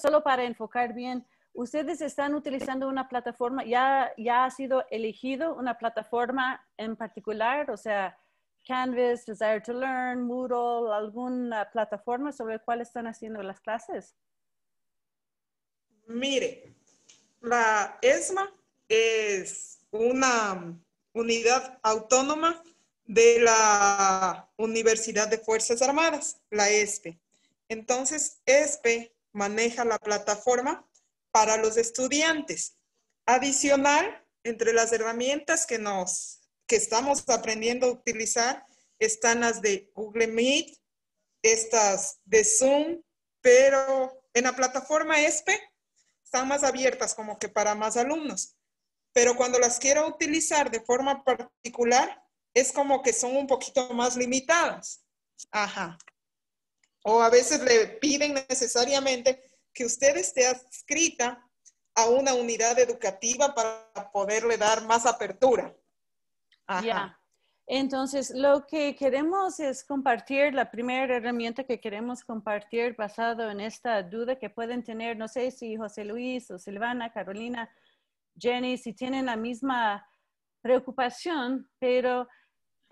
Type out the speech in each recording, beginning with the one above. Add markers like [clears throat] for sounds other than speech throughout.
solo para enfocar bien, ustedes están utilizando una plataforma, ya, ya ha sido elegido una plataforma en particular, o sea, Canvas, Desire to Learn, Moodle, alguna plataforma sobre la cual están haciendo las clases. Mire, la ESMA es una unidad autónoma de la Universidad de Fuerzas Armadas, la ESPE. Entonces, ESPE maneja la plataforma para los estudiantes. Adicional, entre las herramientas que, nos, que estamos aprendiendo a utilizar están las de Google Meet, estas de Zoom, pero en la plataforma ESPE están más abiertas como que para más alumnos. Pero cuando las quiero utilizar de forma particular, es como que son un poquito más limitadas. Ajá o a veces le piden necesariamente que usted esté adscrita a una unidad educativa para poderle dar más apertura. Ya. Entonces, lo que queremos es compartir, la primera herramienta que queremos compartir basado en esta duda que pueden tener, no sé si José Luis o Silvana, Carolina, Jenny, si tienen la misma preocupación, pero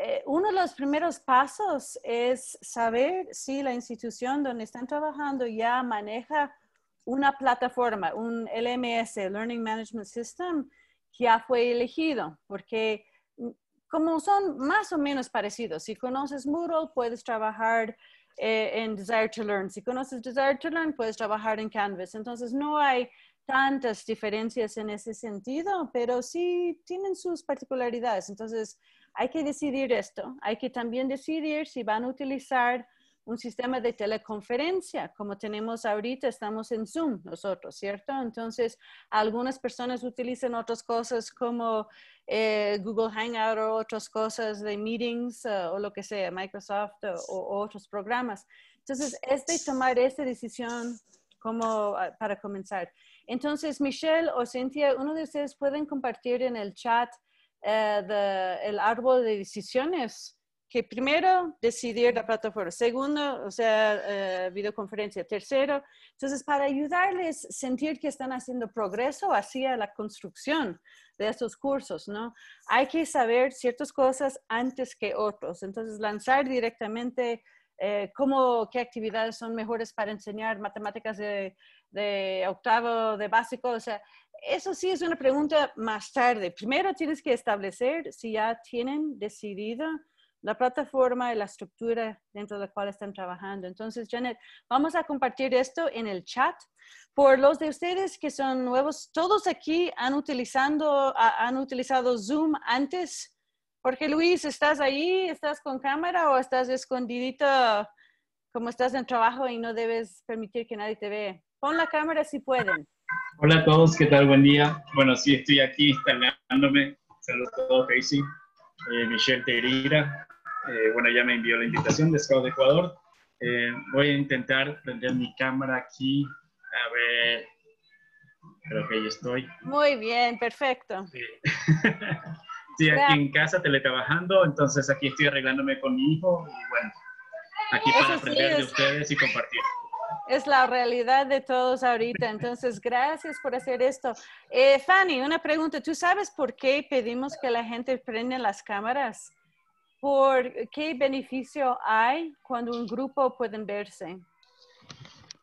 eh, uno de los primeros pasos es saber si la institución donde están trabajando ya maneja una plataforma, un LMS, Learning Management System, ya fue elegido, porque mm, como son más o menos parecidos, si conoces Moodle, puedes trabajar eh, en Desire to Learn, si conoces Desire to Learn, puedes trabajar en Canvas. Entonces, no hay tantas diferencias en ese sentido, pero sí tienen sus particularidades. Entonces, hay que decidir esto. Hay que también decidir si van a utilizar un sistema de teleconferencia, como tenemos ahorita, estamos en Zoom nosotros, ¿cierto? Entonces, algunas personas utilizan otras cosas como eh, Google Hangout o otras cosas de meetings eh, o lo que sea, Microsoft o, otros programas. Entonces, es de tomar esta decisión como ah, para comenzar. Entonces, Michelle o Cynthia, uno de ustedes pueden compartir en el chat eh, el árbol de decisiones que primero decidir la plataforma, segundo, o sea, eh, videoconferencia, tercero. Entonces, para ayudarles a sentir que están haciendo progreso hacia la construcción de estos cursos, ¿no? Hay que saber ciertas cosas antes que otros. Entonces, lanzar directamente eh, cómo, qué actividades son mejores para enseñar matemáticas de de octavo, de básico, o sea, eso sí es una pregunta más tarde. Primero tienes que establecer si ya tienen decidido la plataforma y la estructura dentro de la cual están trabajando. Entonces, Janet, vamos a compartir esto en el chat. Por los de ustedes que son nuevos, todos aquí han, utilizando, han utilizado Zoom antes. Porque Luis, ¿estás ahí? ¿Estás con cámara o estás escondidito como estás en trabajo y no debes permitir que nadie te vea? Pon la cámara si pueden. Hola a todos, ¿qué tal? Buen día. Bueno, sí, estoy aquí instalándome. Saludos a todos, Casey. Eh, Michelle Terira. Eh, bueno, ya me envió la invitación de Scout de Ecuador. Eh, voy a intentar prender mi cámara aquí. A ver, creo que ahí estoy. Muy bien, perfecto. Sí. [laughs] aquí en casa teletrabajando, entonces aquí estoy arreglándome con mi hijo y bueno, aquí para aprender de ustedes y compartir es la realidad de todos ahorita. Entonces, gracias por hacer esto. Eh, Fanny, una pregunta. ¿Tú sabes por qué pedimos que la gente prenda las cámaras? ¿Por qué beneficio hay cuando un grupo pueden verse?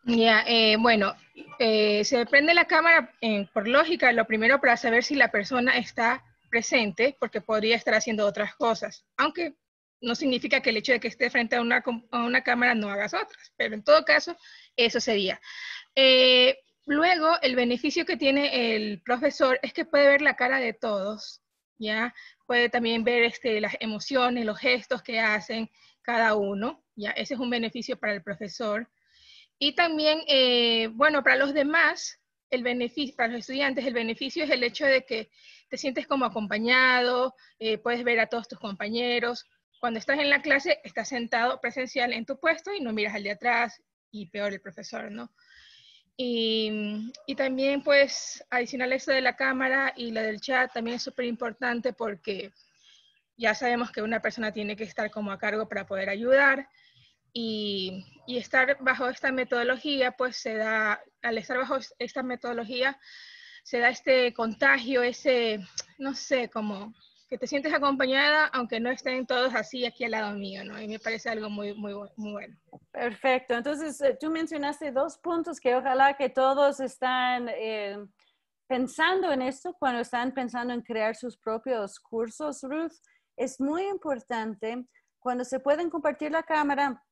Ya, eh, bueno, eh, se prende la cámara por lógica, lo primero para saber si la persona está presente, porque podría estar haciendo otras cosas, aunque no significa que el hecho de que esté frente a una, a una cámara no hagas otras, pero en todo caso eso sería. Eh, luego, el beneficio que tiene el profesor es que puede ver la cara de todos, ¿ya? Puede también ver este, las emociones, los gestos que hacen cada uno, ¿ya? Ese es un beneficio para el profesor. Y también, eh, bueno, para los demás, el beneficio, para los estudiantes, el beneficio es el hecho de que te sientes como acompañado, eh, puedes ver a todos tus compañeros. Cuando estás en la clase, estás sentado presencial en tu puesto y no miras al de atrás, y peor el profesor, ¿no? Y, también, pues, adicional a eso de la cámara y la del chat, también es súper importante porque ya sabemos que una persona tiene que estar como a cargo para poder ayudar y, y estar bajo esta metodología, pues se da, al estar bajo esta metodología, se da este contagio, ese, no sé, como que te sientes acompañada, aunque no estén todos así aquí al lado mío, ¿no? Y me parece algo muy, muy, muy bueno. Perfecto. Entonces, eh, tú mencionaste dos puntos que ojalá que todos están eh, pensando en esto cuando están pensando en crear sus propios cursos, Ruth. Es muy importante cuando se pueden compartir la cámara.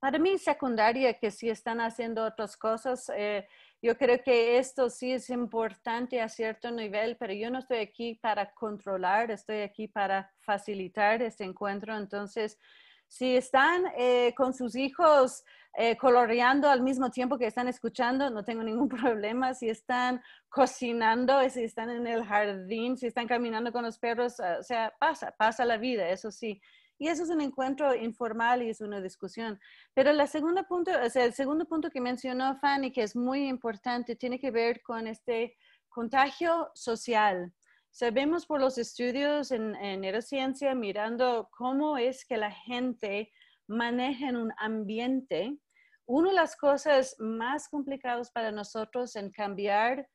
Para mí, secundaria, que si están haciendo otras cosas, eh, yo creo que esto sí es importante a cierto nivel, pero yo no estoy aquí para controlar, estoy aquí para facilitar este encuentro. Entonces, si están eh, con sus hijos eh, coloreando al mismo tiempo que están escuchando, no tengo ningún [laughs] problema. Si están cocinando, si están en el jardín, si están caminando con los perros, ah, o sea, pasa, pasa la vida, eso sí. Y eso es un encuentro informal y es una discusión. Pero la punto, o el segundo punto que mencionó Fanny, que es muy importante, tiene que ver con este contagio social. Sabemos por los estudios en, neurociencia, mirando cómo es que la gente maneja en un ambiente, una de las cosas más complicadas para nosotros en cambiar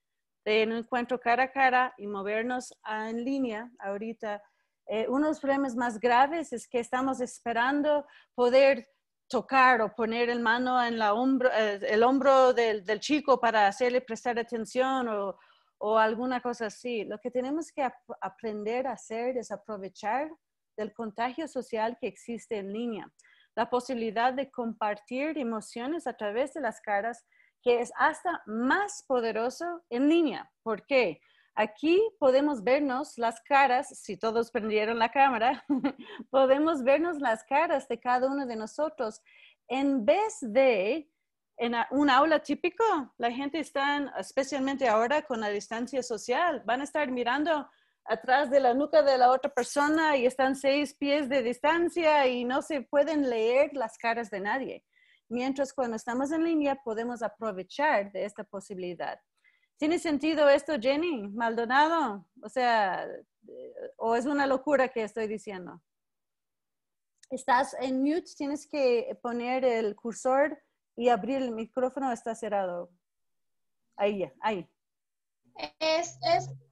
de un encuentro cara a cara y movernos en línea ahorita eh, uno de los problemas más graves es que estamos esperando poder tocar o poner el mano en hombro, eh, el hombro del, chico para hacerle prestar atención o, alguna cosa así. Lo que tenemos que aprender a hacer es aprovechar del contagio social que existe en línea, la posibilidad de compartir emociones a través de las caras, que es hasta más poderoso en línea. ¿Por qué? Aquí podemos vernos las caras, si todos prendieron la cámara, [laughs] podemos vernos las caras de cada uno de nosotros. En vez de en un aula típico, la gente está, especialmente ahora con la distancia social, van a estar mirando atrás de la nuca de la otra persona y están seis pies de distancia y no se pueden leer las caras de nadie. Mientras cuando estamos en línea podemos aprovechar de esta posibilidad. ¿Tiene sentido esto, Jenny Maldonado? O sea, eh, ¿o es una locura que estoy diciendo? Estás en mute, tienes que poner el cursor y abrir el micrófono, está cerrado. Ahí ya, ahí. Es,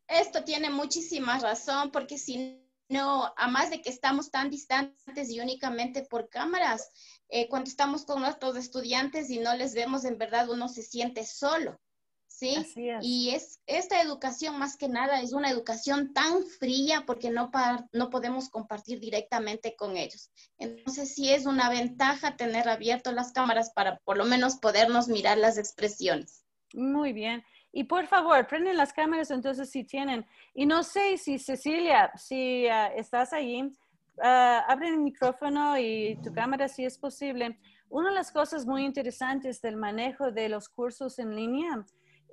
esto tiene muchísima razón porque si no, a más de que estamos tan distantes y únicamente por cámaras, eh, cuando estamos con nuestros estudiantes y no les vemos, en verdad uno se siente solo. ¿sí? Y es esta educación más que nada es una educación tan fría porque no, no podemos compartir directamente con ellos. Entonces sí es una ventaja tener abiertas las cámaras para por lo menos podernos mirar las expresiones. Muy bien. Y por favor, prenden las cámaras entonces si tienen. Y no sé si Cecilia, si ah, estás allí, ah, abren el micrófono y tu cámara si es posible. Una de las cosas muy interesantes del manejo de los cursos en línea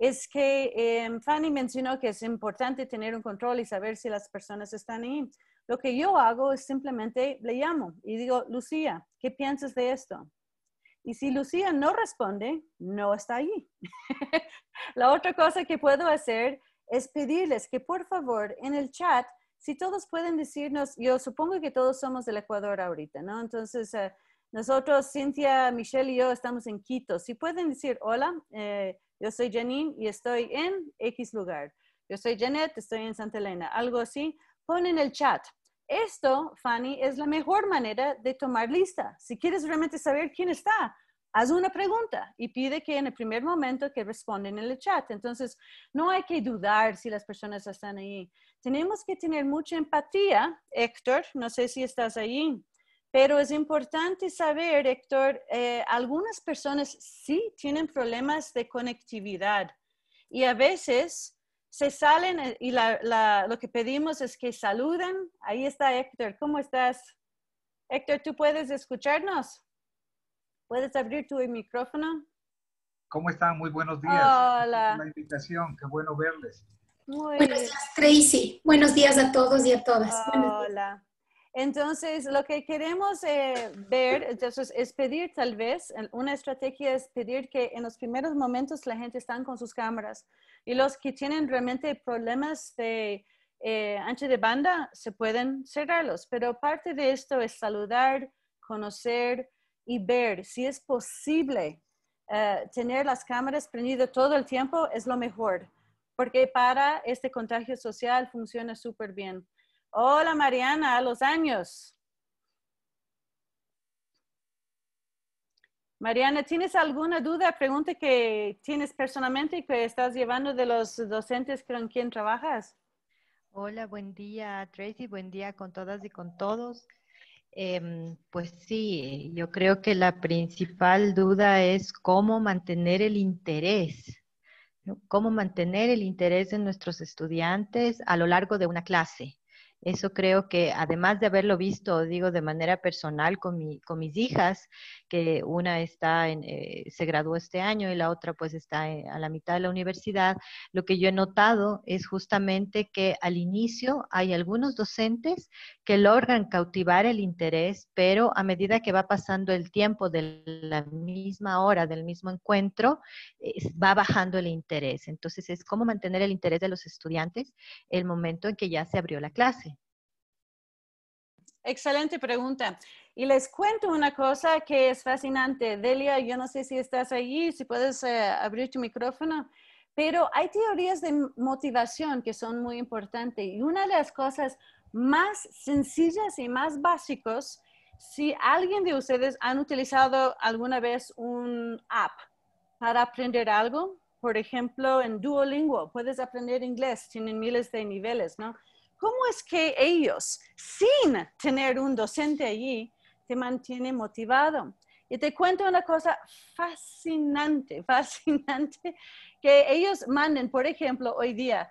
es que em, Fanny mencionó que es importante tener un control y saber si las personas están ahí. Lo que yo hago es simplemente le llamo y digo, Lucía, ¿qué piensas de esto? Y si Lucía no responde, no está allí. [laughs] La otra cosa que puedo hacer es pedirles que por favor en el chat, si todos pueden decirnos, yo supongo que todos somos del Ecuador ahorita, ¿no? Entonces, eh, nosotros, Cynthia, Michelle y yo estamos en Quito. Si pueden decir, hola, eh, yo soy Janine y estoy en X lugar. Yo soy Janet, estoy en Santa Elena. Algo así, Ponen el chat. Esto, Fanny, es la mejor manera de tomar lista. Si quieres realmente saber quién está, haz una pregunta y pide que en el primer momento que responden en el chat. Entonces, no hay que dudar si las personas están ahí. Tenemos que tener mucha empatía. Héctor, no sé si estás ahí. Pero es importante saber, Héctor, eh, algunas personas sí tienen problemas de conectividad y a veces se salen eh, y lo que pedimos es que saluden. Ahí está Héctor, ¿cómo estás? Héctor, ¿tú puedes escucharnos? ¿Puedes abrir tu micrófono? ¿Cómo están? Muy buenos días. Hola. La invitación, qué bueno verles. buenos días, Tracy. Buenos días a todos y a todas. Hola. Entonces, lo que queremos eh, ver es pedir tal vez, una estrategia es pedir que en los primeros momentos la gente esté con sus cámaras y los que tienen realmente problemas de eh, ancho de banda se pueden cerrarlos, pero parte de esto es saludar, conocer y ver si es posible eh, tener las cámaras prendidas todo el tiempo es lo mejor, porque para este contagio social funciona súper bien. Hola Mariana, a los años. Mariana, ¿tienes alguna duda, pregunta que tienes personalmente y que estás llevando de los docentes con quien trabajas? Hola, buen día Tracy, buen día con todas y con todos. Em, pues sí, yo creo que la principal duda es cómo mantener el interés, cómo mantener el interés de nuestros estudiantes a lo largo de una clase. Eso creo que además de haberlo visto, digo, de manera personal con, mi, mis hijas, que una está en, eh, se graduó este año y la otra pues está eh, a la mitad de la universidad, lo que yo he notado es justamente que al inicio hay algunos docentes que logran cautivar el interés, pero a medida que va pasando el tiempo de la misma hora, del mismo encuentro, va bajando el interés. Entonces es cómo mantener el interés de los estudiantes el momento en que ya se abrió la clase. Excelente pregunta. Y les cuento una cosa que es fascinante. Delia, yo no sé si estás allí, si puedes eh, abrir tu micrófono, pero hay teorías de motivación que son muy importantes. Y una de las cosas más sencillas y más básicos, si alguien de ustedes han utilizado alguna vez un app para aprender algo, por ejemplo, en Duolingo, puedes aprender inglés, tienen miles de niveles, ¿no? ¿Cómo es que ellos, sin tener un docente allí, te mantienen motivado? Y te cuento una cosa fascinante, [laughs] fascinante, que ellos manden, por ejemplo, hoy día,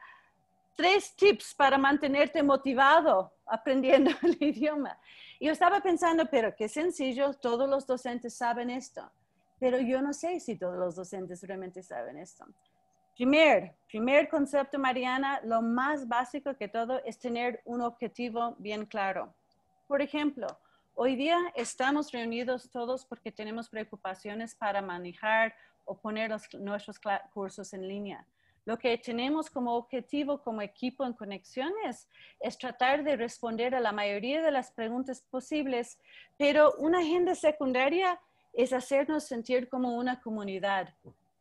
tres tips para mantenerte motivado aprendiendo [laughs] el idioma. yo estaba pensando, pero qué sencillo, todos los docentes saben esto. Pero yo no sé si todos los docentes realmente saben esto. Primer, concepto, Mariana, lo más básico que todo es tener un objetivo bien claro. Por ejemplo, hoy día estamos reunidos todos porque tenemos preocupaciones para manejar o poner nuestros cursos en línea. Lo que tenemos como objetivo como equipo en conexiones es tratar de responder a la mayoría de las preguntas posibles, pero una agenda secundaria es hacernos sentir como una comunidad,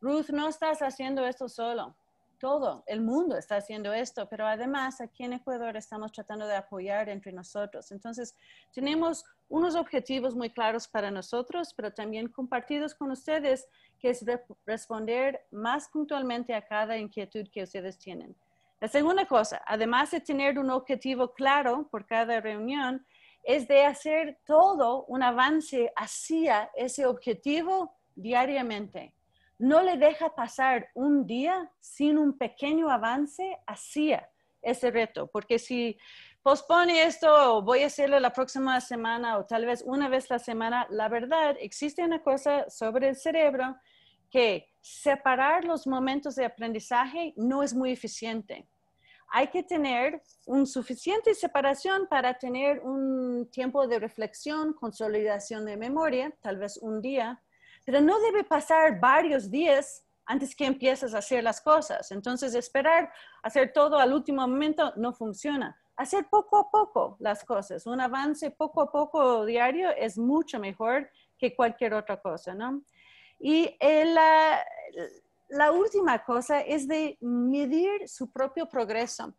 Ruth, no estás haciendo esto solo. Todo el mundo está haciendo esto, pero además aquí en Ecuador estamos tratando de apoyar entre nosotros. Entonces, tenemos unos objetivos muy claros para nosotros, pero también compartidos con ustedes, que es responder más puntualmente a cada inquietud que ustedes tienen. La segunda cosa, además de tener un objetivo claro por cada reunión, es de hacer todo un avance hacia ese objetivo diariamente no le deja pasar un día sin un pequeño avance hacia ese reto, porque si pospone esto voy a hacerlo la próxima semana o tal vez una vez la semana, la verdad, existe una cosa sobre el cerebro que separar los momentos de aprendizaje no es muy eficiente. Hay que tener un suficiente separación para tener un tiempo de reflexión, consolidación de memoria, tal vez un día, pero no debe pasar varios días antes que empieces a hacer las cosas. Entonces, esperar, hacer todo al último momento no funciona. Hacer poco a poco las cosas, un avance poco a poco diario es mucho mejor que cualquier otra cosa, ¿no? Y eh, la, última cosa es de medir su propio progreso.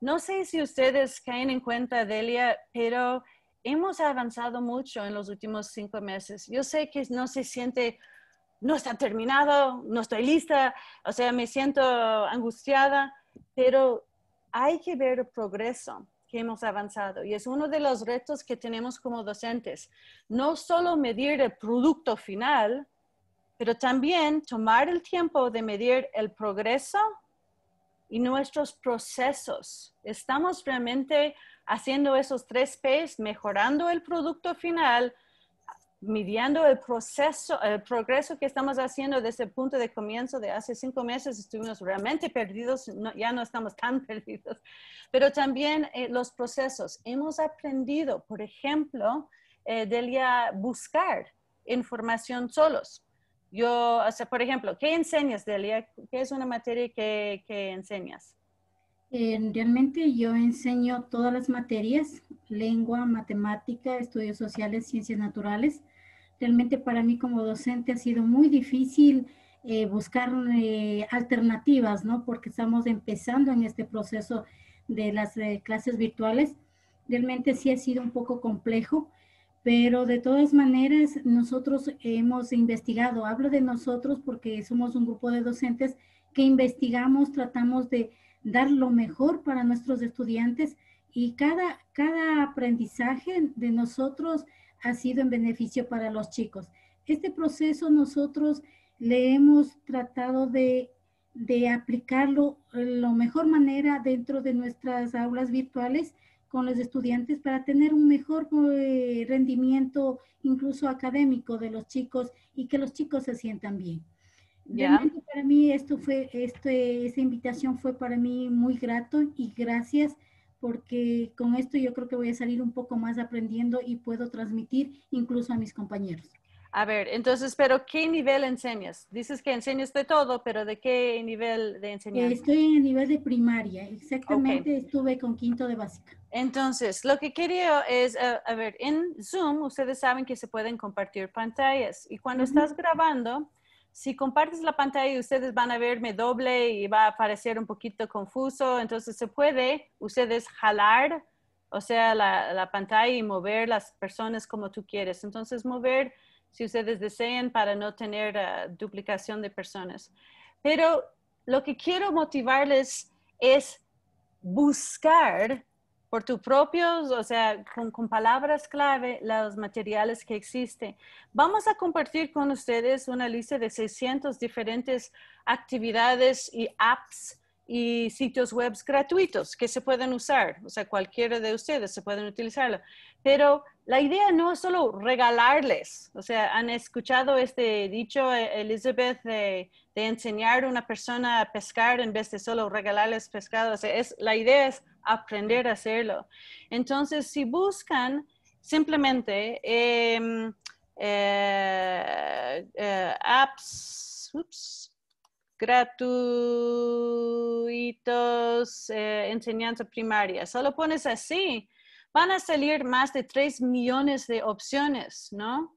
No sé si ustedes caen en cuenta, Delia, pero hemos avanzado mucho en los últimos cinco meses. Yo sé que no se siente, no está terminado, no estoy lista, o sea, me siento angustiada, pero hay que ver el progreso que hemos avanzado y es uno de los retos que tenemos como docentes. No solo medir el producto final, pero también tomar el tiempo de medir el progreso y nuestros procesos. Estamos realmente haciendo esos tres P's, mejorando el producto final, midiendo el proceso, el progreso que estamos haciendo desde el punto de comienzo de hace cinco meses, estuvimos realmente perdidos, ya no estamos tan [laughs] perdidos, pero también eh, los procesos. Hemos aprendido, por ejemplo, eh, Delia, buscar información solos. Yo, o sea, por ejemplo, ¿qué enseñas, Delia? ¿Qué es una materia que, enseñas? Eh, realmente yo enseño todas las materias, lengua, matemática, estudios sociales, ciencias naturales. Realmente para mí como docente ha sido muy difícil eh, buscar eh, alternativas, ¿no? Porque estamos empezando en este proceso de las clases virtuales. Realmente sí ha sido un poco complejo pero de todas maneras nosotros hemos investigado, hablo de nosotros porque somos un grupo de docentes que investigamos, tratamos de dar lo mejor para nuestros estudiantes y cada, aprendizaje de nosotros ha sido en beneficio para los chicos. Este proceso nosotros le hemos tratado de, de aplicarlo de la mejor manera dentro de nuestras aulas virtuales con los estudiantes para tener un mejor eh, rendimiento incluso académico de los chicos y que los chicos se sientan bien. Ya para mí esto fue, este, esa invitación fue para mí muy grato y gracias porque con esto yo creo que voy a salir un poco más aprendiendo y puedo transmitir incluso a mis compañeros. A ver, entonces, pero ¿qué nivel enseñas? Dices que enseñas de todo, pero ¿de qué nivel de enseñanza? Estoy en el nivel de primaria, exactamente estuve con quinto de básica. Entonces, lo que quería es, eh, a, ver, en Zoom ustedes saben que se pueden compartir pantallas y cuando estás grabando, si compartes la pantalla ustedes van a verme doble y va a parecer un poquito confuso, entonces se puede ustedes jalar, o sea, la, pantalla y mover las personas como tú quieres. Entonces, mover si ustedes desean para no tener ah, duplicación de personas. Pero lo que quiero motivarles es buscar por tus propios, o sea, con, palabras clave, los materiales que existen. Vamos a compartir con ustedes una lista de 600 diferentes actividades y apps y sitios web gratuitos que se pueden usar, o sea, cualquiera de ustedes se pueden utilizarlo. Pero la idea no es solo regalarles, o sea, han escuchado este dicho, eh, Elizabeth, de, de enseñar a una persona a pescar en vez de solo regalarles pescado, es, la idea es aprender a hacerlo. Entonces, si buscan simplemente em, eh, eh, apps gratuitos, eh, enseñanza primaria, solo pones así, van a salir más de 3 millones de opciones, ¿no?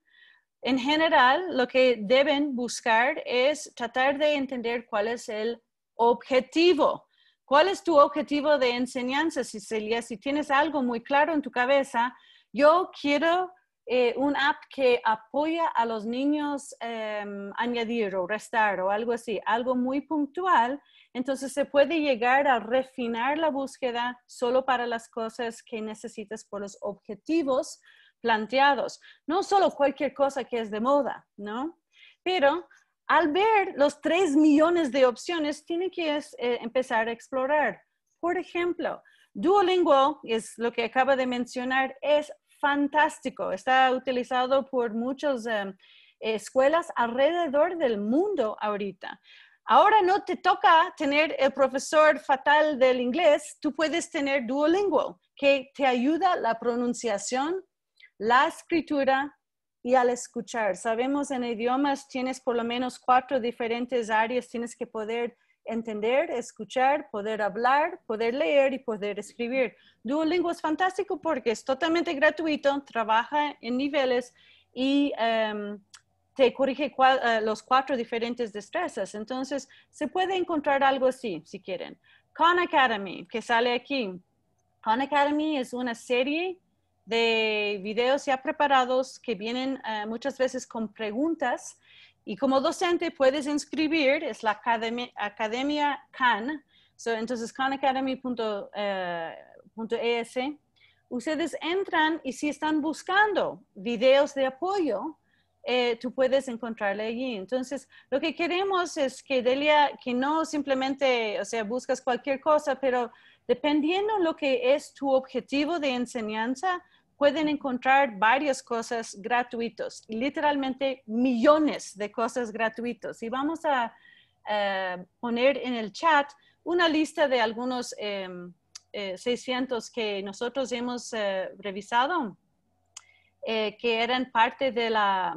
En general, lo que deben buscar es tratar de entender cuál es el objetivo ¿Cuál es tu objetivo de enseñanza, Cecilia? Si tienes algo muy claro en tu cabeza, yo quiero eh, un app que apoya a los niños em, añadir o restar o algo así, algo muy puntual, entonces se puede llegar a refinar la búsqueda solo para las cosas que necesitas por los objetivos planteados, no solo cualquier cosa que es de moda, ¿no? Pero al ver los tres millones de opciones, tiene que eh, empezar a explorar. Por ejemplo, Duolingo, es lo que acaba de mencionar, es fantástico. Está utilizado por muchas em, escuelas alrededor del mundo ahorita. Ahora no te toca tener el profesor fatal del inglés, tú puedes tener Duolingo, que te ayuda la pronunciación, la escritura, y al escuchar. Sabemos en idiomas tienes por lo menos cuatro diferentes áreas, tienes que poder entender, escuchar, poder hablar, poder leer y poder escribir. Duolingo es fantástico porque es totalmente gratuito, trabaja en niveles y em, te corrige eh, los cuatro diferentes destrezas. Entonces, se puede encontrar algo así, si quieren. Khan Academy, que sale aquí. Khan Academy es una serie de videos ya preparados que vienen eh, muchas veces con preguntas. Y como docente puedes inscribir, es la Academia, academia CAN, so, entonces canacademy.es. Eh, e Ustedes entran y si están buscando videos de apoyo, eh, tú puedes encontrarle allí. Entonces, lo que queremos es que Delia, que no simplemente, o sea, buscas cualquier cosa, pero Dependiendo lo que es tu objetivo de enseñanza, pueden encontrar varias cosas gratuitas, literalmente millones de cosas gratuitas. Y vamos a, eh, poner en el chat una lista de algunos 600 em, eh, que nosotros hemos eh, revisado, que eran parte de la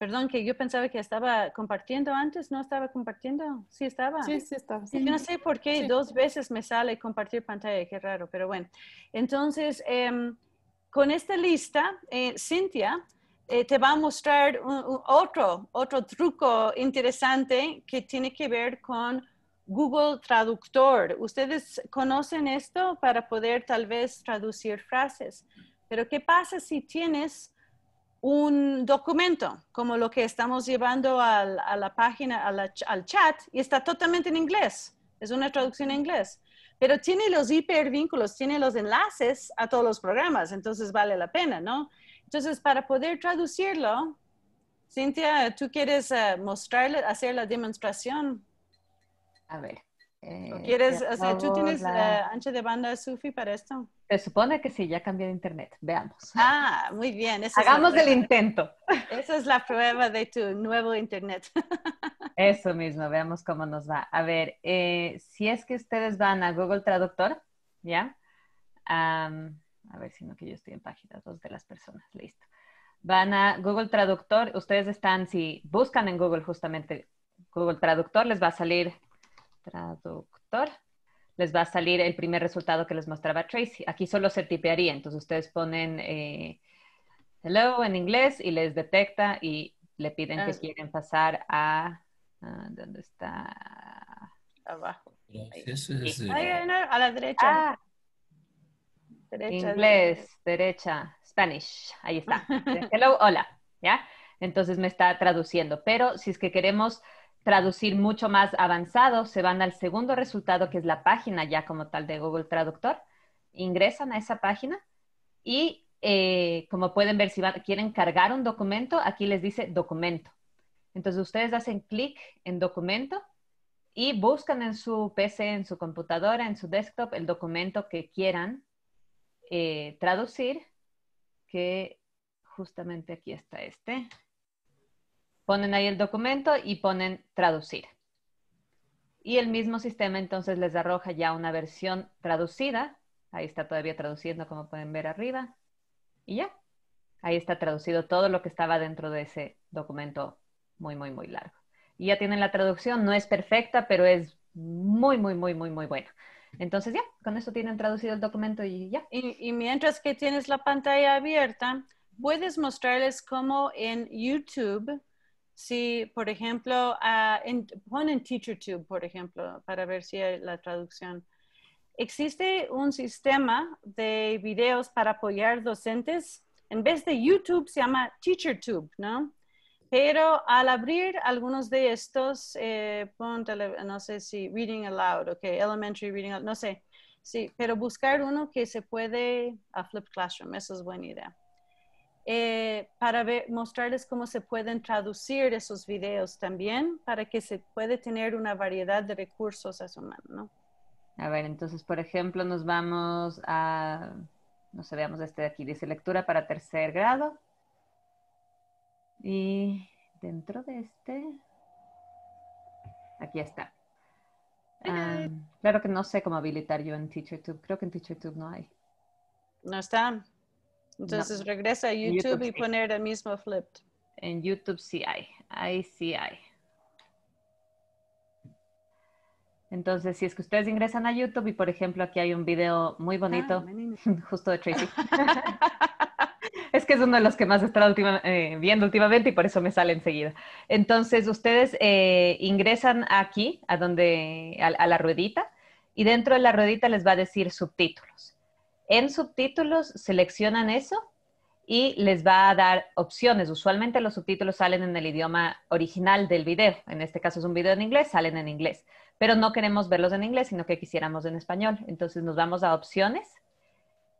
Perdón, que yo pensaba que estaba compartiendo antes, no estaba compartiendo. Sí estaba. Sí, sí estaba. Yo no sé por qué dos veces me sale compartir pantalla, qué raro, pero bueno. Entonces, em, con esta lista, eh, Cintia eh, te va a mostrar otro, otro truco interesante que tiene que ver con Google Traductor. Ustedes conocen esto para poder tal vez traducir frases, pero ¿qué pasa si tienes un documento como lo que estamos llevando a la página, al chat, y está totalmente en inglés. Es una traducción en inglés. Pero tiene los hipervínculos, tiene los enlaces a todos los programas, entonces vale la pena, ¿no? Entonces, para poder traducirlo, Cintia, ¿tú quieres eh, mostrarle, hacer la demostración? A ver. Eh, ¿Quieres, tú tienes eh, ancho de banda sufi para esto? Se supone que sí, ya cambié de internet, veamos. Ah, muy bien. Hagamos el intento. Esa es la prueba de tu nuevo internet. [laughs] Eso mismo, veamos cómo nos va. A ver, eh, si es que ustedes van a Google Traductor, ¿ya? a ver, si no que yo estoy en página dos de las personas, listo. Van a Google Traductor, ustedes están, si buscan en Google justamente Google Traductor, les va a salir traductor, les va a salir el primer resultado que les mostraba Tracy. Aquí solo se tipearía, entonces ustedes ponen eh, hello en inglés y les detecta y le piden que ah. quieren pasar a... Ah, ¿Dónde está? Abajo. a la derecha. Ah. Inglés, derecha, Spanish, ahí está. [laughs] Hello, hola, ¿ya? Entonces me está traduciendo, pero si es que queremos traducir mucho más avanzado, se van al segundo resultado, que es la página ya como tal de Google Traductor, ingresan a esa página y eh, como pueden ver, si quieren cargar un documento, aquí les dice documento. Entonces ustedes hacen clic en documento y buscan en su PC, en su computadora, en su desktop, el documento que quieran eh, traducir, que justamente aquí está este. Ponen ahí el documento y ponen traducir. Y el mismo sistema entonces les arroja ya una versión traducida. Ahí está todavía traduciendo, como pueden ver arriba. Y ya, ahí está traducido todo lo que estaba dentro de ese documento muy, muy, muy largo. Y ya tienen la traducción, no es perfecta, pero es muy, muy, muy, muy, muy buena. Entonces ya, con eso tienen traducido el documento y ya. Y, y, mientras que tienes la pantalla abierta, puedes mostrarles cómo en YouTube Sí, por ejemplo, ponen ah, pon en TeacherTube, por ejemplo, para ver si hay la traducción. Existe un sistema de videos para apoyar docentes. En vez de YouTube se llama TeacherTube, ¿no? Pero al abrir algunos de estos, eh, no sé si Reading Aloud, ok, Elementary Reading Aloud, no sé. Sí, pero buscar uno que se puede a Flip Classroom, eso es buena idea. Eh, para mostrarles cómo se pueden traducir esos videos también, para que se puede tener una variedad de recursos a su mano. A ver, entonces, por ejemplo, nos vamos a, no sé, veamos este de aquí, dice lectura para tercer grado. Y dentro de este, aquí está. Ah, claro que no sé cómo habilitar yo en TeacherTube. Creo que en TeacherTube no hay. No está. Entonces regresa a YouTube, y poner el mismo flipped. En YouTube sí hay, ahí sí hay. Entonces, si es que ustedes ingresan a YouTube y, por ejemplo, aquí hay un video muy bonito, ah, [laughs] justo de Tracy. [laughs] es que es uno de los que más he estado eh, viendo últimamente y por eso me sale enseguida. Entonces, ustedes eh, ingresan aquí, a, donde, a la ruedita, y dentro de la ruedita les va a decir subtítulos en subtítulos seleccionan eso y les va a dar opciones. Usualmente los subtítulos salen en el idioma original del video. En este caso es un video en inglés, salen en inglés. Pero no queremos verlos en inglés, sino que quisiéramos en español. Entonces nos vamos a opciones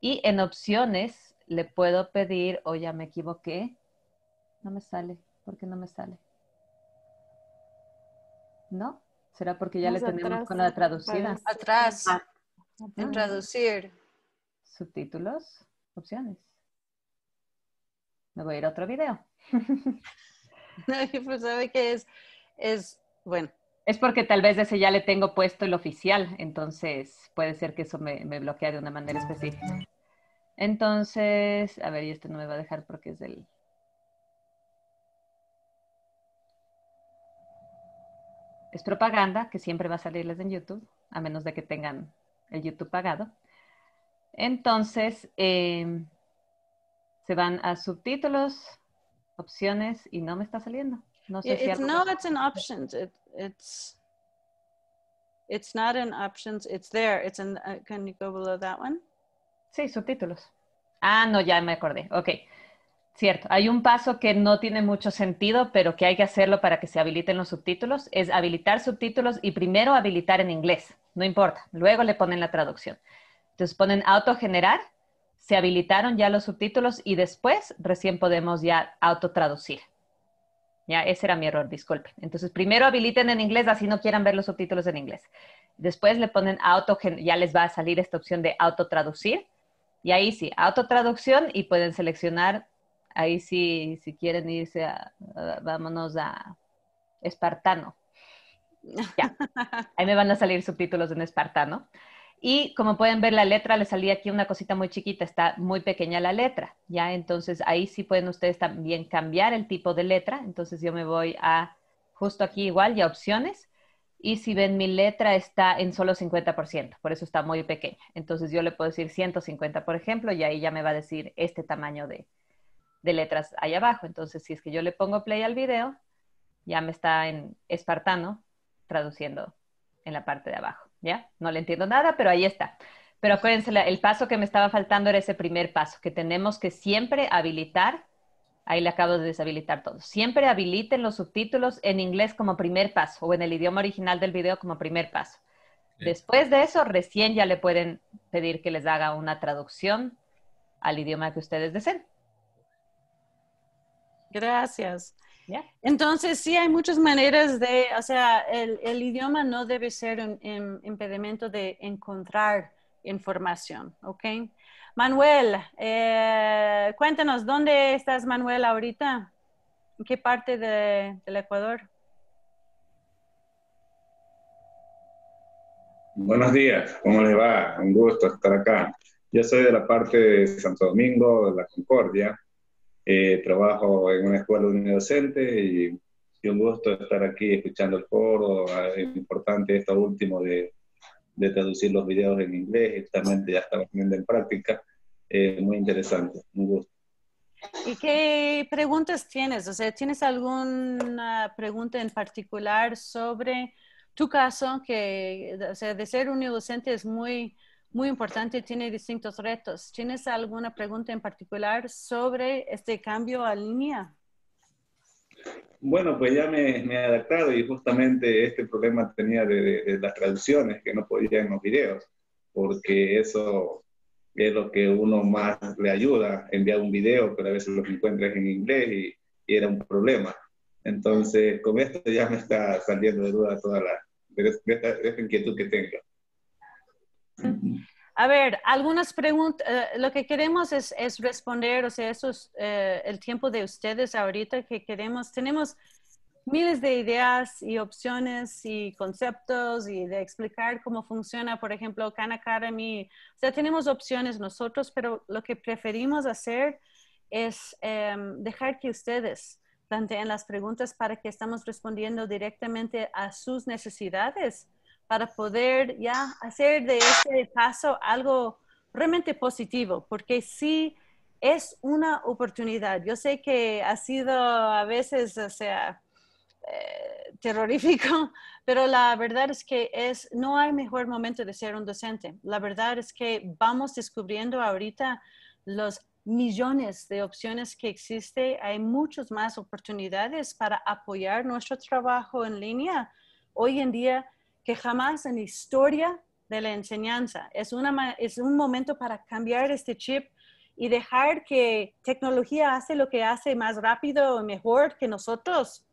y en opciones le puedo pedir, o oh, ya me equivoqué, no me sale, ¿por qué no me sale? ¿No? ¿Será porque ya le tenemos con la traducida? Atrás, atrás, en traducir subtítulos, opciones. Me voy a ir a otro video. [laughs] pues sabe que es, es, bueno. Es porque tal vez ese ya le tengo puesto el oficial, entonces puede ser que eso me, me bloquea de una manera específica. Entonces, a ver, y este no me va a dejar porque es del... Es propaganda, que siempre va a salirles en YouTube, a menos de que tengan el YouTube pagado. Entonces, em, se van a subtítulos, opciones, y no me está saliendo. No sé it's, si no, es en opciones. options. It, it's, it's not an options. It's there. It's in, uh, can you go below that one? Sí, subtítulos. Ah, no, ya me acordé. Ok. Cierto, hay un paso que no tiene mucho sentido, pero que hay que hacerlo para que se habiliten los subtítulos, es habilitar subtítulos y primero habilitar en inglés, no importa, luego le ponen la traducción. Entonces ponen autogenerar, se habilitaron ya los subtítulos y después recién podemos ya autotraducir. Ya, ese era mi error, disculpen. Entonces, primero habiliten en inglés, así no quieran ver los subtítulos en inglés. Después le ponen auto, ya les va a salir esta opción de autotraducir. Y ahí sí, autotraducción y pueden seleccionar, ahí sí, si quieren irse a, a vámonos a espartano. Ya, ahí me van a salir subtítulos en espartano. Y como pueden ver, la letra le salía aquí una cosita muy chiquita, está muy pequeña la letra, ¿ya? Entonces ahí sí pueden ustedes también cambiar el tipo de letra. Entonces yo me voy a justo aquí igual ya opciones. Y si ven, mi letra está en solo 50%, por eso está muy pequeña. Entonces yo le puedo decir 150, por ejemplo, y ahí ya me va a decir este tamaño de, de letras ahí abajo. Entonces si es que yo le pongo play al video, ya me está en espartano traduciendo en la parte de abajo. ¿ya? No le entiendo nada, pero ahí está. Pero acuérdense, el paso que me estaba faltando era ese primer paso, que tenemos que siempre habilitar, ahí le acabo de deshabilitar todo, siempre habiliten los subtítulos en inglés como primer paso o en el idioma original del video como primer paso. Después de eso, recién ya le pueden pedir que les haga una traducción al idioma que ustedes deseen. Gracias. Entonces, sí, hay muchas maneras de, o sea, el, idioma no debe ser un, impedimento de encontrar información, ¿ok? Manuel, eh, cuéntanos, ¿dónde estás, Manuel, ahorita? ¿En qué parte del Ecuador? Buenos días, ¿cómo le va? Un gusto estar acá. Yo soy de la parte de Santo Domingo, de la Concordia, eh, trabajo en una escuela unidocente y, un gusto estar aquí escuchando el foro. Ah, es importante esto último de, de traducir los videos en inglés, justamente ya estamos viendo en práctica. Eh, muy interesante, un gusto. ¿Y qué preguntas tienes? O sea, ¿tienes alguna pregunta en particular sobre tu caso? Que, o sea, de ser unidocente es muy muy importante, tiene distintos retos. ¿Tienes alguna pregunta en particular sobre este cambio a línea? Bueno, pues ya me, he adaptado y justamente este problema tenía de, las traducciones, que no podía en los videos, porque eso es lo que uno más le ayuda, enviar un video, pero a veces lo encuentras en inglés y, era un problema. Entonces, con esto ya me está saliendo de duda toda la, inquietud que tengo. A ver, algunas preguntas, eh, lo que queremos es, responder, o sea, eso es eh, el tiempo de ustedes ahorita que queremos. Tenemos miles de ideas y opciones y conceptos y de explicar cómo funciona, por ejemplo, Khan Academy. O sea, tenemos opciones nosotros, pero lo que preferimos hacer es em, dejar que ustedes planteen las preguntas para que estamos respondiendo directamente a sus necesidades para poder ya hacer de este paso algo realmente positivo, porque sí es una oportunidad. Yo sé que ha sido a veces, o sea, eh, terrorífico, [laughs] pero la verdad es que es, no hay mejor momento de ser un docente. La verdad es que vamos descubriendo ahorita los millones de opciones que existen. hay muchas más oportunidades para apoyar nuestro trabajo en línea. Hoy en día jamás en la historia de la enseñanza. Es, una, es un momento para cambiar este chip y dejar que tecnología hace lo que hace más rápido y mejor que nosotros,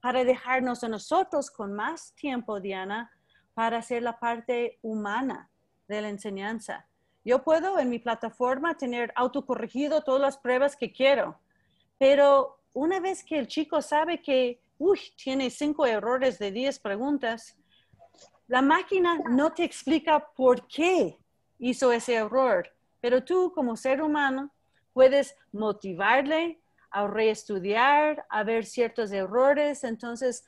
para dejarnos a nosotros con más tiempo, Diana, para hacer la parte humana de la enseñanza. Yo puedo en mi plataforma tener autocorregido todas las pruebas que quiero, pero una vez que el chico sabe que, uy, tiene cinco errores de diez preguntas, la máquina no te explica por qué hizo ese error, pero tú como ser humano puedes motivarle a reestudiar, a ver ciertos errores. Entonces,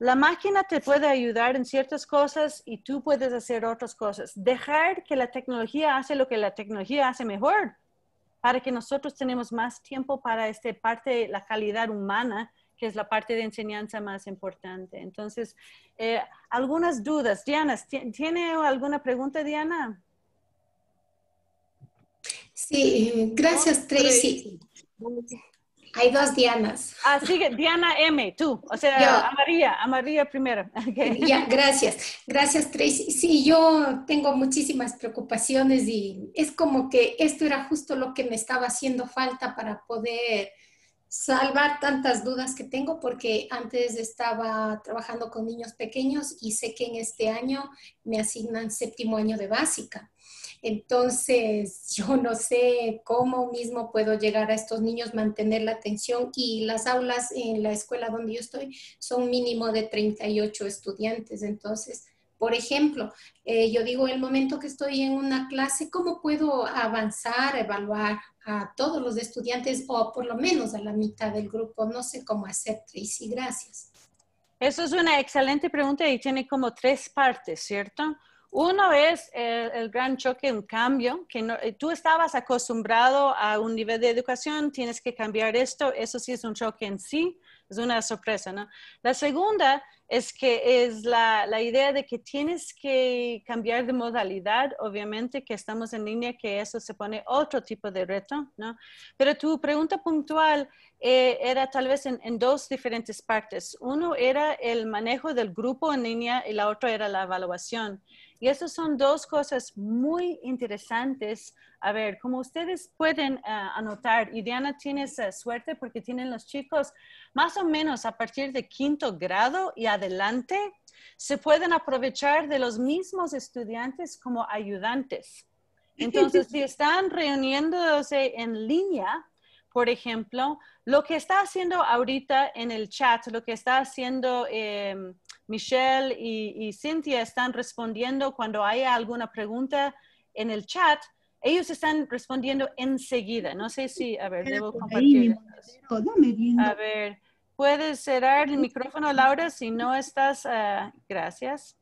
la máquina te puede ayudar en ciertas cosas y tú puedes hacer otras cosas. Dejar que la tecnología hace lo que la tecnología hace mejor para que nosotros tenemos más tiempo para esta parte, la calidad humana que es la parte de enseñanza más importante. Entonces, eh, algunas dudas. Diana, ¿tiene alguna pregunta, Diana? Sí, gracias, Tracy. Hay dos Dianas. Ah, sigue, Diana M, tú, o sea, a María, a María primero. [laughs] Ya, gracias, gracias Tracy. Sí, yo tengo muchísimas preocupaciones y es como que esto era justo lo que me estaba haciendo falta para poder salvar tantas dudas que tengo porque antes estaba trabajando con niños pequeños y sé que en este año me asignan séptimo año de básica. Entonces, [laughs] yo no sé cómo mismo puedo llegar a estos niños, mantener la atención y las aulas en la escuela donde yo estoy son mínimo de 38 estudiantes. Entonces, por ejemplo, eh, yo digo, el momento que estoy en una clase, ¿cómo puedo avanzar, evaluar a todos los estudiantes o por lo menos a la mitad del grupo? No sé cómo hacer, Tracy, gracias. Eso es una excelente pregunta y tiene como tres partes, ¿cierto? Uno es eh, el, gran choque, un cambio, que eh, tú estabas acostumbrado a un nivel de educación, tienes que cambiar esto, eso sí es un choque en sí es una sorpresa, ¿no? La segunda es que es la, la, idea de que tienes que cambiar de modalidad, obviamente que estamos en línea, que eso se pone otro tipo de reto, ¿no? Pero tu pregunta puntual eh, era tal vez en, en, dos diferentes partes. Uno era el manejo del grupo en línea y la otra era la evaluación. Y esas son dos cosas muy interesantes. A ver, como ustedes pueden eh, anotar, y Diana tiene esa eh, suerte porque tienen los chicos más o menos a partir de quinto grado y adelante, se pueden aprovechar de los mismos estudiantes como ayudantes. [laughs] Entonces, si están reuniéndose en línea, por ejemplo, lo que está haciendo ahorita en el chat, lo que está haciendo... Em, Michelle y, Cynthia están respondiendo cuando hay alguna pregunta en el chat, ellos están respondiendo enseguida. No sé si, a ver, debo compartir. A ver, puedes cerrar el micrófono, Laura, si no estás. Ah, gracias.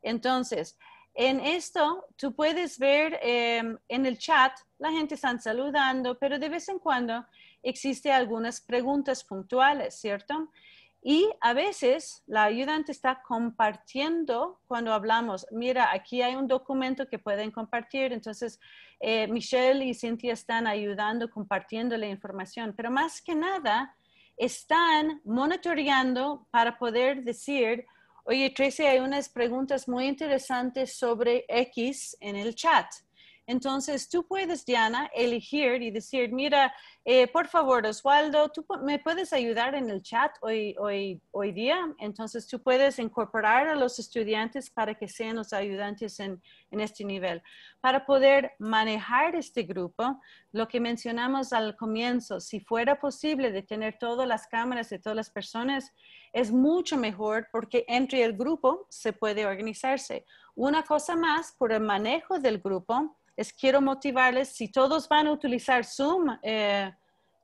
Entonces, en esto, tú puedes ver em, en el chat, la gente está saludando, pero de vez en cuando existe algunas preguntas puntuales, ¿cierto? Y a veces la ayudante está compartiendo cuando hablamos, mira, aquí hay un documento que pueden compartir, entonces eh, Michelle y Cynthia están ayudando, compartiendo la información, pero más que nada están monitoreando para poder decir, oye, Tracy, hay unas preguntas muy interesantes sobre X en el chat. Entonces, tú puedes, Diana, elegir y decir, mira, eh, por favor, Oswaldo, ¿tú me puedes ayudar en el chat hoy, día? Entonces, tú puedes incorporar a los estudiantes para que sean los ayudantes en, en este nivel. Para poder manejar este grupo, lo que mencionamos al comienzo, si fuera posible de tener todas las cámaras de todas las personas, es mucho mejor porque entre el grupo se puede organizarse. Una cosa más, por el manejo del grupo, es quiero motivarles, si todos van a utilizar Zoom, eh,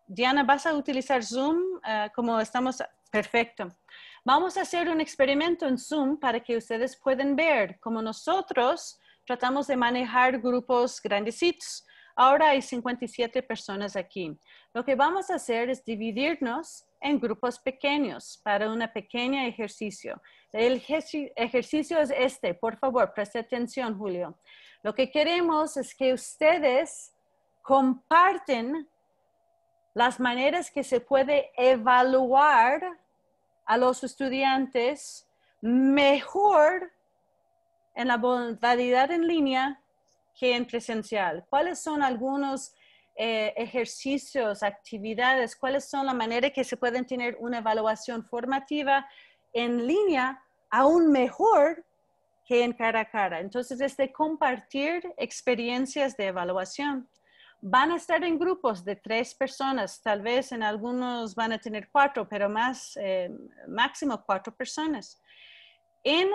Diana, ¿vas a utilizar Zoom eh, como estamos? Perfecto. Vamos a hacer un experimento en Zoom para que ustedes puedan ver cómo nosotros tratamos de manejar grupos grandecitos. Ahora hay 57 personas aquí. Lo que vamos a hacer es dividirnos en grupos pequeños para un pequeño ejercicio. El ejercicio es este, por favor, preste atención, Julio. Lo que queremos es que ustedes comparten las maneras que se puede evaluar a los estudiantes mejor en la modalidad en línea que en presencial. ¿Cuáles son algunos eh, ejercicios, actividades, cuáles son las maneras que se pueden tener una evaluación formativa en línea aún mejor que en cara a cara. Entonces, es de compartir experiencias de evaluación. Van a estar en grupos de tres personas, tal vez en algunos van a tener cuatro, pero más, eh, máximo cuatro personas. En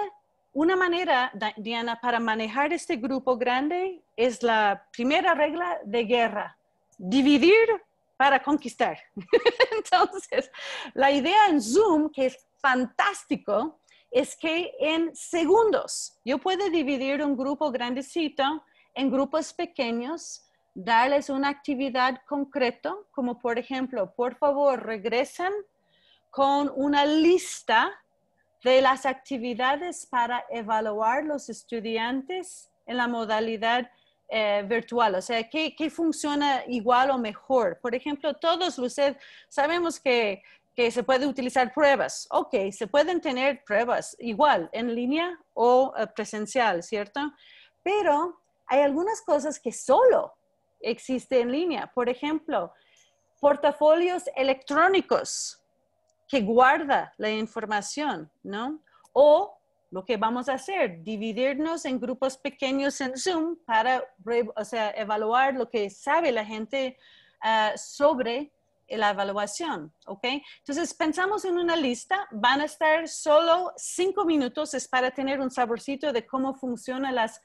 una manera, Diana, para manejar este grupo grande es la primera regla de guerra dividir para conquistar. [laughs] Entonces, la idea en Zoom, que es fantástico, es que en segundos yo puedo dividir un grupo grandecito en grupos pequeños, darles una actividad concreta, como por ejemplo, por favor, regresen con una lista de las actividades para evaluar los estudiantes en la modalidad eh, virtual, o sea, ¿qué funciona igual o mejor. Por ejemplo, todos ustedes sabemos que, se puede utilizar pruebas. Ok, se pueden tener pruebas igual en línea o eh, presencial, ¿cierto? Pero hay algunas cosas que solo existen en línea. Por ejemplo, portafolios electrónicos que guarda la información, ¿no? O lo que vamos a hacer, dividirnos en grupos pequeños en Zoom para evaluar lo que sabe la gente ah, sobre la evaluación, ¿ok? Entonces, pensamos en una lista, van a estar solo cinco minutos, es para tener un saborcito de cómo funcionan las,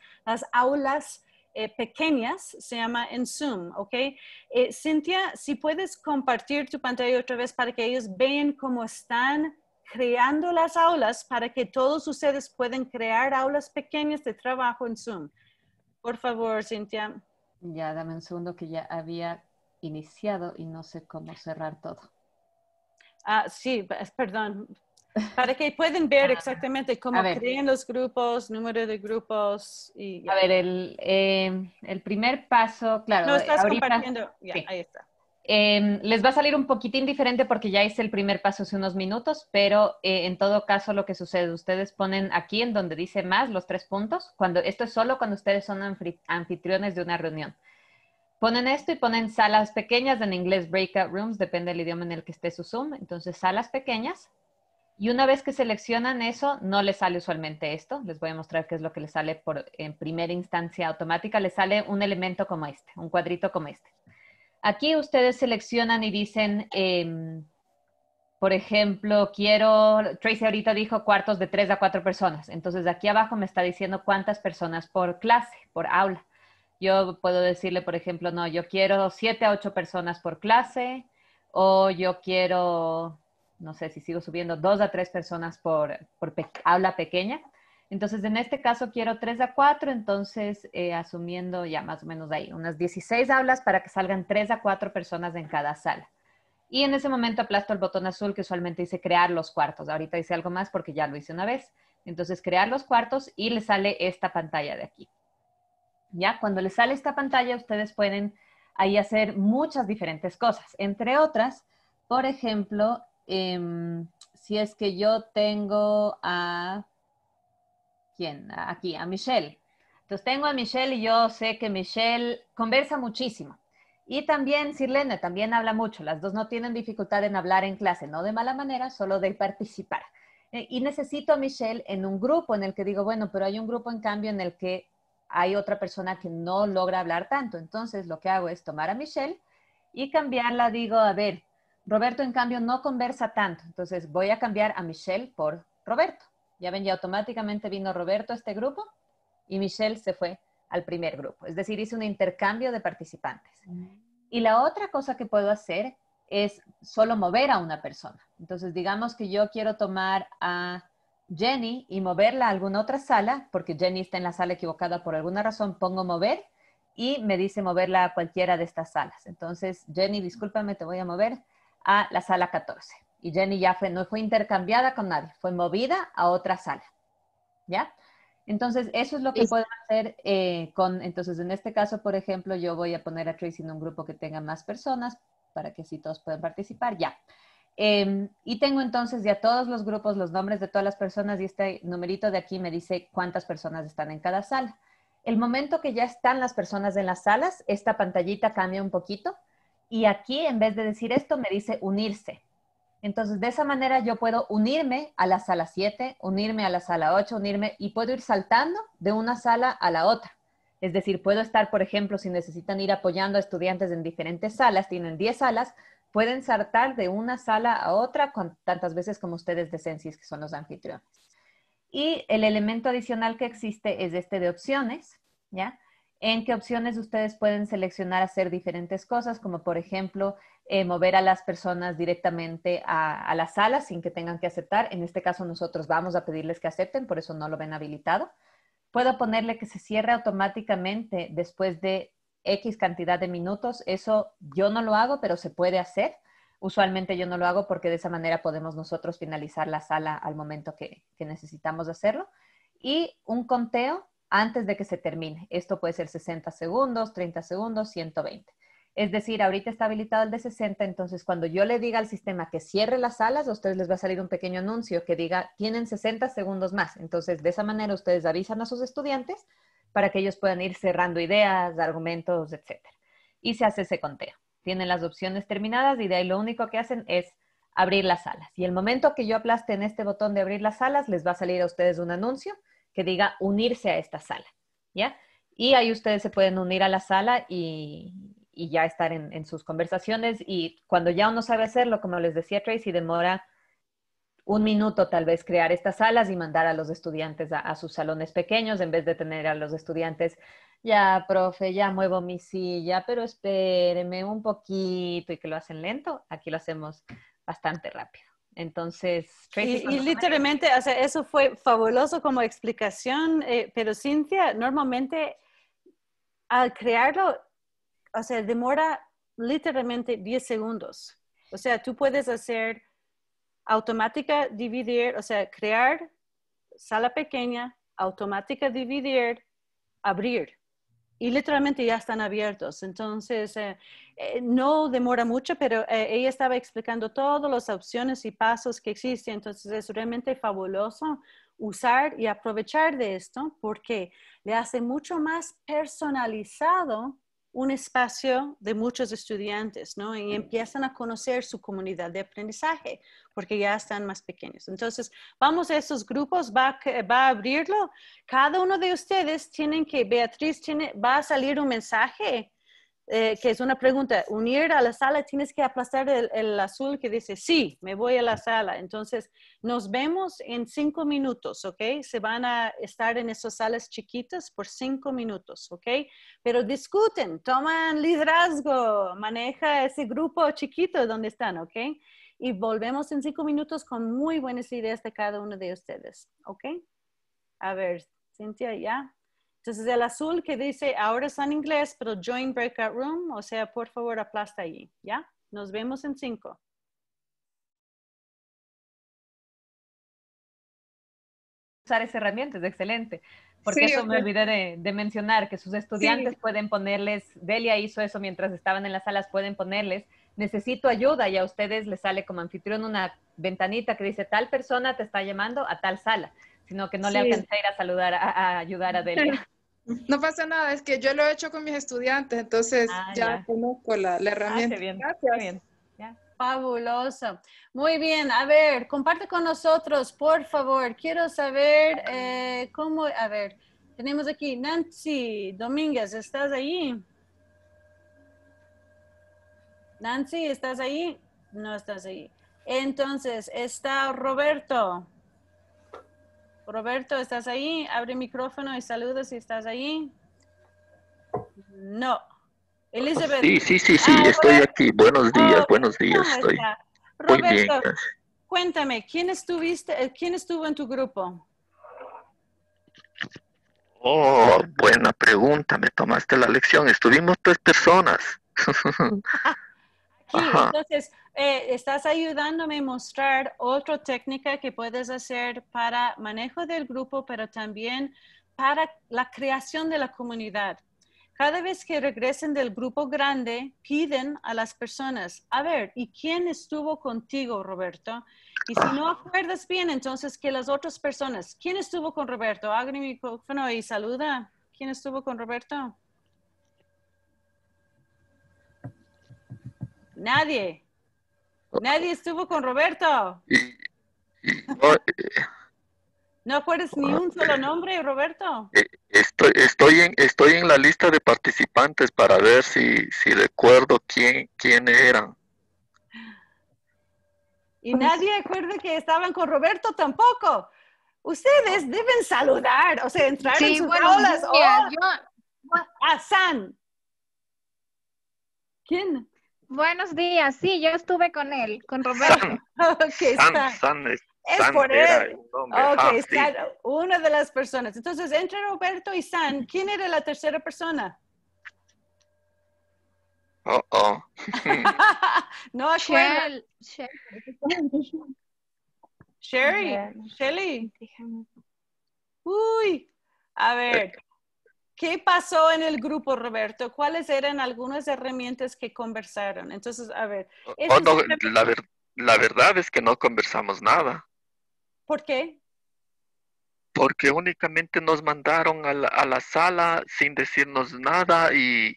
aulas eh, pequeñas, se llama en Zoom, ¿ok? Eh, Cintia, si puedes compartir tu pantalla otra vez para que ellos vean cómo están creando las aulas para que todos ustedes puedan crear aulas pequeñas de trabajo en Zoom. Por favor, Cintia. Ya, dame un segundo que ya había iniciado y no sé cómo cerrar todo. Ah, sí, perdón. Para que puedan ver [laughs] ah, exactamente cómo crean los grupos, número de grupos. Y, A ver, eh, el, primer paso, claro. No estás compartiendo. Ya, ahí está. Em, les va a salir un poquitín diferente porque ya hice el primer paso hace unos minutos, pero eh, en todo caso lo que sucede, ustedes ponen aquí en donde dice más los tres puntos, cuando, esto es solo cuando ustedes son anfitriones de una reunión. Ponen esto y ponen salas pequeñas, en inglés breakout rooms, depende del idioma en el que esté su Zoom, entonces salas pequeñas. Y una vez que seleccionan eso, no les sale usualmente esto. Les voy a mostrar qué es lo que les sale por, en primera instancia automática. Les sale un elemento como este, un cuadrito como este. Aquí ustedes seleccionan y dicen, em, por ejemplo, quiero, Tracy ahorita dijo cuartos de tres a cuatro personas. Entonces aquí abajo me está diciendo cuántas personas por clase, por aula. Yo puedo decirle, por ejemplo, no, yo quiero siete a ocho personas por clase o yo quiero, no sé si sigo subiendo, dos a tres personas por, por aula pequeña. Entonces, en este caso quiero 3 a 4, entonces eh, asumiendo ya más o menos ahí unas 16 aulas para que salgan 3 a 4 personas en cada sala. Y en ese momento aplasto el botón azul que usualmente dice crear los cuartos. Ahorita dice algo más porque ya lo hice una vez. Entonces, crear los cuartos y le sale esta pantalla de aquí. Ya, cuando le sale esta pantalla, ustedes pueden ahí hacer muchas diferentes cosas. Entre otras, por ejemplo, em, si es que yo tengo a ¿Quién? Aquí, a Michelle. Entonces tengo a Michelle y yo sé que Michelle conversa muchísimo. Y también Sirlene también habla mucho. Las dos no tienen dificultad en hablar en clase, no de mala manera, solo de participar. Eh, y necesito a Michelle en un grupo en el que digo, bueno, pero hay un grupo en cambio en el que hay otra persona que no logra hablar tanto. Entonces lo que hago es tomar a Michelle y cambiarla. Digo, a ver, Roberto en cambio no conversa tanto. Entonces voy a cambiar a Michelle por Roberto. Ya ven, ya automáticamente vino Roberto a este grupo y Michelle se fue al primer grupo. Es decir, hice un intercambio de participantes. Y la otra cosa que puedo hacer es solo mover a una persona. Entonces, digamos que yo quiero tomar a Jenny y moverla a alguna otra sala, porque Jenny está en la sala equivocada por alguna razón, pongo mover y me dice moverla a cualquiera de estas salas. Entonces, Jenny, discúlpame, te voy a mover a la sala 14 y Jenny ya no fue intercambiada con nadie, fue movida a otra sala. ¿Ya? Entonces, eso es lo que pueden hacer eh, con, entonces, en este caso, por ejemplo, yo voy a poner a Tracy en un grupo que tenga más personas para que así todos puedan participar, ya. Em, y tengo entonces ya todos los grupos, los nombres de todas las personas y este numerito de aquí me dice cuántas personas están en cada sala. El momento que ya están las personas en las salas, esta pantallita cambia un poquito y aquí en vez de decir esto me dice unirse. Entonces, de esa manera yo puedo unirme a la sala 7, unirme a la sala 8, unirme y puedo ir saltando de una sala a la otra. Es decir, puedo estar, por ejemplo, si necesitan ir apoyando a estudiantes en diferentes salas, tienen 10 salas, pueden saltar de una sala a otra con tantas veces como ustedes decen, si es que son los anfitriones. Y el elemento adicional que existe es este de opciones, ¿ya? en qué opciones ustedes pueden seleccionar hacer diferentes cosas, como por ejemplo eh, mover a las personas directamente a, la sala sin que tengan que aceptar. En este caso nosotros vamos a pedirles que acepten, por eso no lo ven habilitado. Puedo ponerle que se cierre automáticamente después de X cantidad de minutos. Eso yo no lo hago, pero se puede hacer. Usualmente yo no lo hago porque de esa manera podemos nosotros finalizar la sala al momento que necesitamos hacerlo. Y un conteo antes de que se termine. Esto puede ser 60 segundos, 30 segundos, 120. Es decir, ahorita está habilitado el de 60, entonces cuando yo le diga al sistema que cierre las salas, a ustedes les va a salir un pequeño anuncio que diga, tienen 60 segundos más. Entonces, de esa manera ustedes avisan a sus estudiantes para que ellos puedan ir cerrando ideas, argumentos, etc. Y se hace ese conteo. Tienen las opciones terminadas y de ahí lo único que hacen es abrir las salas. Y el momento que yo aplaste en este botón de abrir las salas, les va a salir a ustedes un anuncio que diga unirse a esta sala, ¿ya? Y ahí ustedes se pueden unir a la sala y, ya estar en, sus conversaciones. Y cuando ya uno sabe hacerlo, como les decía Tracy, demora un minuto tal vez crear estas salas y mandar a los estudiantes a, a sus salones pequeños en vez de tener a los estudiantes, ya, profe, ya muevo mi silla, pero espéreme un poquito y que lo hacen lento. Aquí lo hacemos bastante rápido. Entonces, y, literalmente, o sea, eso fue fabuloso como explicación, eh, pero Cynthia, normalmente al crearlo, o sea, demora literalmente 10 segundos. O sea, tú puedes hacer automática dividir, o sea, crear sala pequeña, automática dividir, abrir. Y literalmente ya están abiertos. Entonces, eh, eh, no demora mucho, pero eh, ella estaba explicando todas las opciones y pasos que existen. Entonces es realmente fabuloso usar y aprovechar de esto porque le hace mucho más personalizado un espacio de muchos estudiantes, ¿no? Y empiezan a conocer su comunidad de aprendizaje porque ya están más pequeños. Entonces, vamos a esos grupos, va, va a abrirlo. Cada uno de ustedes tienen que, Beatriz tiene, va a salir un mensaje eh, que es una pregunta, unir a la sala, tienes que aplastar el, el, azul que dice, sí, me voy a la sala. Entonces, nos vemos en cinco minutos, ¿ok? Se van a estar en esas salas chiquitas por cinco minutos, ¿ok? Pero discuten, toman liderazgo, maneja ese grupo chiquito donde están, ¿ok? Y volvemos en cinco minutos con muy buenas ideas de cada uno de ustedes, ¿ok? A ver, Cintia, ¿ya? Entonces el azul que dice ahora está en inglés, pero join breakout room, o sea, por favor aplasta ahí, ¿ya? Nos vemos en cinco. Usar herramienta, es excelente. Porque eso me olvidé de, mencionar, que sus estudiantes pueden ponerles, Delia hizo eso mientras estaban en las salas, pueden ponerles, necesito ayuda y a ustedes les sale como anfitrión una ventanita que dice, tal persona te está llamando a tal sala, sino que no le alcancé a ir a saludar, a ayudar a Delia. No pasa nada, es que yo lo he hecho con mis estudiantes, entonces ah, ya, conozco la, ah, herramienta. bien, Gracias. Fabuloso. Muy bien, a ver, comparte con nosotros, por favor. Quiero saber eh, cómo, a ver, tenemos aquí Nancy Domínguez, ¿estás ahí? Nancy, ¿estás ahí? No estás ahí. Entonces, está Roberto. Roberto, ¿estás ahí? Abre micrófono y saluda si estás ahí. No. Elizabeth. Sí, sí, sí, sí, ah, estoy aquí. Buenos días, oh, buenos días. Estoy. Roberto, cuéntame, ¿quién, estuviste, eh, ¿quién estuvo en tu grupo? Oh, buena pregunta, me tomaste la lección. Estuvimos tres personas. [laughs] Entonces, eh, estás ayudándome a mostrar otra técnica que puedes hacer para manejo del grupo, pero también para la creación de la comunidad. Cada vez que regresen del grupo grande, piden a las personas, a ver, ¿y quién estuvo contigo, Roberto? Y si no acuerdas bien, entonces que las otras personas, ¿quién estuvo con Roberto? Abre micrófono y saluda. ¿Quién estuvo con Roberto? Nadie. Nadie estuvo con Roberto. [laughs] ¿No acuerdas ni un solo nombre, Roberto? Estoy, estoy, en, estoy en la lista de participantes para ver si, recuerdo quién, quién eran. Y nadie acuerde que estaban con Roberto tampoco. Ustedes deben saludar, o sea, entrar en sus bolas. Oh, ¿Quién? Buenos días, sí, yo estuve con él, con Roberto. [laughs] okay, San, San, es, por él. okay, ah, una de las personas. Entonces, entre Roberto y San, ¿quién era la tercera persona? Oh, oh. [laughs] no, Sherry. Sherry, Shelly. Uy, a ver. ¿Qué pasó en el grupo, Roberto? ¿Cuáles eran algunas herramientas que conversaron? Entonces, a ver. Oh, oh, la, verdad es que no conversamos nada. ¿Por qué? Porque únicamente nos mandaron a la, sala sin decirnos nada y,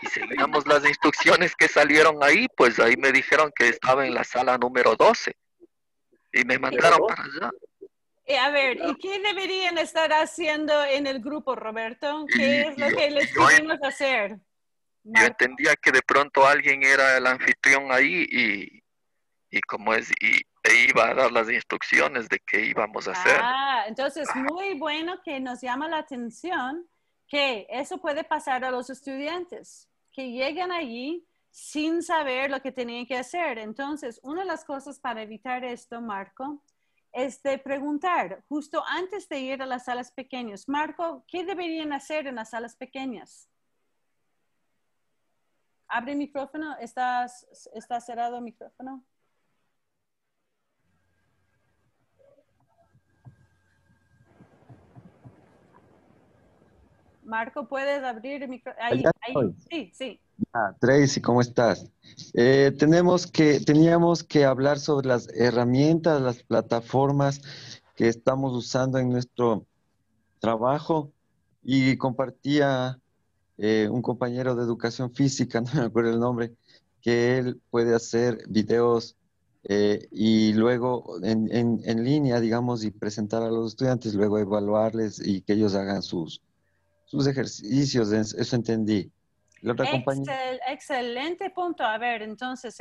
y seguíamos las instrucciones que salieron ahí, pues ahí me dijeron que estaba en la sala número 12 y me mandaron para allá. Eh, a ver, ¿y qué deberían estar haciendo en el grupo, Roberto? ¿Qué es lo que les pedimos hacer? Yo entendía que de pronto alguien era el anfitrión ahí y, y como es, y, e iba a dar las instrucciones de qué íbamos a hacer. Ah, entonces muy bueno que nos llama la atención que eso puede pasar a los estudiantes, que llegan allí sin saber lo que tenían que hacer. Entonces, una de las cosas para evitar esto, Marco, este, preguntar justo antes de ir a las salas pequeñas. Marco, ¿qué deberían hacer en las salas pequeñas? Abre el micrófono, ¿Estás, está cerrado el micrófono. Marco, ¿puedes abrir el micrófono? Ahí, ahí. Sí, sí. Ah, Tracy, ¿cómo estás? Eh, tenemos que, teníamos que hablar sobre las herramientas, las plataformas que estamos usando en nuestro trabajo y compartía eh, un compañero de educación física, [laughs] no me acuerdo el nombre, que él puede hacer videos eh, y luego en, línea, digamos, y presentar a los estudiantes, luego evaluarles y que ellos hagan sus, sus ejercicios, eso entendí excelente punto. A ver, entonces,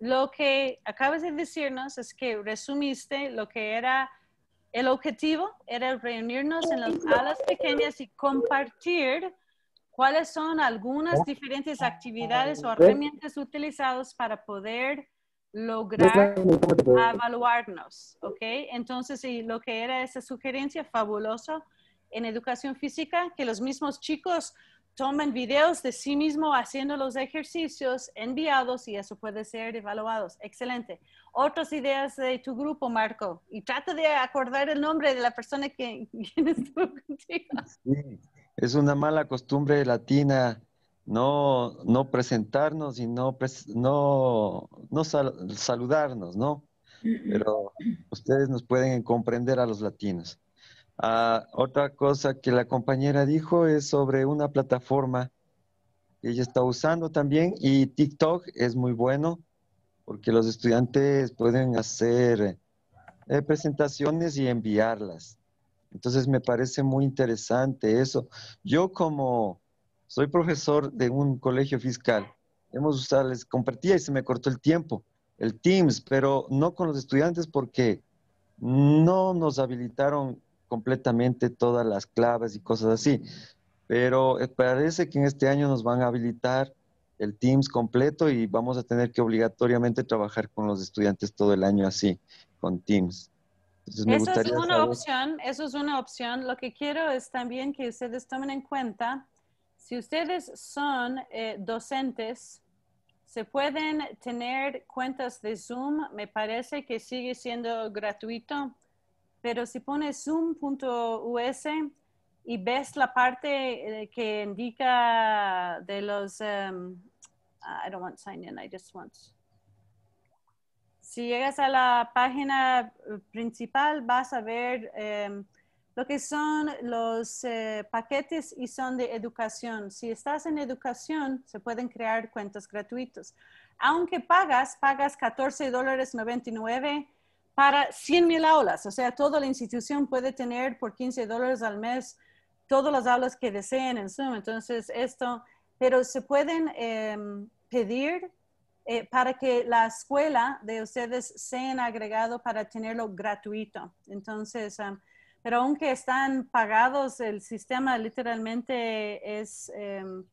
lo que acabas de decirnos es que resumiste lo que era el objetivo, era reunirnos en las alas pequeñas y compartir cuáles son algunas diferentes actividades o herramientas utilizadas para poder lograr evaluarnos, ¿ok? Entonces, y lo que era esa sugerencia fabulosa en educación física, que los mismos chicos toman videos de sí mismo haciendo los ejercicios enviados y eso puede ser evaluados. Excelente. Otras ideas de tu grupo, Marco. Y trata de acordar el nombre de la persona que, [laughs] estuvo contigo. Sí, es una mala costumbre latina no, presentarnos y no, no, no saludarnos, ¿no? Pero ustedes nos pueden comprender a los latinos. Ah, otra cosa que la compañera dijo es sobre una plataforma que ella está usando también y TikTok es muy bueno porque los estudiantes pueden hacer eh, presentaciones y enviarlas. Entonces me parece muy interesante eso. Yo como soy profesor de un colegio fiscal, hemos usado, les compartía y se me cortó el tiempo, el Teams, pero no con los estudiantes porque no nos habilitaron completamente todas las claves y cosas así. Pero eh, parece que en este año nos van a habilitar el Teams completo y vamos a tener que obligatoriamente trabajar con los estudiantes todo el año así, con Teams. eso es una opción, eso es una opción. Lo que quiero es también que ustedes tomen en cuenta, si ustedes son eh, docentes, se pueden tener cuentas de Zoom, me parece que sigue siendo gratuito pero si pones zoom.us y ves la parte eh, que indica de los, em, ah, I don't want sign in, I just want. Si llegas a la página eh, principal vas a ver em, lo que son los eh, paquetes y son de educación. Si estás en educación, se pueden crear cuentas gratuitas. Aunque pagas, pagas $14.99 dólares 99 para 100,000 aulas. O sea, toda la institución puede tener por 15 dólares al mes todas las aulas que deseen en Zoom. Entonces, esto, pero se pueden em, pedir eh, para que la escuela de ustedes sean agregado para tenerlo gratuito. Entonces, em, pero aunque están pagados, el sistema literalmente es... Em,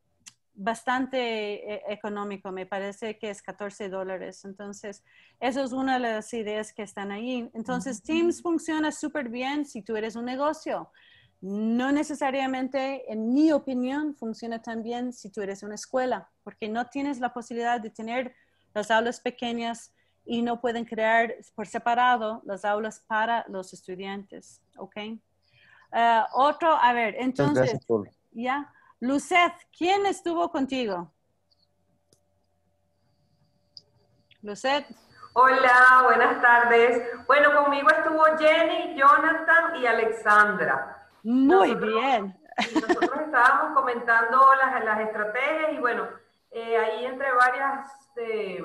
bastante eh, económico, me parece que es 14 dólares. Entonces, eso es una de las ideas que están ahí. Entonces, Teams funciona súper bien si tú eres un negocio. No necesariamente, en mi opinión, funciona tan bien si tú eres una escuela, porque no tienes la posibilidad de tener las aulas pequeñas y no pueden crear por separado las aulas para los estudiantes. ¿Ok? Ah, otro, a ver, entonces, ya. Lucet, ¿quién estuvo contigo? Lucet. Hola, buenas tardes. Bueno, conmigo estuvo Jenny, Jonathan y Alexandra. Muy bien. Nosotros estábamos comentando las, las estrategias y bueno, eh, ahí entre varias este,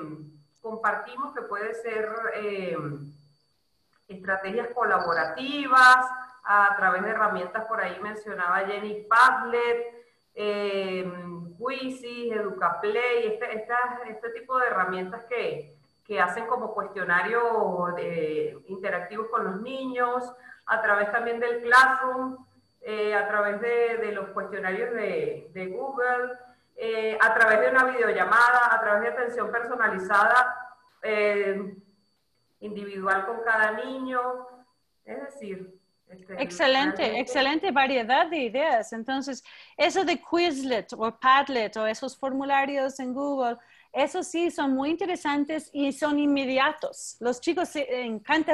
compartimos que puede ser eh, estrategias colaborativas a través de herramientas, por ahí mencionaba Jenny Padlet, eh, EducaPlay, este, este tipo de herramientas que, hacen como cuestionarios interactivos con los niños, a través también del Classroom, eh, a través de, los cuestionarios de, Google, eh, a través de una videollamada, a través de atención personalizada eh, individual con cada niño. Es decir, Excelente, excelente variedad de ideas. Entonces, eso de Quizlet o Padlet o esos formularios en Google, eso sí son muy interesantes y son inmediatos. Los chicos se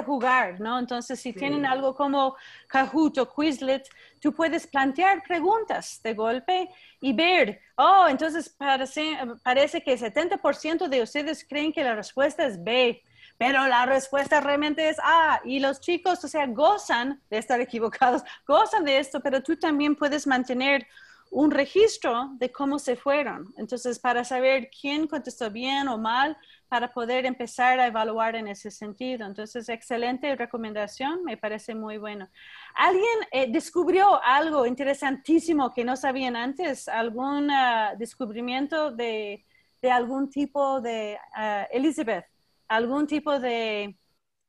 jugar, ¿no? Entonces, si tienen algo como Kahoot o Quizlet, tú puedes plantear preguntas de golpe y ver, oh, entonces parece, que el 70% de ustedes creen que la respuesta es B pero la respuesta realmente es, ah, y los chicos, o sea, gozan de estar equivocados, [laughs] gozan de esto, pero tú también puedes mantener un registro de cómo se fueron. Entonces, para saber quién contestó bien o mal, para poder empezar a evaluar en ese sentido. Entonces, excelente recomendación, me parece muy bueno. ¿Alguien eh, descubrió algo interesantísimo que no sabían antes? ¿Algún ah, descubrimiento de, de, algún tipo de ah, Elizabeth? algún tipo de,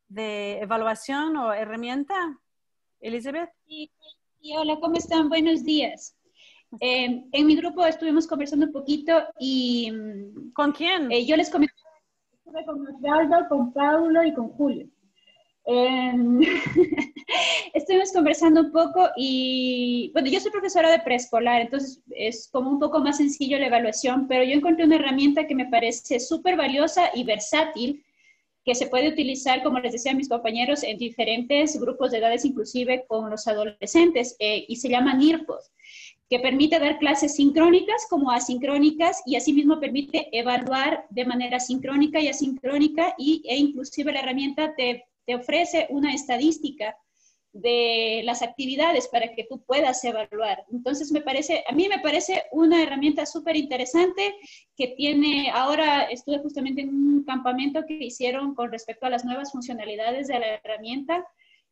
de evaluación o herramienta, Elizabeth? Sí, hola, ¿cómo están? Buenos eh, días. en mi grupo estuvimos conversando un poquito y... Mm, ¿Con quién? Eh, yo les comenté, estuve con Osvaldo, con Paulo y con Julio. Em, [laughs] estuvimos conversando un poco y, bueno, yo soy profesora de preescolar, entonces es como un poco más sencillo la evaluación, pero yo encontré una herramienta que me parece súper valiosa y versátil que se puede utilizar, como les decía a mis compañeros, en diferentes grupos de edades, inclusive con los adolescentes, eh, y se llama IRPOS, que permite dar clases sincrónicas como asincrónicas y asimismo permite evaluar de manera sincrónica y asincrónica y, e inclusive la herramienta te, te ofrece una estadística de las actividades para que tú puedas evaluar. Entonces, me parece, a mí me parece una herramienta súper interesante que tiene, ahora estuve justamente en un campamento que hicieron con respecto a las nuevas funcionalidades de la herramienta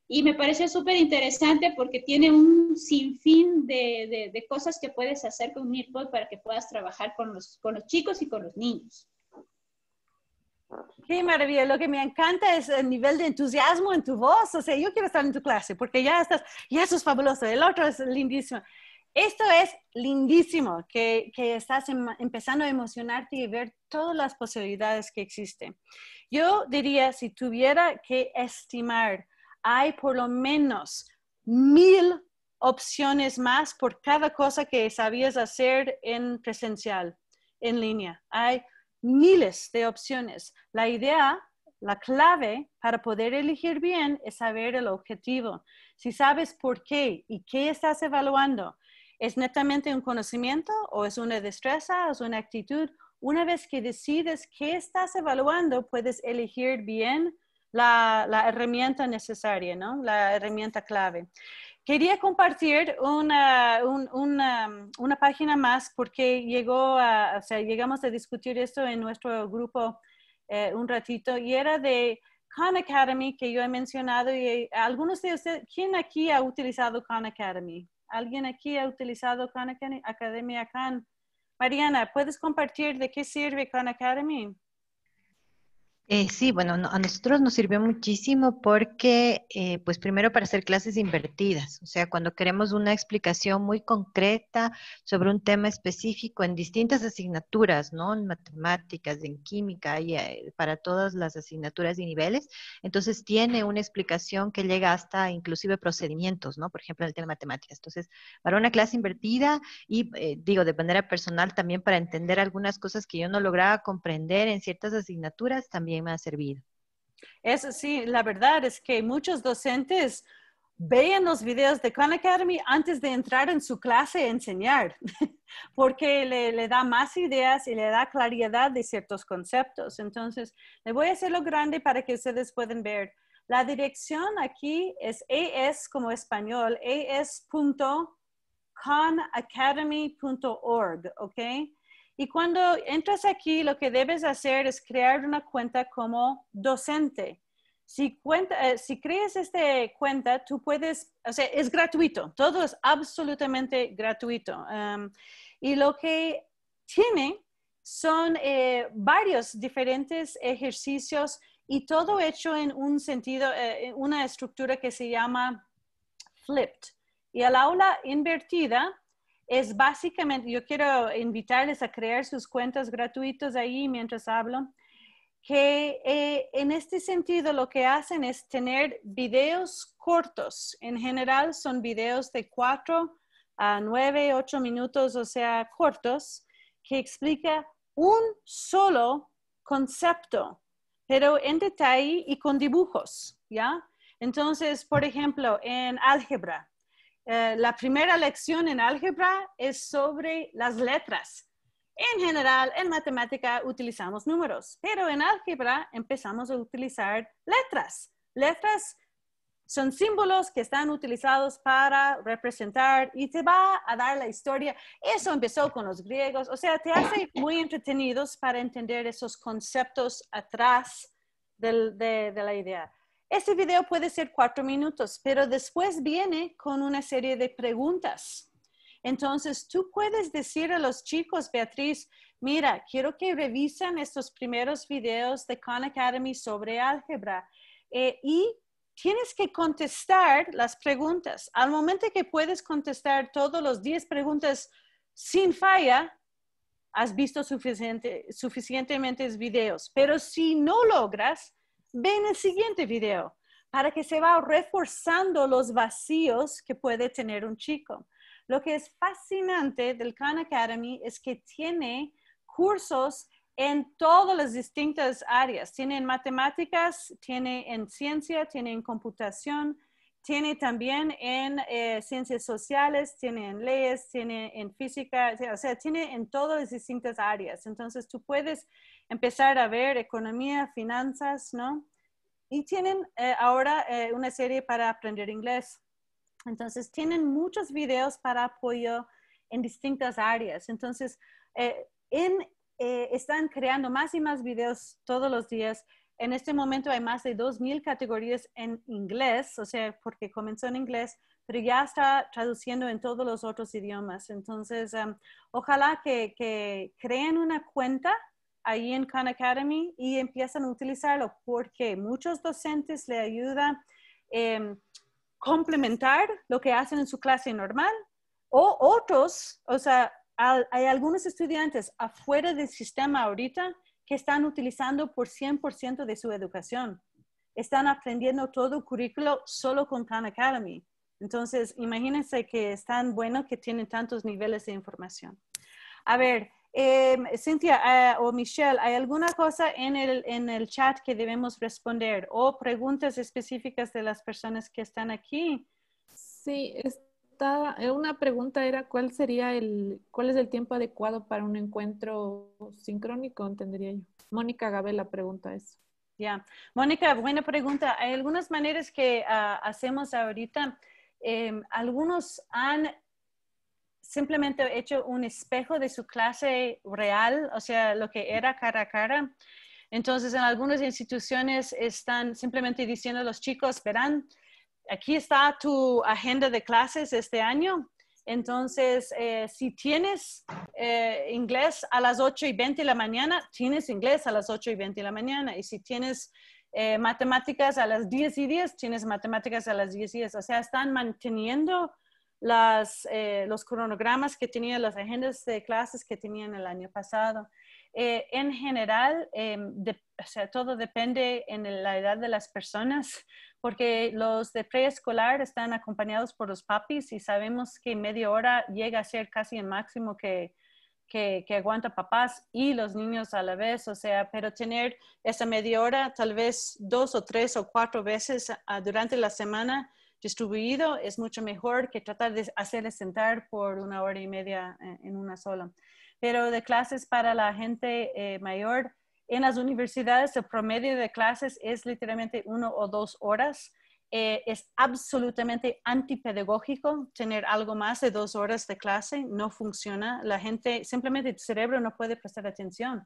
y me parece súper interesante porque tiene un sinfín de, de, cosas que puedes hacer con Meetball para que puedas trabajar con los chicos y con los niños. Qué maravilla. Lo que me encanta es el nivel de entusiasmo en tu voz. O sea, yo quiero estar en tu clase porque ya estás, y eso es fabuloso. El otro es lindísimo. Esto es lindísimo, que, que estás em, empezando a emocionarte y ver todas las posibilidades que existen. Yo diría, si tuviera que estimar, hay por lo menos mil opciones más por cada cosa que sabías hacer en presencial, en línea. Hay miles de opciones. La idea, la clave para poder elegir bien es saber el objetivo. Si sabes por qué y qué estás evaluando, ¿es netamente un conocimiento o es una destreza, o es una actitud? Una vez que decides qué estás evaluando, puedes elegir bien la, herramienta necesaria, ¿no? La herramienta clave. Quería compartir una, una, una, página más porque llegó a, o sea, llegamos a discutir esto en nuestro grupo eh, un ratito y era de Khan Academy que yo he mencionado y eh, algunos de ustedes, ¿quién aquí ha utilizado Khan Academy? ¿Alguien aquí ha utilizado Khan Academy? Academia Khan. Mariana, ¿puedes compartir de qué sirve Khan Academy? Eh, sí, bueno, a nosotros nos sirvió muchísimo porque, eh, pues primero para hacer clases invertidas, o sea, cuando queremos una explicación muy concreta sobre un tema específico en distintas asignaturas, ¿no? En matemáticas, en química, y eh, para todas las asignaturas y niveles, entonces tiene una explicación que llega hasta inclusive procedimientos, ¿no? Por ejemplo, en el tema de matemáticas. Entonces, para una clase invertida y, digo, de manera personal también para entender algunas cosas que yo no lograba comprender en ciertas asignaturas, también me ha servido. Eso sí, la verdad es que muchos docentes ven los videos de Khan Academy antes de entrar en su clase a enseñar, [laughs] porque le, da más ideas y le da claridad de ciertos conceptos. Entonces, le voy a hacerlo grande para que ustedes puedan ver. La dirección aquí es es como español, es.khanacademy.org, ¿ok? Y cuando entras aquí, lo que debes hacer es crear una cuenta como docente. Si, crees eh, creas esta cuenta, tú puedes, o sea, es gratuito, todo es absolutamente gratuito. y lo que tiene son eh, varios diferentes ejercicios y todo hecho en un sentido, en eh, una estructura que se llama flipped. Y al aula invertida, es básicamente, yo quiero invitarles a crear sus cuentas gratuitos ahí mientras hablo, que eh, en este sentido lo que hacen es tener videos cortos. En general son videos de 4 a 9, 8 minutos, o sea, cortos, que explica un solo concepto, pero en detalle y con dibujos, ¿ya? Entonces, por ejemplo, en álgebra, eh, la primera lección en álgebra es sobre las letras. En general, en matemática utilizamos números, pero en álgebra empezamos a utilizar letras. Letras son símbolos que están utilizados para representar y te va a dar la historia. Eso empezó con los griegos, o sea, te hace muy entretenidos para entender esos conceptos atrás de la idea. Este video puede ser cuatro minutos, pero después viene con una serie de preguntas. Entonces, tú puedes decir a los chicos, Beatriz, mira, quiero que revisen estos primeros videos de Khan Academy sobre álgebra eh, y tienes que contestar las preguntas. Al momento que puedes contestar todos los 10 preguntas sin falla, has visto suficiente, suficientemente videos. Pero si no logras, Ve en el siguiente video para que se va reforzando los vacíos que puede tener un chico. Lo que es fascinante del Khan Academy es que tiene cursos en todas las distintas áreas. Tiene en matemáticas, tiene en ciencia, tiene en computación, tiene también en eh, ciencias sociales, tiene en leyes, tiene en física, o sea, tiene en todas las distintas áreas. Entonces tú puedes empezar a ver economía, finanzas, ¿no? Y tienen eh, ahora eh, una serie para aprender inglés. Entonces, tienen muchos videos para apoyo en distintas áreas. Entonces, eh, están creando más y más videos todos los días. En este momento hay más de 2.000 categorías en inglés, o sea, porque comenzó en inglés, pero ya está traduciendo en todos los otros idiomas. Entonces, em, ojalá que creen una cuenta ahí en Khan Academy y empiezan a utilizarlo porque muchos docentes le ayudan eh, complementar lo que hacen en su clase normal o otros, o sea, hay algunos estudiantes afuera del sistema ahorita que están utilizando por 100% de su educación. Están aprendiendo todo el currículo solo con Khan Academy. Entonces, imagínense que es tan bueno que tienen tantos niveles de información. A ver, Em, eh, Cintia o Michelle, ¿hay alguna cosa en el, en el chat que debemos responder o preguntas específicas de las personas que están aquí? Sí, está, eh, una pregunta era cuál sería el, cuál es el tiempo adecuado para un encuentro sincrónico, entendería yo. Mónica Gabela pregunta eso. Ya, Mónica, buena pregunta. Hay algunas maneras que ah, hacemos ahorita. Em, algunos han simplemente he hecho un espejo de su clase real, o sea, lo que era cara a cara. Entonces, en algunas instituciones están simplemente diciendo a los chicos, verán, aquí está tu agenda de clases este año. Entonces, eh, si tienes eh, inglés a las 8 y 20 de la mañana, tienes inglés a las 8 y 20 de la mañana. Y si tienes eh, matemáticas a las 10 y 10, tienes matemáticas a las 10 y 10. O sea, están manteniendo eh, los cronogramas que tenían, las agendas de clases que tenían el año pasado. Eh, en general, em, todo depende en la edad de las personas, porque los de preescolar están acompañados por los papis y sabemos que media hora llega a ser casi el máximo que, que, aguanta papás y los niños a la vez, o sea, pero tener esa media hora tal vez dos o tres o cuatro veces ah, durante la semana distribuido es mucho mejor que tratar de hacerles sentar por una hora y media eh, en una sola. Pero de clases para la gente eh, mayor, en las universidades el promedio de clases es literalmente uno o dos horas. Eh, es absolutamente antipedagógico tener algo más de dos horas de clase, no funciona. La gente, simplemente el cerebro no puede prestar atención.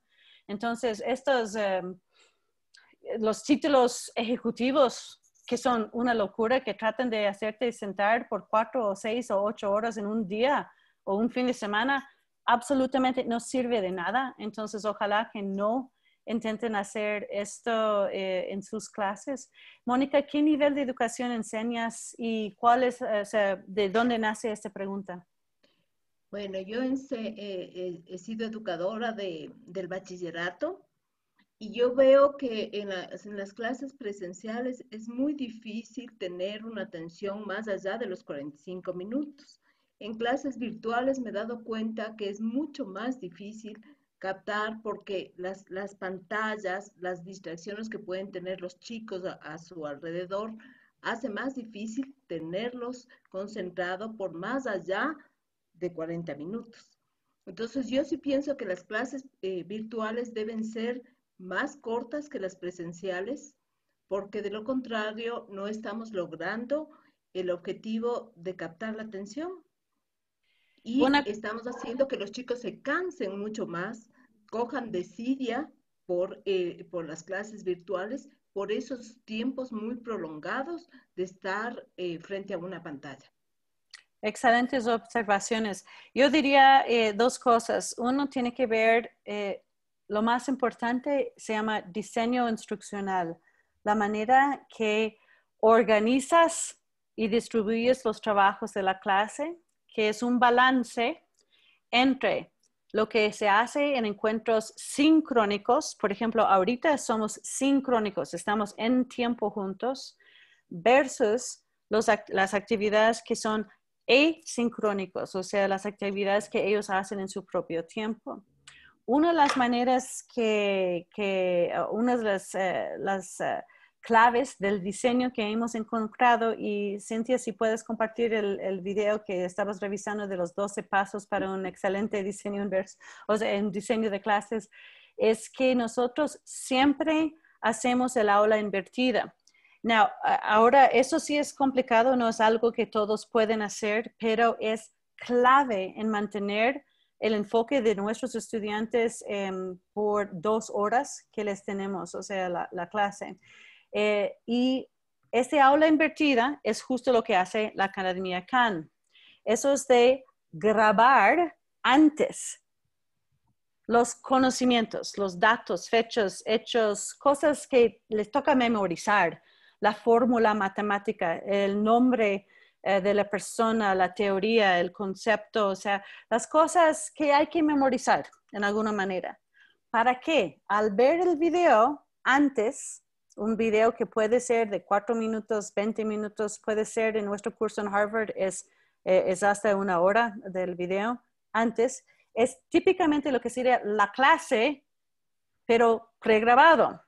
Entonces, estos, los títulos ejecutivos que son una locura, que tratan de hacerte sentar por cuatro o seis o ocho horas en un día o un fin de semana, absolutamente no sirve de nada. Entonces, ojalá que no intenten hacer esto eh, en sus clases. Mónica, ¿qué nivel de educación enseñas y cuál es, eh, o sea, de dónde nace esta pregunta? Bueno, yo he, eh, he sido educadora del bachillerato y yo veo que en las, clases presenciales es muy difícil tener una atención más allá de los 45 minutos. En clases virtuales me he dado cuenta que es mucho más difícil captar porque las, pantallas, las distracciones que pueden tener los chicos a, su alrededor, hace más difícil tenerlos concentrados por más allá de 40 minutos. Entonces yo sí pienso que las clases eh, virtuales deben ser más cortas que las presenciales, porque de lo contrario no estamos logrando el objetivo de captar la atención. Y estamos haciendo que los chicos se cansen mucho más, cojan desidia por, eh, por las clases virtuales, por esos tiempos muy prolongados de estar eh, frente a una pantalla. Excelentes observaciones. Yo diría eh, dos cosas. Uno tiene que ver lo más importante se llama diseño instruccional, la manera que organizas y distribuyes los trabajos de la clase, que es un balance entre lo que se hace en encuentros sincrónicos, por ejemplo, ahorita somos sincrónicos, estamos en tiempo juntos, versus las actividades que son asincrónicos, o sea, las actividades que ellos hacen en su propio tiempo una de las maneras que, uh, una de las, eh, eh, claves del diseño que hemos encontrado y Cintia, si puedes compartir el, video que estabas revisando de los 12 pasos para un excelente diseño o diseño de clases, es que nosotros siempre hacemos el aula invertida. ahora, eso sí es complicado, no es algo que todos pueden hacer, pero es clave en mantener el enfoque de nuestros estudiantes em, por dos horas que les tenemos, o sea, la, clase. Eh, y este aula invertida es justo lo que hace la Academia Khan. Eso es de grabar antes los conocimientos, los datos, fechas, hechos, cosas que les toca memorizar, la fórmula matemática, el nombre eh, de la persona, la teoría, el concepto, o sea, las cosas que hay que memorizar en alguna manera. ¿Para qué? Al ver el video antes, un video que puede ser de cuatro minutos, 20 minutos, puede ser en nuestro curso en Harvard, es, eh, es hasta una hora del video antes, es típicamente lo que sería la clase, pero pregrabado.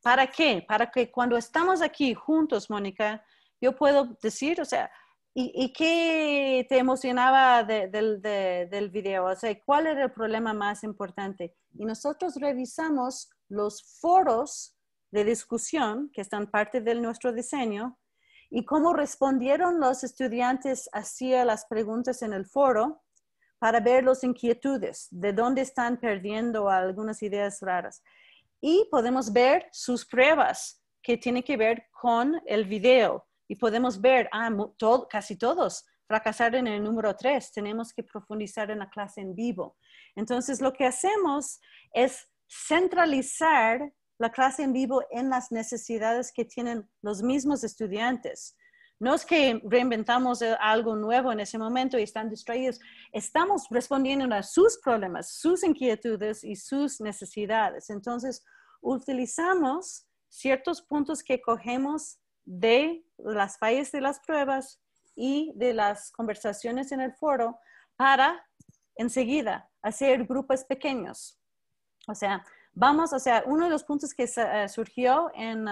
¿Para qué? Para que cuando estamos aquí juntos, Mónica, yo puedo decir, o sea, ¿Y, qué te emocionaba del video? O sea, ¿cuál era el problema más importante? Y nosotros revisamos los foros de discusión que están parte de nuestro diseño y cómo respondieron los estudiantes hacia las preguntas en el foro para ver las inquietudes, de dónde están perdiendo algunas ideas raras. Y podemos ver sus pruebas que tienen que ver con el video y podemos ver, ah, casi todos fracasaron en el número 3, tenemos que profundizar en la clase en vivo. Entonces, lo que hacemos es centralizar la clase en vivo en las necesidades que tienen los mismos estudiantes. No es que reinventamos eh, algo nuevo en ese momento y están distraídos. Estamos respondiendo a sus problemas, sus inquietudes y sus necesidades. Entonces, utilizamos ciertos puntos que cogemos de las fallas de las pruebas y de las conversaciones en el foro para enseguida hacer grupos pequeños. O sea, vamos, o sea, uno de los puntos que eh, surgió en,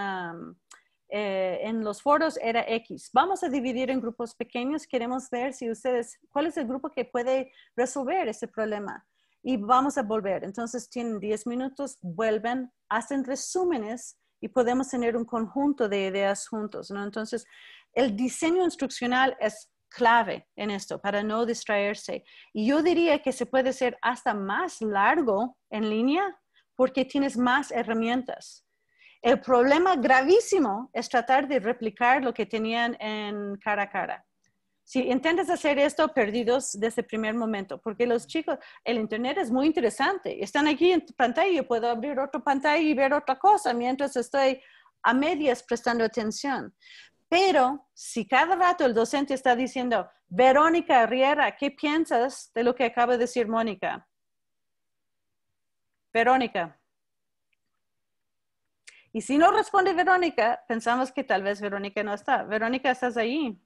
eh, en los foros era X. Vamos a dividir en grupos pequeños. Queremos ver si ustedes, cuál es el grupo que puede resolver ese problema. Y vamos a volver. Entonces tienen 10 minutos, vuelven, hacen resúmenes y podemos tener un conjunto de ideas juntos, ¿no? Entonces, el diseño instruccional es clave en esto para no distraerse. Y yo diría que se puede ser hasta más largo en línea porque tienes más herramientas. El problema gravísimo es tratar de replicar lo que tenían en cara a cara si intentas hacer esto, perdidos desde el primer momento, porque los chicos, el Internet es muy interesante. Están aquí en tu pantalla, yo puedo abrir otra pantalla y ver otra cosa mientras estoy a medias prestando atención. Pero si cada rato el docente está diciendo, Verónica Riera, ¿qué piensas de lo que acaba de decir Mónica? Verónica. Y si no responde Verónica, pensamos que tal vez Verónica no está. Verónica, ¿estás ahí?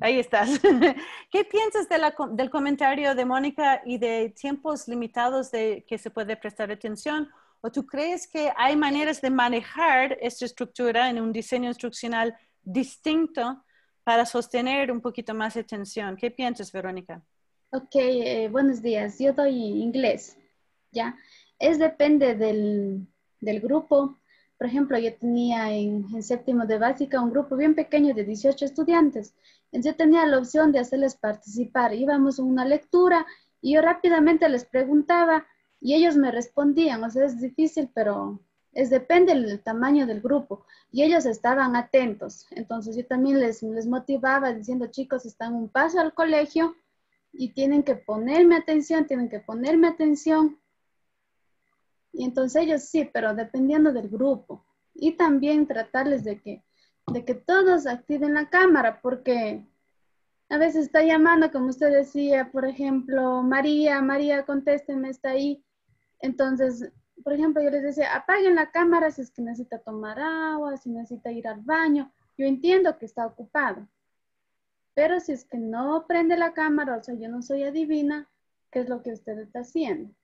Ahí estás. [laughs] ¿Qué piensas del comentario de Mónica y de tiempos limitados de que se puede prestar atención? ¿O tú crees que hay maneras de manejar esta estructura en un diseño instruccional distinto para sostener un poquito más de atención? ¿Qué piensas, Verónica? Ok, eh, buenos días. Yo doy inglés, ¿ya? Es depende del, del grupo por ejemplo, yo tenía en, séptimo de básica un grupo bien pequeño de 18 estudiantes. Yo tenía la opción de hacerles participar. Íbamos a una lectura y yo rápidamente les preguntaba y ellos me respondían. O sea, es difícil, pero es depende del tamaño del grupo. Y ellos estaban atentos. Entonces yo también les, les motivaba diciendo, chicos, están un paso al colegio y tienen que ponerme atención, tienen que ponerme atención y entonces ellos sí, pero dependiendo del grupo. Y también tratarles de que, de que todos activen la cámara, porque a veces está llamando, como usted decía, por ejemplo, María, María, contésteme, está ahí. Entonces, por ejemplo, yo les decía, apaguen la cámara si es que necesita tomar agua, si necesita ir al baño. Yo entiendo que está ocupado. Pero si es que no prende la cámara, o sea, yo no soy adivina, ¿qué es lo que usted está haciendo?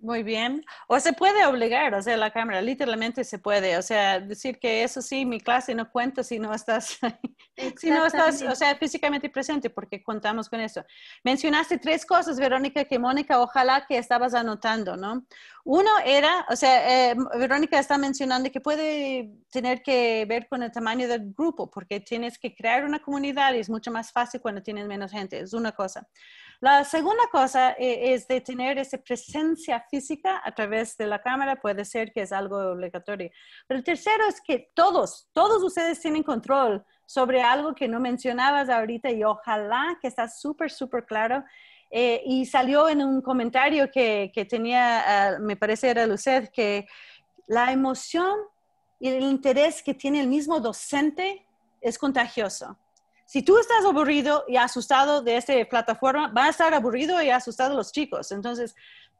Muy bien. O se puede obligar, o sea, la cámara, literalmente se puede. O sea, decir que eso sí, mi clase no cuenta si no estás, [laughs] si no estás, o sea, físicamente presente, porque contamos con eso. Mencionaste tres cosas, Verónica, que Mónica, ojalá que estabas anotando, ¿no? Uno era, o sea, eh, Verónica está mencionando que puede tener que ver con el tamaño del grupo, porque tienes que crear una comunidad y es mucho más fácil cuando tienes menos gente, es una cosa. La segunda cosa eh, es de tener esa presencia física a través de la cámara, puede ser que es algo obligatorio. Pero el tercero es que todos, todos ustedes tienen control sobre algo que no mencionabas ahorita y ojalá que está súper, súper claro. Eh, y salió en un comentario que, que tenía, ah, me parece era Lucet, que la emoción y el interés que tiene el mismo docente es contagioso si tú estás aburrido y asustado de esta plataforma, van a estar aburrido y asustados los chicos. Entonces,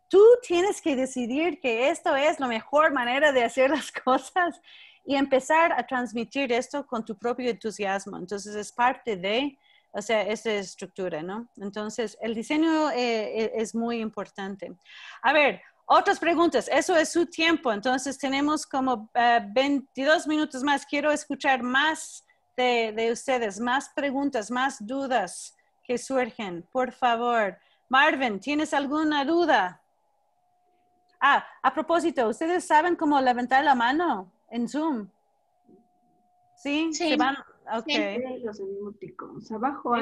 tú tienes que decidir que esto es la mejor manera de hacer las [laughs] cosas y empezar a transmitir esto con tu propio entusiasmo. Entonces, es parte de, o sea, esta estructura, ¿no? Entonces, el diseño eh, e, es muy importante. A ver, otras preguntas. Eso es su tiempo. Entonces tenemos como 22 eh, minutos más. Quiero escuchar más de, ustedes, más preguntas, más dudas que surgen, por favor. Marvin, ¿tienes alguna duda? Ah, a propósito, ¿ustedes saben cómo levantar la mano en Zoom? ¿Sí? Sí. se van? Ok. Sí. Los Abajo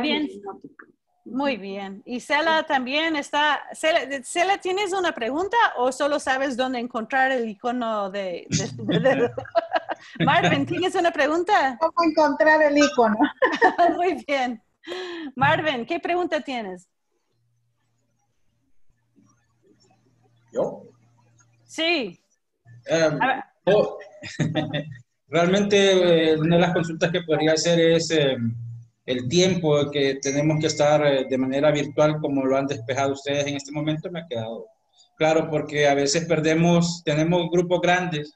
muy bien. Y Cela también está. Cela, ¿tienes una pregunta o solo sabes dónde encontrar el icono de, [laughs] [laughs] Marvin, ¿tienes una pregunta? ¿Cómo encontrar el icono? [laughs] Muy bien. Marvin, ¿qué pregunta tienes? ¿Yo? Sí. Em, oh, realmente, eh, una de las consultas que podría hacer es. Em, el tiempo que tenemos que estar eh, de manera virtual, como lo han despejado ustedes en este momento, me ha quedado claro, porque a veces perdemos, tenemos grupos grandes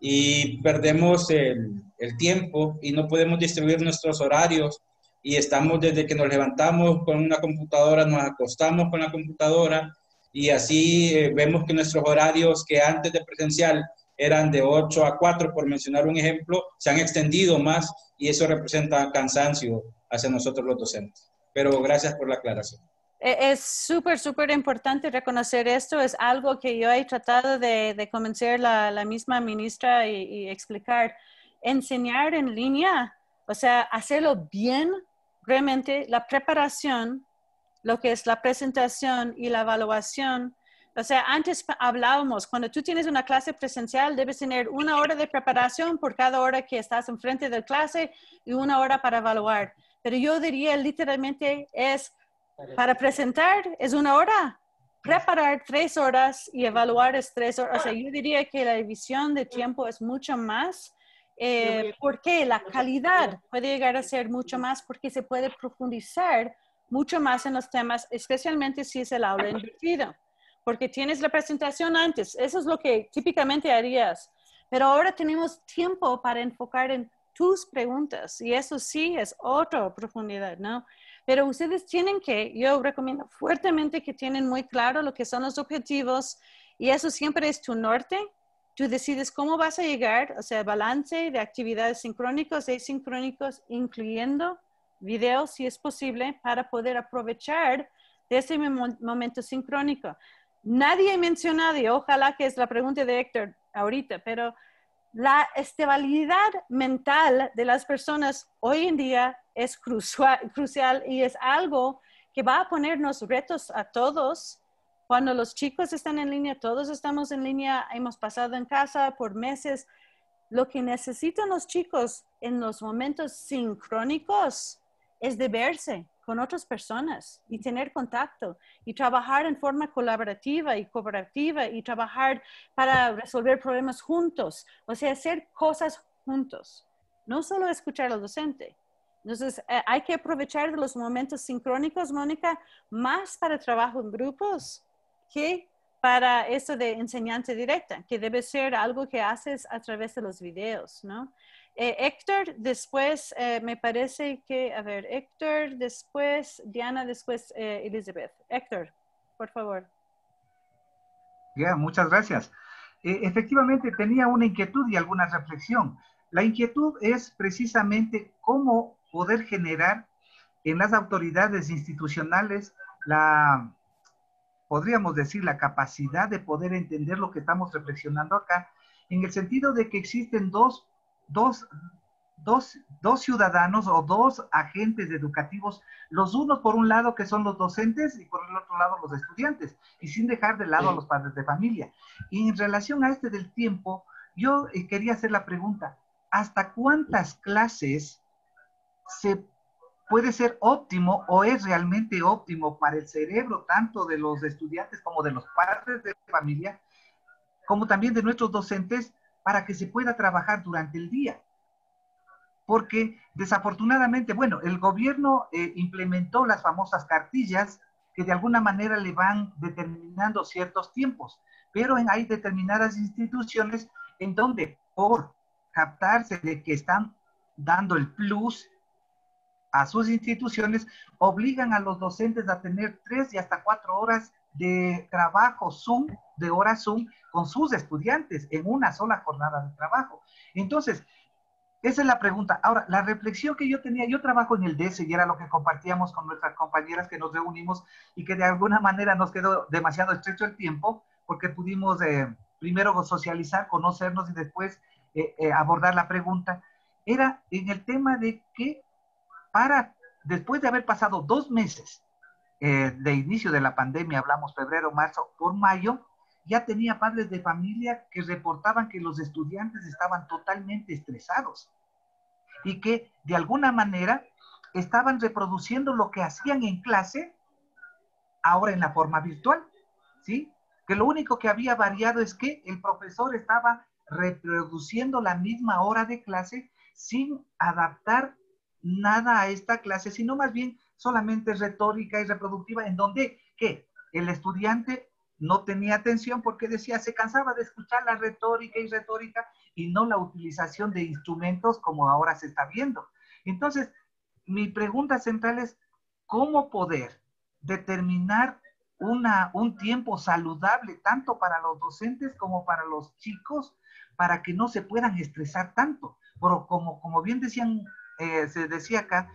y perdemos el, tiempo y no podemos distribuir nuestros horarios y estamos desde que nos levantamos con una computadora, nos acostamos con la computadora y así eh, vemos que nuestros horarios que antes de presencial eran de 8 a 4, por mencionar un ejemplo, se han extendido más y eso representa cansancio hacia nosotros los docentes. Pero gracias por la aclaración. E-, es súper, súper importante reconocer esto. Es algo que yo he tratado de, convencer la, la misma ministra y, y explicar. Enseñar en línea, o sea, hacerlo bien, realmente la preparación, lo que es la presentación y la evaluación o sea, antes hablábamos, cuando tú tienes una clase presencial, debes tener una hora de preparación por cada hora que estás enfrente de clase y una hora para evaluar. Pero yo diría literalmente es, para presentar es una hora, preparar tres horas y evaluar es tres horas. O sea, yo diría que la división de tiempo es mucho más. Eh, porque la calidad puede llegar a ser mucho más porque se puede profundizar mucho más en los temas, especialmente si es el aula invertida porque tienes la presentación antes. Eso es lo que típicamente harías. Pero ahora tenemos tiempo para enfocar en tus preguntas y eso sí es otra profundidad, ¿no? Pero ustedes tienen que, yo recomiendo fuertemente que tienen muy claro lo que son los objetivos y eso siempre es tu norte. Tú decides cómo vas a llegar, o sea, balance de actividades sincrónicos e sincrónicos, incluyendo videos si es posible, para poder aprovechar de ese momento sincrónico. Nadie ha mencionado, y ojalá que es la pregunta de Héctor ahorita, pero la estabilidad mental de las personas hoy en día es crucial, crucial y es algo que va a ponernos retos a todos. Cuando los chicos están en línea, todos estamos en línea, hemos pasado en casa por meses. Lo que necesitan los chicos en los momentos sincrónicos es de verse, con otras personas y tener contacto y trabajar en forma colaborativa y cooperativa y trabajar para resolver problemas juntos, o sea, hacer cosas juntos, no solo escuchar al docente. Entonces, eh, hay que aprovechar de los momentos sincrónicos, Mónica, más para trabajo en grupos que para eso de enseñanza directa, que debe ser algo que haces a través de los videos, ¿no? Eh, Héctor, después eh, me parece que, a ver, Héctor, después Diana, después eh, Elizabeth. Héctor, por favor. muchas gracias. efectivamente, tenía una inquietud y alguna reflexión. La inquietud es precisamente cómo poder generar en las autoridades institucionales la, podríamos decir, la capacidad de poder entender lo que estamos reflexionando acá, en el sentido de que existen dos dos, ciudadanos o dos agentes educativos, los unos por un lado que son los docentes y por el otro lado los estudiantes, y sin dejar de lado a los padres de familia. Y en relación a este del tiempo, yo eh, quería hacer la pregunta, ¿hasta cuántas clases se puede ser óptimo o es realmente óptimo para el cerebro tanto de los estudiantes como de los padres de familia, como también de nuestros docentes, para que se pueda trabajar durante el día. Porque desafortunadamente, bueno, el gobierno eh, implementó las famosas cartillas que de alguna manera le van determinando ciertos tiempos, pero hay determinadas instituciones en donde por captarse de que están dando el plus a sus instituciones, obligan a los docentes a tener tres y hasta cuatro horas de trabajo Zoom, de hora Zoom, con sus estudiantes en una sola jornada de trabajo. Entonces, esa es la pregunta. Ahora, la reflexión que yo tenía, yo trabajo en el DS e y era lo que compartíamos con nuestras compañeras que nos reunimos y que de alguna manera nos quedó demasiado estrecho el tiempo porque pudimos eh, primero socializar, conocernos y después eh, eh, abordar la pregunta. Era en el tema de que para, después de haber pasado dos meses eh, de inicio de la pandemia, hablamos febrero, marzo, por mayo, ya tenía padres de familia que reportaban que los estudiantes estaban totalmente estresados y que de alguna manera estaban reproduciendo lo que hacían en clase ahora en la forma virtual, ¿sí? Que lo único que había variado es que el profesor estaba reproduciendo la misma hora de clase sin adaptar nada a esta clase, sino más bien solamente retórica y reproductiva, en donde el estudiante no tenía atención porque decía, se cansaba de escuchar la retórica y retórica y no la utilización de instrumentos como ahora se está viendo. Entonces, mi pregunta central es, ¿cómo poder determinar un tiempo saludable tanto para los docentes como para los chicos para que no se puedan estresar tanto? Pero como, como bien decían, eh, se decía acá,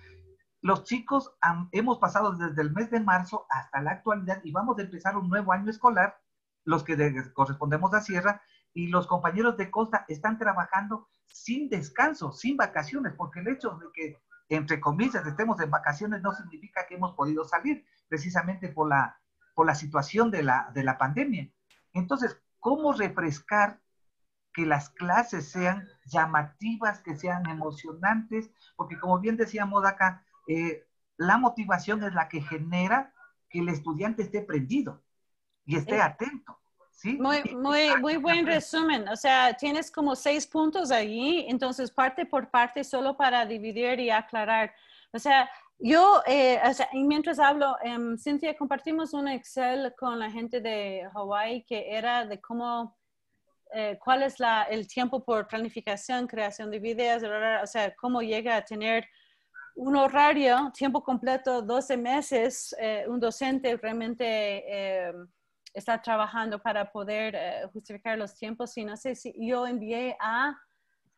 los chicos hemos pasado desde el mes de marzo hasta la actualidad y vamos a empezar un nuevo año escolar, los que correspondemos a Sierra, y los compañeros de Costa están trabajando sin descanso, sin vacaciones, porque el hecho de que, entre comillas, estemos en vacaciones no significa que hemos podido salir, precisamente por la, por la situación de la, de la pandemia. Entonces, ¿cómo refrescar que las clases sean llamativas, que sean emocionantes? Porque como bien decíamos acá, eh, la motivación es la que genera que el estudiante esté prendido y esté eh, atento. ¿sí? Muy, muy, buen resumen. O sea, tienes como seis puntos ahí, entonces parte por parte solo para dividir y aclarar. O sea, yo, eh, mientras hablo, em, Cynthia, Cynthia, compartimos un Excel con la gente de Hawaii que era de cómo, cuál es el tiempo por planificación, creación de videos, o sea, cómo llega a tener un horario, tiempo completo, 12 meses, eh, un docente realmente eh, está trabajando para poder eh, justificar los tiempos. Y no sé si yo envié a,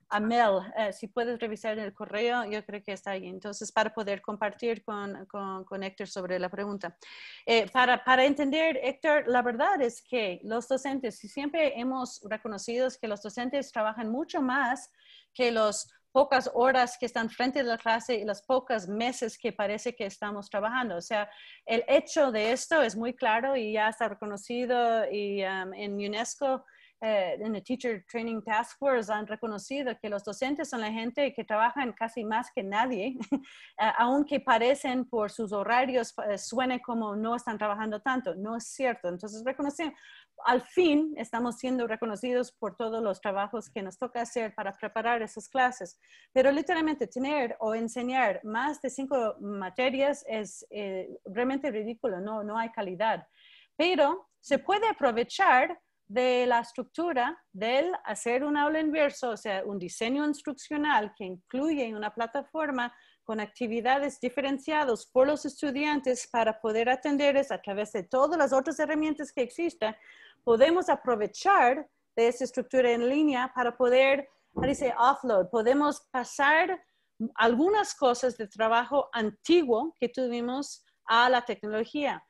a Mel, si puedes revisar el correo, yo creo que está ahí. Entonces, para poder compartir con, con, Héctor sobre la pregunta. para, para entender, Héctor, la verdad es que los docentes, siempre hemos reconocido que los docentes trabajan mucho más que los pocas horas que están frente a la clase y las pocas meses que parece que estamos trabajando. O sea, el hecho de esto es muy claro y ya está reconocido y um, en UNESCO. Eh, en el Teacher Training Task Force han reconocido que los docentes son la gente que trabajan casi más que nadie, [laughs] eh, aunque parecen por sus horarios, eh, suene como no están trabajando tanto. No es cierto. Entonces reconocen, al fin estamos siendo reconocidos por todos los trabajos que nos toca hacer para preparar esas clases. Pero literalmente tener o enseñar más de cinco materias es eh, realmente ridículo, no, no hay calidad. Pero se puede aprovechar de la estructura del hacer un aula inverso, o sea, un diseño instruccional que incluye una plataforma con actividades diferenciadas por los estudiantes para poder atenderles a través de todas las otras herramientas que existen, podemos aprovechar de esa estructura en línea para poder, dice, offload, podemos pasar algunas cosas de trabajo antiguo que tuvimos a la tecnología.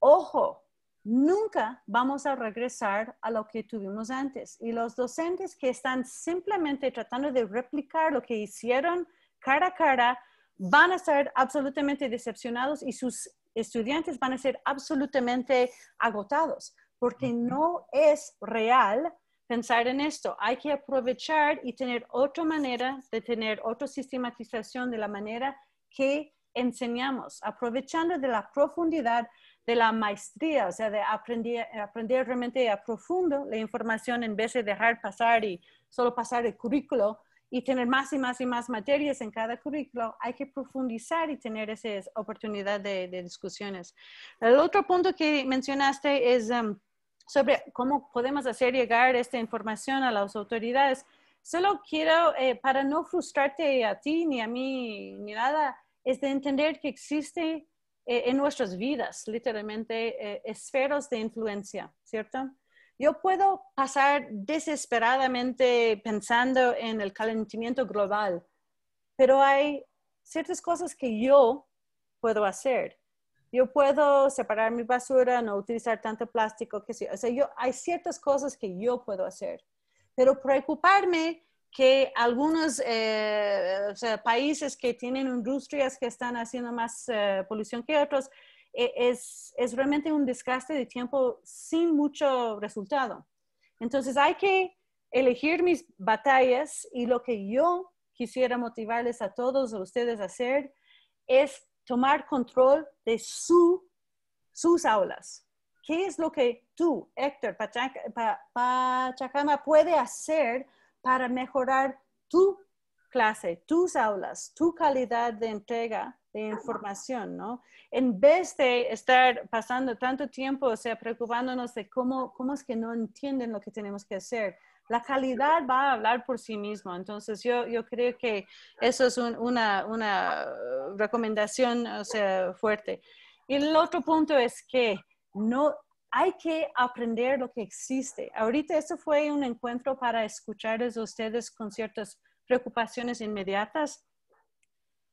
Ojo, nunca vamos a regresar a lo que tuvimos antes. Y los docentes que están simplemente tratando de replicar lo que hicieron cara a cara, van a estar absolutamente decepcionados y sus estudiantes van a ser absolutamente agotados, porque no es real pensar en esto. Hay que aprovechar y tener otra manera de tener otra sistematización de la manera que enseñamos, aprovechando de la profundidad de la maestría, o sea, de aprender, aprender realmente a profundo la información en vez de dejar pasar y solo pasar el currículo y tener más y más y más materias en cada currículo, hay que profundizar y tener esa oportunidad de, discusiones. El otro punto que mencionaste es um, sobre cómo podemos hacer llegar esta información a las autoridades. Solo quiero, eh, para no frustrarte a ti ni a mí ni nada, es de entender que existe eh, en nuestras vidas, literalmente, eh, esferas de influencia, ¿cierto? Yo puedo pasar desesperadamente pensando en el calentamiento global, pero hay ciertas cosas que yo puedo hacer. Yo puedo separar mi basura, no utilizar tanto plástico, que sí. O sea, yo, hay ciertas cosas que yo puedo hacer, pero preocuparme que algunos eh, países que tienen industrias que están haciendo más eh, polución que otros, e, es, realmente un desgaste de tiempo sin mucho resultado. Entonces hay que elegir mis batallas y lo que yo quisiera motivarles a todos ustedes a hacer es tomar control de su, sus aulas. ¿Qué es lo que tú, Héctor Pachacama, puede hacer para mejorar tu clase, tus aulas, tu calidad de entrega de información, ¿no? En vez de estar pasando tanto tiempo, o sea, preocupándonos de cómo, cómo es que no entienden lo que tenemos que hacer. La calidad va a hablar por sí mismo. Entonces, yo, yo creo que eso es una, una uh, recomendación o sea, fuerte. Y el otro punto es que no hay que aprender lo que existe. Ahorita esto fue un encuentro para escucharles a ustedes con ciertos preocupaciones inmediatas,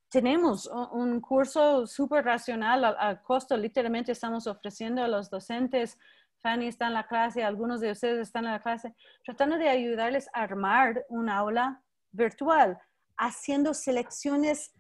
tenemos un curso súper racional al costo, literalmente estamos ofreciendo a los docentes, Fanny está en la clase, algunos de ustedes están en la clase, tratando de ayudarles a armar una aula virtual, haciendo selecciones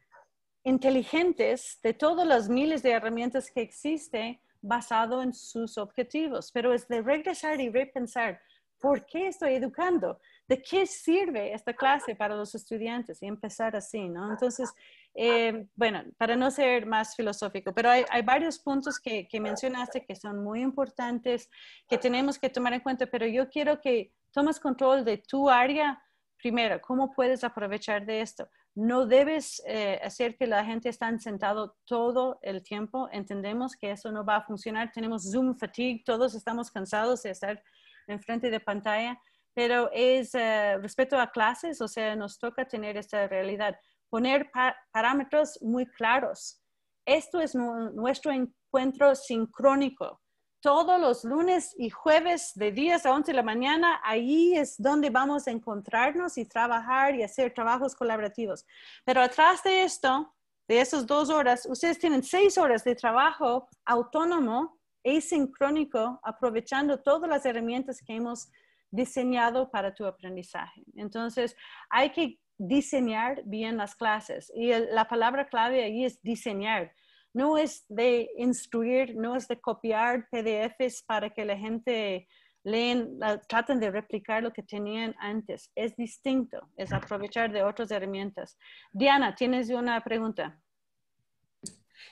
inteligentes de todas las miles de herramientas que existen basado en sus objetivos, pero es de regresar y repensar, ¿por qué estoy educando? ¿de qué sirve esta clase para los estudiantes? Y empezar así, ¿no? Entonces, eh, bueno, para no ser más filosófico, pero hay, varios puntos que, mencionaste que son muy importantes, que tenemos que tomar en cuenta, pero yo quiero que tomes control de tu área primero, ¿cómo puedes aprovechar de esto? No debes eh, hacer que la gente esté sentado todo el tiempo. Entendemos que eso no va a funcionar. Tenemos Zoom fatigue, todos estamos cansados de estar enfrente de pantalla pero es eh, respecto a clases, o sea, nos toca tener esta realidad, poner parámetros muy claros. Esto es nuestro encuentro sincrónico. Todos los lunes y jueves de 10 a 11 de la mañana, ahí es donde vamos a encontrarnos y trabajar y hacer trabajos colaborativos. Pero atrás de esto, de esas dos horas, ustedes tienen seis horas de trabajo autónomo y sincrónico, aprovechando todas las herramientas que hemos diseñado para tu aprendizaje. Entonces, hay que diseñar bien las clases y la palabra clave ahí es diseñar. No es de instruir, no es de copiar PDFs para que la gente leen, traten de replicar lo que tenían antes. Es distinto, es aprovechar de otras herramientas. Diana, tienes una pregunta.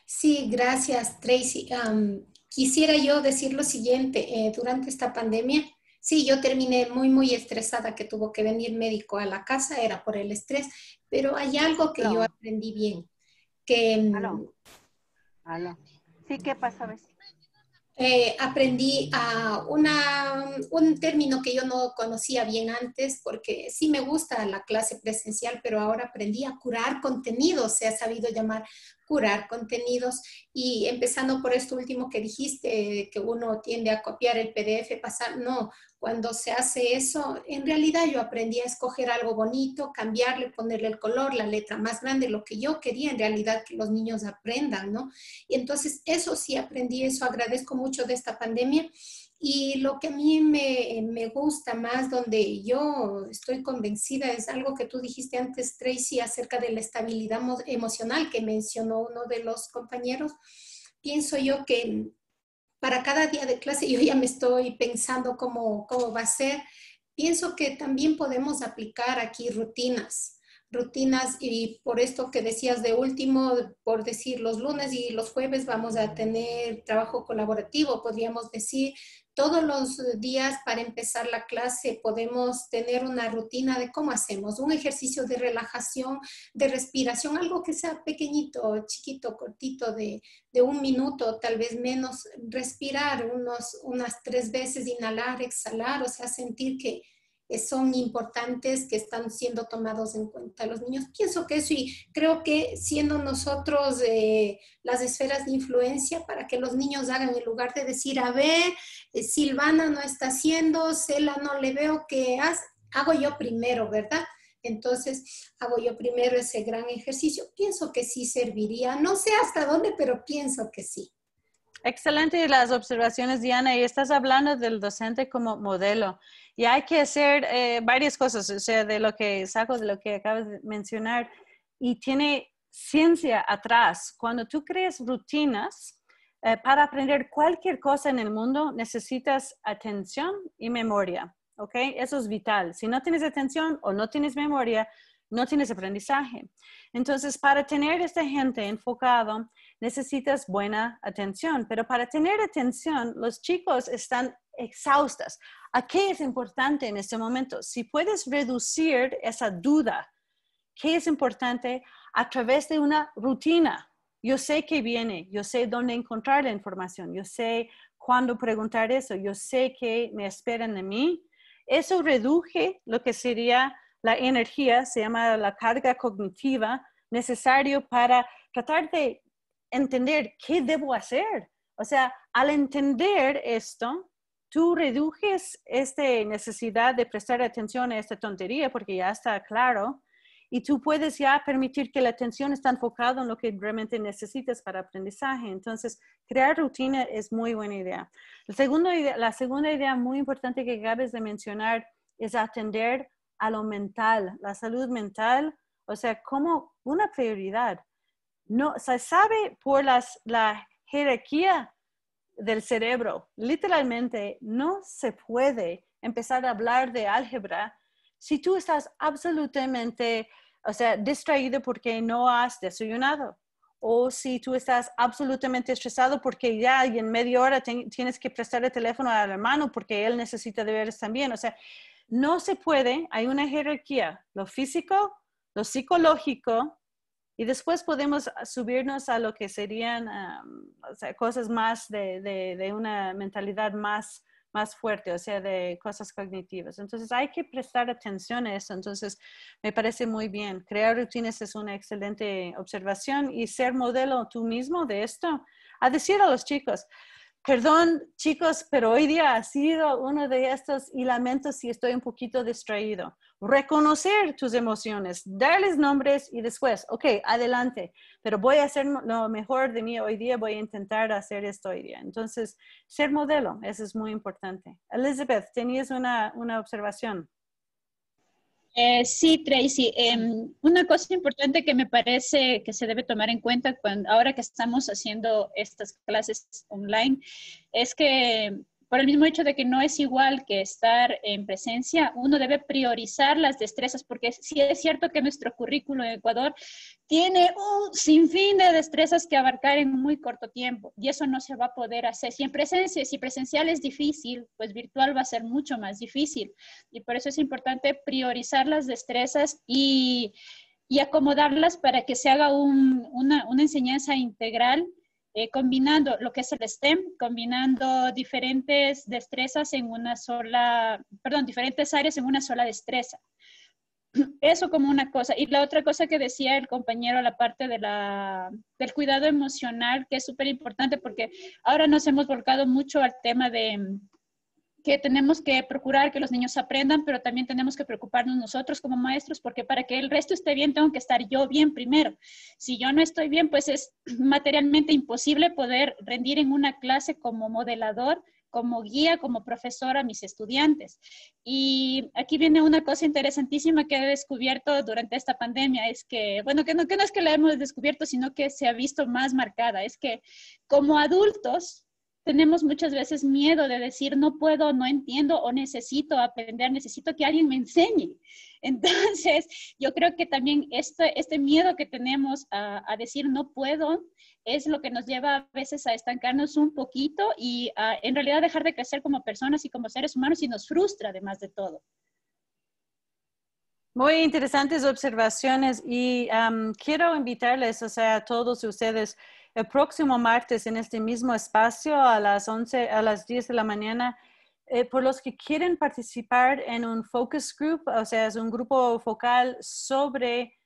Sí, gracias, Tracy. quisiera yo decir lo siguiente, eh, durante esta pandemia, Sí, yo terminé muy, muy estresada que tuvo que venir médico a la casa, era por el estrés, pero hay algo que yo aprendí bien, que... Mm, Aló. Aló. Sí, ¿qué pasa? Eh, aprendí a una, un término que yo no conocía bien antes, porque sí me gusta la clase presencial, pero ahora aprendí a curar contenidos, se ha sabido llamar curar contenidos. Y empezando por esto último que dijiste, que uno tiende a copiar el PDF, pasar, no, cuando se hace eso, en realidad yo aprendí a escoger algo bonito, cambiarle, ponerle el color, la letra más grande, lo que yo quería en realidad que los niños aprendan, ¿no? Y entonces eso sí aprendí, eso agradezco mucho de esta pandemia. Y lo que a mí me, gusta más, donde yo estoy convencida, es algo que tú dijiste antes, Tracy, acerca de la estabilidad emocional que mencionó uno de los compañeros. Pienso yo que para cada día de clase, yo ya me estoy pensando cómo, cómo va a ser. Pienso que también podemos aplicar aquí rutinas, rutinas y por esto que decías de último, por decir los lunes y los jueves vamos a tener trabajo colaborativo, podríamos decir todos los días para empezar la clase podemos tener una rutina de cómo hacemos, un ejercicio de relajación, de respiración, algo que sea pequeñito, chiquito, cortito, de, un minuto, tal vez menos, respirar unos, unas tres veces, inhalar, exhalar, o sea, sentir que eh, son importantes que están siendo tomados en cuenta los niños. Pienso que sí, creo que siendo nosotros eh, las esferas de influencia para que los niños hagan en lugar de decir, a ver, eh, Silvana no está haciendo, Cela no le veo que haz, hago yo primero, ¿verdad? Entonces, hago yo primero ese gran ejercicio. Pienso que sí serviría. No sé hasta dónde, pero pienso que sí. Excelente las observaciones, Diana. Y estás hablando del docente como modelo. Y hay que hacer eh, varias cosas, o sea, de lo que saco, de lo que acabas de mencionar. Y tiene ciencia atrás. Cuando tú creas rutinas eh, para aprender cualquier cosa en el mundo, necesitas atención y memoria. ¿Ok? Eso es vital. Si no tienes atención o no tienes memoria, no tienes aprendizaje. Entonces, para tener esta gente enfocado, necesitas buena atención. Pero para tener atención, los chicos están exhaustas. ¿A qué es importante en este momento? Si puedes reducir esa duda, ¿qué es importante? A través de una rutina. Yo sé qué viene, yo sé dónde encontrar la información, yo sé cuándo preguntar eso, yo sé que me esperan de mí. Eso reduce lo que sería la energía, se llama la carga cognitiva, necesario para tratar de entender qué debo hacer. O sea, al entender esto, tú reduces esta necesidad de prestar atención a esta tontería porque ya está claro y tú puedes ya permitir que la atención está enfocada en lo que realmente necesitas para aprendizaje. Entonces, crear rutina es muy buena idea. La segunda idea, la segunda idea muy importante que acabas de mencionar es atender a lo mental, la salud mental, o sea, como una prioridad. No, se sabe por la jerarquía del cerebro. Literalmente, no se puede empezar a hablar de álgebra si tú estás absolutamente, o sea, distraído porque no has desayunado o si tú estás absolutamente estresado porque ya en media hora tienes que prestar el teléfono al hermano porque él necesita deberes también. O sea, no se puede, hay una jerarquía, lo físico, lo psicológico, y después podemos ah, subirnos a lo que serían cosas más de, una mentalidad más, más fuerte, o sea, de cosas cognitivas. Entonces hay que prestar atención a eso. Entonces me parece muy bien. Crear rutinas es una excelente observación y ser modelo tú mismo de esto. A decir a los chicos, perdón chicos, pero hoy día ha sido uno de estos y lamento si estoy un poquito distraído reconocer tus emociones, darles nombres y después, ok, adelante, pero voy a hacer lo mejor de mí hoy día, voy a intentar hacer esto hoy día. Entonces, ser modelo, eso es muy importante. Elizabeth, tenías una, una observación. Eh, sí, Tracy. Em, una cosa importante que me parece que se debe tomar en cuenta cuando, ahora que estamos haciendo estas clases online es que por el mismo hecho de que no es igual que estar en presencia, uno debe priorizar las destrezas, porque sí es cierto que nuestro currículo en Ecuador tiene un sinfín de destrezas que abarcar en muy corto tiempo, y eso no se va a poder hacer. Si en presencia, si presencial es difícil, pues virtual va a ser mucho más difícil, y por eso es importante priorizar las destrezas y y acomodarlas para que se haga una, una, enseñanza integral eh, combinando lo que es el STEM, combinando diferentes destrezas en una sola, perdón, diferentes áreas en una sola destreza. [clears throat] Eso como una cosa. Y la otra cosa que decía el compañero, la parte de la, del cuidado emocional, que es súper importante porque ahora nos hemos volcado mucho al tema de, que tenemos que procurar que los niños aprendan, pero también tenemos que preocuparnos nosotros como maestros, porque para que el resto esté bien, tengo que estar yo bien primero. Si yo no estoy bien, pues es [clears throat] materialmente imposible poder rendir en una clase como modelador, como guía, como profesora a mis estudiantes. Y aquí viene una cosa interesantísima que he descubierto durante esta pandemia, es que, bueno, que no, que no es que la hemos descubierto, sino que se ha visto más marcada, es que como adultos, tenemos muchas veces miedo de decir no puedo, no entiendo o necesito aprender, necesito que alguien me enseñe. [laughs] Entonces, yo creo que también este, este miedo que tenemos a, decir no puedo es lo que nos lleva a veces a estancarnos un poquito y en realidad dejar de crecer como personas y como seres humanos y nos frustra además de todo. Muy interesantes observaciones y quiero invitarles, o sea, a todos ustedes, el próximo martes en este mismo espacio a las 11, a las 10 de la mañana, eh, por los que quieren participar en un focus group, o sea, es un grupo focal sobre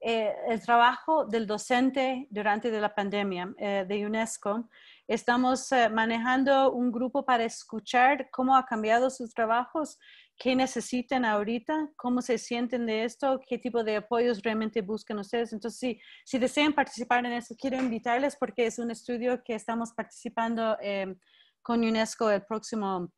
eh, el trabajo del docente durante de la pandemia eh, de UNESCO. Estamos manejando un grupo para escuchar cómo ha cambiado sus trabajos qué necesitan ahorita, cómo se sienten de esto, qué tipo de apoyos realmente buscan ustedes. Entonces, si, si desean participar en esto, quiero invitarles porque es un estudio que estamos participando eh, con UNESCO el próximo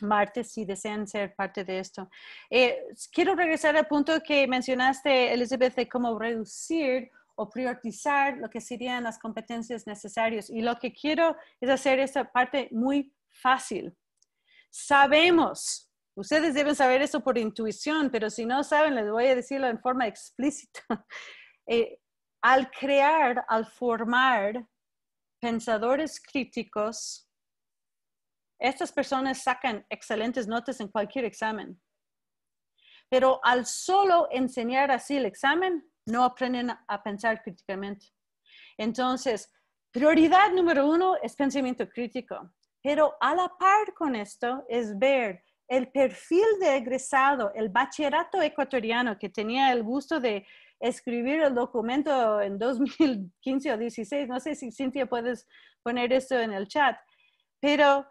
martes si desean ser parte de esto. Eh, quiero regresar al punto que mencionaste, Elizabeth, de cómo reducir o priorizar lo que serían las competencias necesarias. Y lo que quiero es hacer esta parte muy fácil. Sabemos Ustedes deben saber eso por intuición, pero si no saben, les voy a decirlo en forma explícita. [laughs] Eh, al crear, al formar pensadores críticos, estas personas sacan excelentes notas en cualquier examen. Pero al solo enseñar así el examen, no aprenden a pensar críticamente. Entonces, prioridad número uno es pensamiento crítico. Pero a la par con esto es ver el perfil de egresado, el bachillerato ecuatoriano que tenía el gusto de escribir el documento en 2015 o 16, no sé si Cintia puedes poner esto en el chat, pero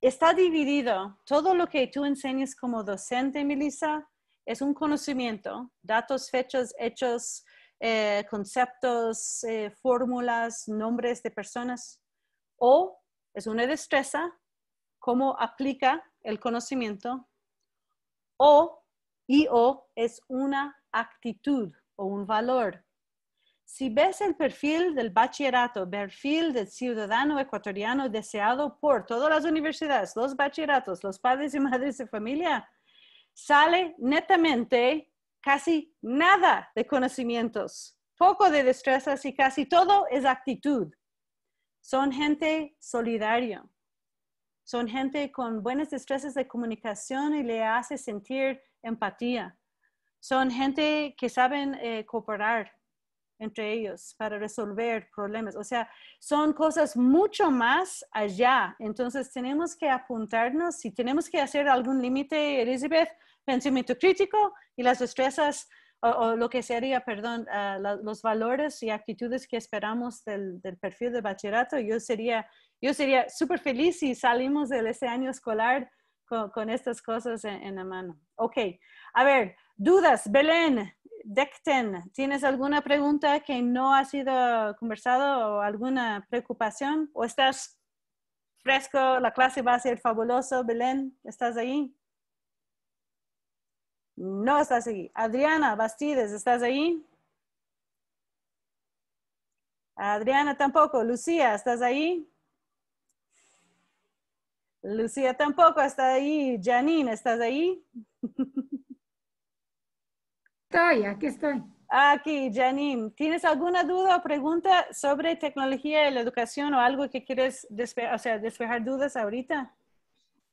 está dividido. Todo lo que tú enseñas como docente, Melissa, es un conocimiento, datos, fechas, hechos, eh, conceptos, eh, fórmulas, nombres de personas, o es una destreza cómo aplica el conocimiento, o y o es una actitud o un valor. Si ves el perfil del bachillerato, perfil del ciudadano ecuatoriano deseado por todas las universidades, los bachilleratos, los padres y madres de familia, sale netamente casi nada de conocimientos, poco de destrezas y casi todo es actitud. Son gente solidaria, son gente con buenas destrezas de comunicación y le hace sentir empatía. Son gente que saben eh, cooperar entre ellos para resolver problemas. O sea, son cosas mucho más allá. Entonces tenemos que apuntarnos, si tenemos que hacer algún límite, Elizabeth, pensamiento crítico y las destrezas, o, lo que sería, perdón, ah, los valores y actitudes que esperamos del, del perfil de bachillerato, yo sería yo sería súper feliz si salimos de ese año escolar con, estas cosas en, la mano. Ok, a ver, dudas, Belén, Decten, ¿tienes alguna pregunta que no ha sido conversado o alguna preocupación? ¿O estás fresco? La clase va a ser fabuloso, Belén, ¿estás ahí? No estás ahí. Adriana Bastides, ¿estás ahí? Adriana tampoco. Lucía, ¿estás ahí? Lucía tampoco está ahí. Janine, ¿estás ahí? Estoy, aquí estoy. Aquí, Janine, ¿tienes alguna duda o pregunta sobre tecnología y la educación o algo que quieres o despejar dudas ahorita?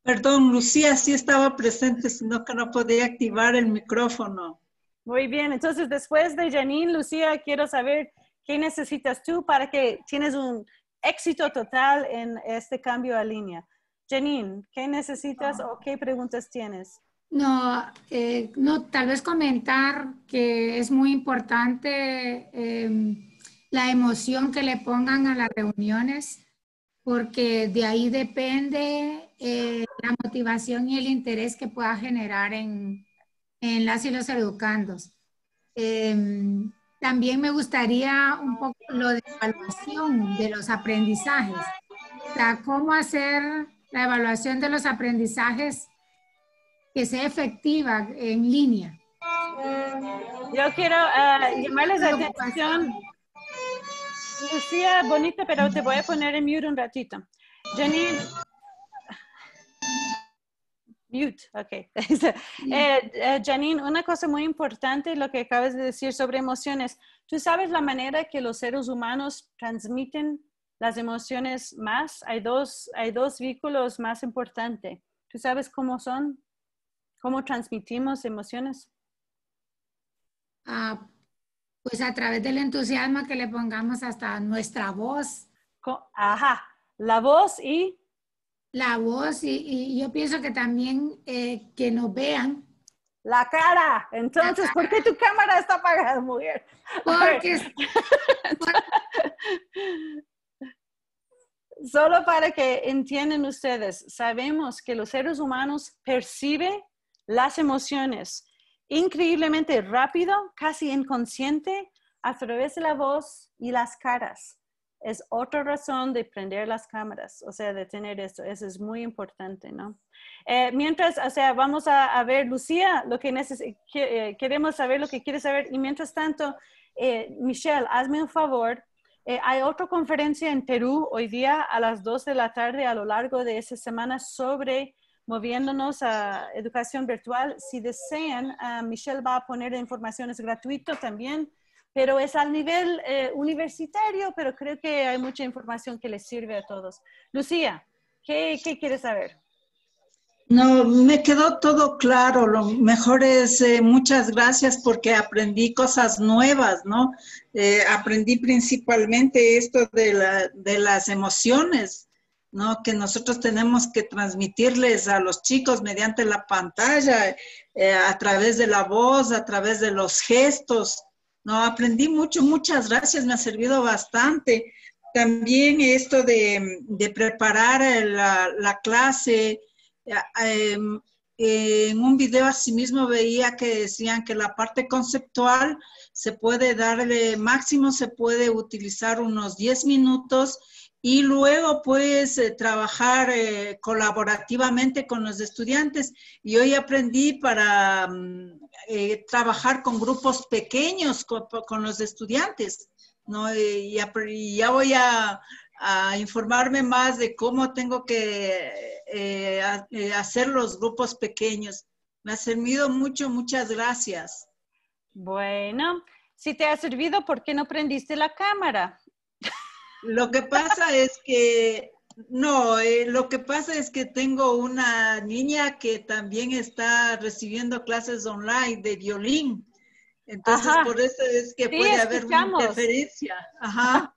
Perdón, Lucía, sí estaba presente, sino que no podía activar el micrófono. Muy bien, entonces después de Janine, Lucía, quiero saber qué necesitas tú para que tienes un éxito total en este cambio a línea. Janine, ¿qué necesitas ah. o qué preguntas tienes? No, eh, no, tal vez comentar que es muy importante em, la emoción que le pongan a las reuniones, porque de ahí depende eh, la motivación y el interés que pueda generar en, en las y los educandos. Em, también me gustaría un poco lo de evaluación de los aprendizajes, o sea, cómo hacer la evaluación de los aprendizajes que sea efectiva en línea. Yo quiero eh, llamarles la atención. Lucía, bonita, pero te voy a poner en mute un ratito. Janine. Mute, ok. [laughs] Eh, eh, Janine, una cosa muy importante, lo que acabas de decir sobre emociones. Tú sabes la manera que los seres humanos transmiten las emociones más, hay dos, hay dos vínculos más importantes. ¿Tú sabes cómo son? ¿Cómo transmitimos emociones? Ah, pues a través del entusiasmo que le pongamos hasta nuestra voz. Ajá, la voz y... La voz y, yo pienso que también eh, que nos vean. La cara. Entonces, ¿por qué tu cámara está apagada, mujer? Porque... [laughs] solo para que entiendan ustedes, sabemos que los seres humanos perciben las emociones increíblemente rápido, casi inconsciente, a través de la voz y las caras. Es otra razón de prender las cámaras, o sea, de tener esto. Eso es muy importante, ¿no? Eh, mientras, o sea, vamos a, ver, Lucía, lo que necesitamos eh, queremos saber, lo que quieres saber. Y mientras tanto, eh, Michelle, hazme un favor, eh, hay otra conferencia en Perú hoy día a las 2 de la tarde a lo largo de esa semana sobre moviéndonos a educación virtual. Si desean, ah, Michelle va a poner informaciones gratuitas también, pero es al nivel eh, universitario, pero creo que hay mucha información que les sirve a todos. Lucía, ¿qué, qué quieres saber? No, me quedó todo claro. Lo mejor es eh, muchas gracias porque aprendí cosas nuevas, ¿no? Eh, aprendí principalmente esto de, las emociones, ¿no? Que nosotros tenemos que transmitirles a los chicos mediante la pantalla, eh, a través de la voz, a través de los gestos, ¿no? Aprendí mucho, muchas gracias, me ha servido bastante. También esto de, preparar la, la clase, Em, en un video asimismo veía que decían que la parte conceptual se puede darle máximo, se puede utilizar unos 10 minutos y luego pues trabajar eh, colaborativamente con los estudiantes. Y hoy aprendí para mm, eh, trabajar con grupos pequeños con, los estudiantes. ¿no? Y ya voy a a informarme más de cómo tengo que eh, eh, hacer los grupos pequeños. Me ha servido mucho, muchas gracias. Bueno, si te ha servido, ¿por qué no prendiste la cámara? Lo que pasa [laughs] es que, no, eh, lo que pasa es que tengo una niña que también está recibiendo clases online de violín. Entonces, por eso es que puede haber una interferencia. Ajá. [laughs]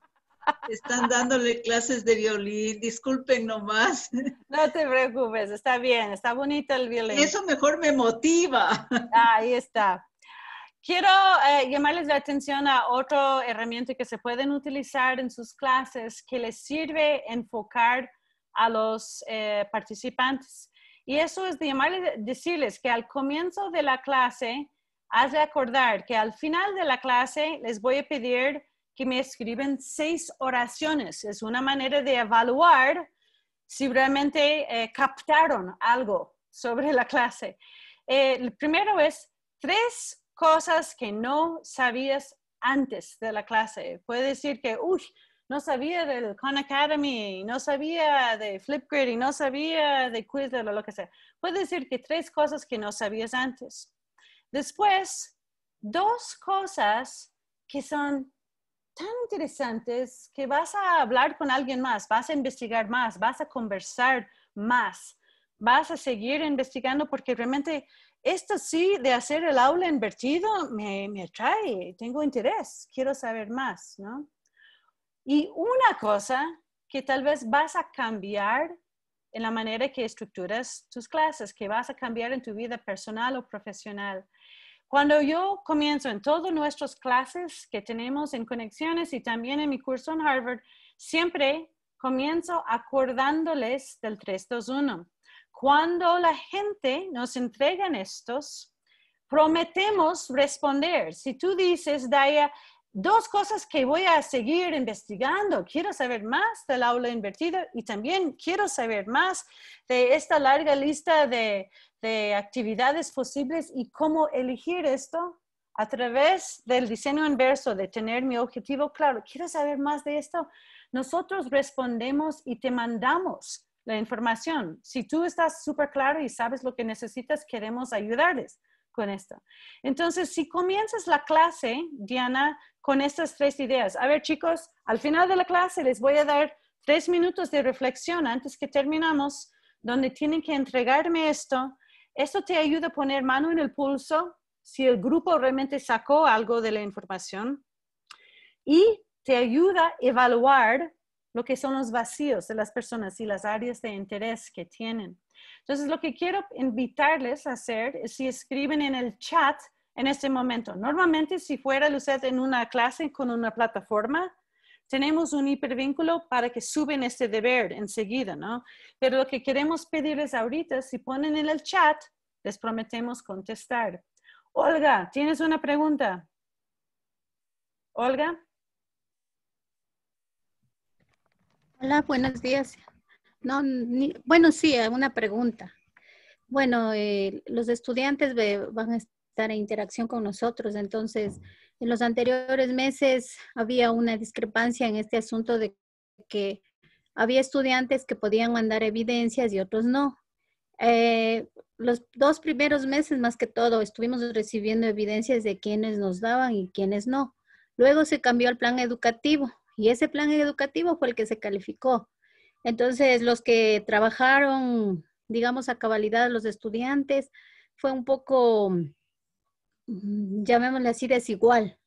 Están dándole clases de violín, disculpen nomás. No te preocupes, está bien, está bonito el violín. Eso mejor me motiva. Ahí está. Quiero eh, llamarles la atención a otra herramienta que se pueden utilizar en sus clases que les sirve enfocar a los eh, participantes. Y eso es llamarles, decirles que al comienzo de la clase, has de acordar que al final de la clase les voy a pedir que me escriben seis oraciones. Es una manera de evaluar si realmente eh, captaron algo sobre la clase. Eh, el primero es tres cosas que no sabías antes de la clase. Puede decir que, uy, no sabía del Khan Academy, no sabía de Flipgrid y no sabía de Quizlet o lo que sea. Puede decir que tres cosas que no sabías antes. Después, dos cosas que son interesantes que vas a hablar con alguien más, vas a investigar más, vas a conversar más, vas a seguir investigando porque realmente esto sí de hacer el aula invertido me, me atrae, tengo interés, quiero saber más, ¿no? Y una cosa que tal vez vas a cambiar en la manera que estructuras tus clases, que vas a cambiar en tu vida personal o profesional, cuando yo comienzo en todas nuestras clases que tenemos en conexiones y también en mi curso en Harvard, siempre comienzo acordándoles del 321. Cuando la gente nos entregan estos, prometemos responder. Si tú dices, Daya, Dos cosas que voy a seguir investigando. Quiero saber más del aula invertida y también quiero saber más de esta larga lista de, actividades posibles y cómo elegir esto a través del diseño inverso, de tener mi objetivo claro. Quiero saber más de esto? Nosotros respondemos y te mandamos la información. Si tú estás súper claro y sabes lo que necesitas, queremos ayudarles con esto. Entonces, si comienzas la clase, Diana, con estas tres ideas. A ver, chicos, al final de la clase les voy a dar tres minutos de reflexión antes que terminamos, donde tienen que entregarme esto. Esto te ayuda a poner mano en el pulso si el grupo realmente sacó algo de la información y te ayuda a evaluar lo que son los vacíos de las personas y las áreas de interés que tienen. Entonces, lo que quiero invitarles a hacer es si escriben en el chat en este momento. Normalmente, si fuera usted en una clase con una plataforma, tenemos un hipervínculo para que suben este deber enseguida, ¿no? Pero lo que queremos pedirles ahorita, si ponen en el chat, les prometemos contestar. Olga, ¿tienes una pregunta? Olga. Hola, buenos días. No, bueno, sí, una pregunta. Bueno, eh, los estudiantes van a estar en interacción con nosotros, entonces en los anteriores meses había una discrepancia en este asunto de que había estudiantes que podían mandar evidencias y otros no. Eh, los dos primeros meses más que todo estuvimos recibiendo evidencias de quienes nos daban y quienes no. Luego se cambió el plan educativo y ese plan educativo fue el que se calificó. Entonces, los que trabajaron, digamos, a cabalidad los estudiantes, fue un poco, mm, llamémosle así, desigual,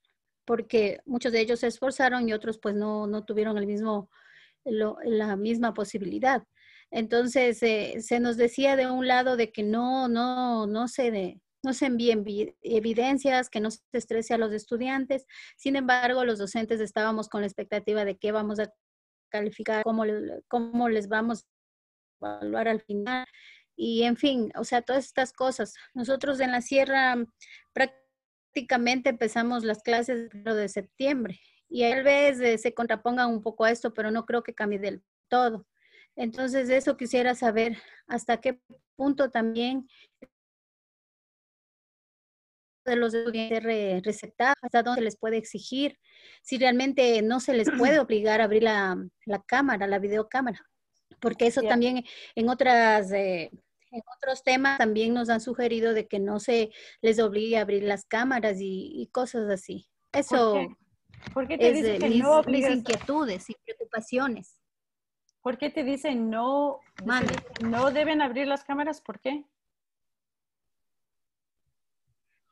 porque muchos de ellos se esforzaron y otros pues no, no tuvieron el mismo, la misma posibilidad. Entonces, eh, se nos decía de un lado de que no, no, no se, de, no se envíen evidencias, que no se estrese a los estudiantes. Sin embargo, los docentes estábamos con la expectativa de que vamos a calificar, cómo, cómo les vamos a evaluar al final y en fin, o sea, todas estas cosas. Nosotros en la sierra prácticamente empezamos las clases de septiembre y tal vez eh, se contraponga un poco a esto, pero no creo que cambie del todo. Entonces, eso quisiera saber hasta qué punto también de los estudiantes receptados, hasta dónde se les puede exigir, si realmente no se les puede [clears throat] obligar a abrir la, la cámara, la videocámara, porque eso también en otras... Eh, en otros temas también nos han sugerido de que no se les obligue a abrir las cámaras y, cosas así. Eso es dicen mis, inquietudes y preocupaciones. ¿Por qué te dicen no, no deben abrir las cámaras? ¿Por qué?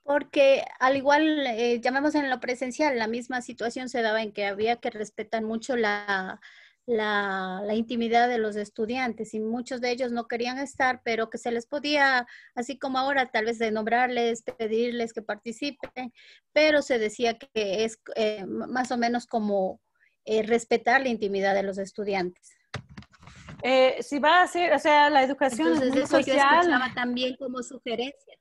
Porque al igual, eh, llamamos llamemos en lo presencial, la misma situación se daba en que había que respetar mucho la, intimidad de los estudiantes y muchos de ellos no querían estar, pero que se les podía, así como ahora, tal vez de nombrarles, pedirles que participen, pero se decía que es eh, más o menos como eh, respetar la intimidad de los estudiantes. si va a ser, o sea, la educación Entonces, es eso social. también como sugerencia.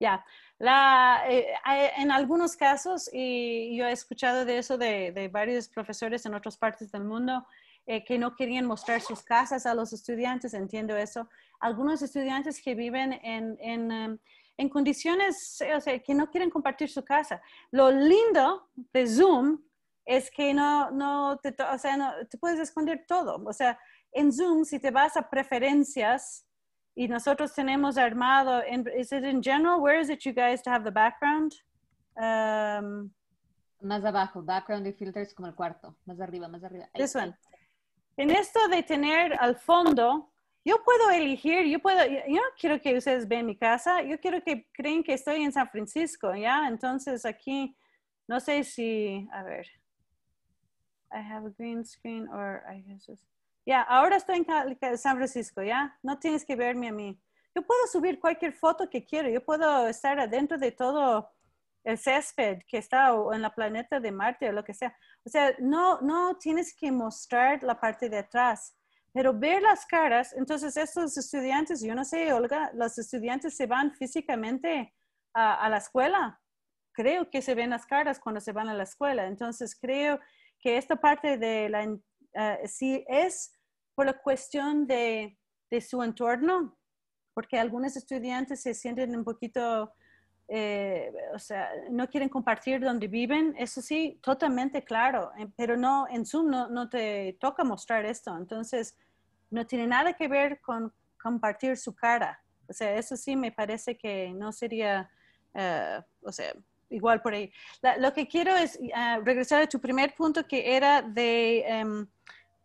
Ya, eh, eh, en algunos casos, y yo he escuchado de eso de, varios profesores en otras partes del mundo, eh, que no querían mostrar sus casas a los estudiantes, entiendo eso. Algunos estudiantes que viven en, en, em, condiciones, o sea, que no quieren compartir su casa. Lo lindo de Zoom es que no, o sea, no, te puedes esconder todo. O sea, en Zoom, si te vas a preferencias, y nosotros tenemos armado, en, general? Where is it you guys to have the background? Um, más abajo, background y filters como el cuarto, más arriba, más arriba. En esto de tener al fondo, yo puedo elegir, yo puedo, yo no quiero que ustedes vean mi casa, yo quiero que creen que estoy en San Francisco, ¿ya? Entonces aquí, no sé si, a ver, I have a green screen or I guess ya, ahora estoy en San Francisco, ya, no tienes que verme a mí. Yo puedo subir cualquier foto que quiero, yo puedo estar adentro de todo el césped que está en la planeta de Marte o lo que sea. O sea, no, no tienes que mostrar la parte de atrás, pero ver las caras. Entonces, estos estudiantes, yo no sé, Olga, los estudiantes se van físicamente a, la escuela. Creo que se ven las caras cuando se van a la escuela. Entonces, creo que esta parte de la, eh, sí si es por la cuestión de, su entorno, porque algunos estudiantes se sienten un poquito, eh, o sea, no quieren compartir donde viven, eso sí, totalmente claro, eh, pero no, en Zoom no, te toca mostrar esto, entonces no tiene nada que ver con compartir su cara, o sea, eso sí me parece que no sería, eh, o sea, igual por ahí. lo que quiero es ah, regresar a tu primer punto que era de... Em,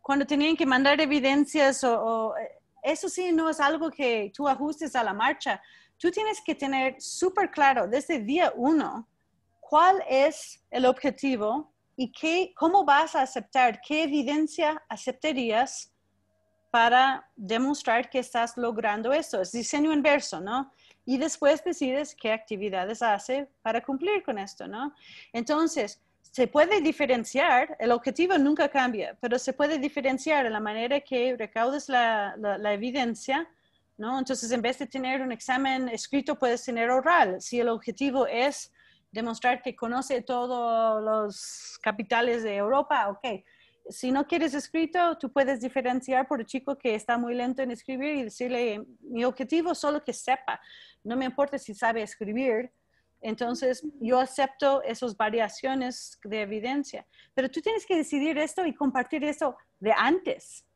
cuando tenían que mandar evidencias o, eso sí no es algo que tú ajustes a la marcha. Tú tienes que tener súper claro desde día uno cuál es el objetivo y qué, cómo vas a aceptar, qué evidencia aceptarías para demostrar que estás logrando eso. Es diseño inverso, ¿no? Y después decides qué actividades hace para cumplir con esto, ¿no? Entonces, se puede diferenciar, el objetivo nunca cambia, pero se puede diferenciar en la manera que recaudes la, evidencia, ¿no? Entonces, en vez de tener un examen escrito, puedes tener oral. Si el objetivo es demostrar que conoce todos los capitales de Europa, ok. Si no quieres escrito, tú puedes diferenciar por el chico que está muy lento en escribir y decirle, mi objetivo es solo que sepa, no me importa si sabe escribir, entonces, yo acepto esas variaciones de evidencia, pero tú tienes que decidir esto y compartir esto de antes.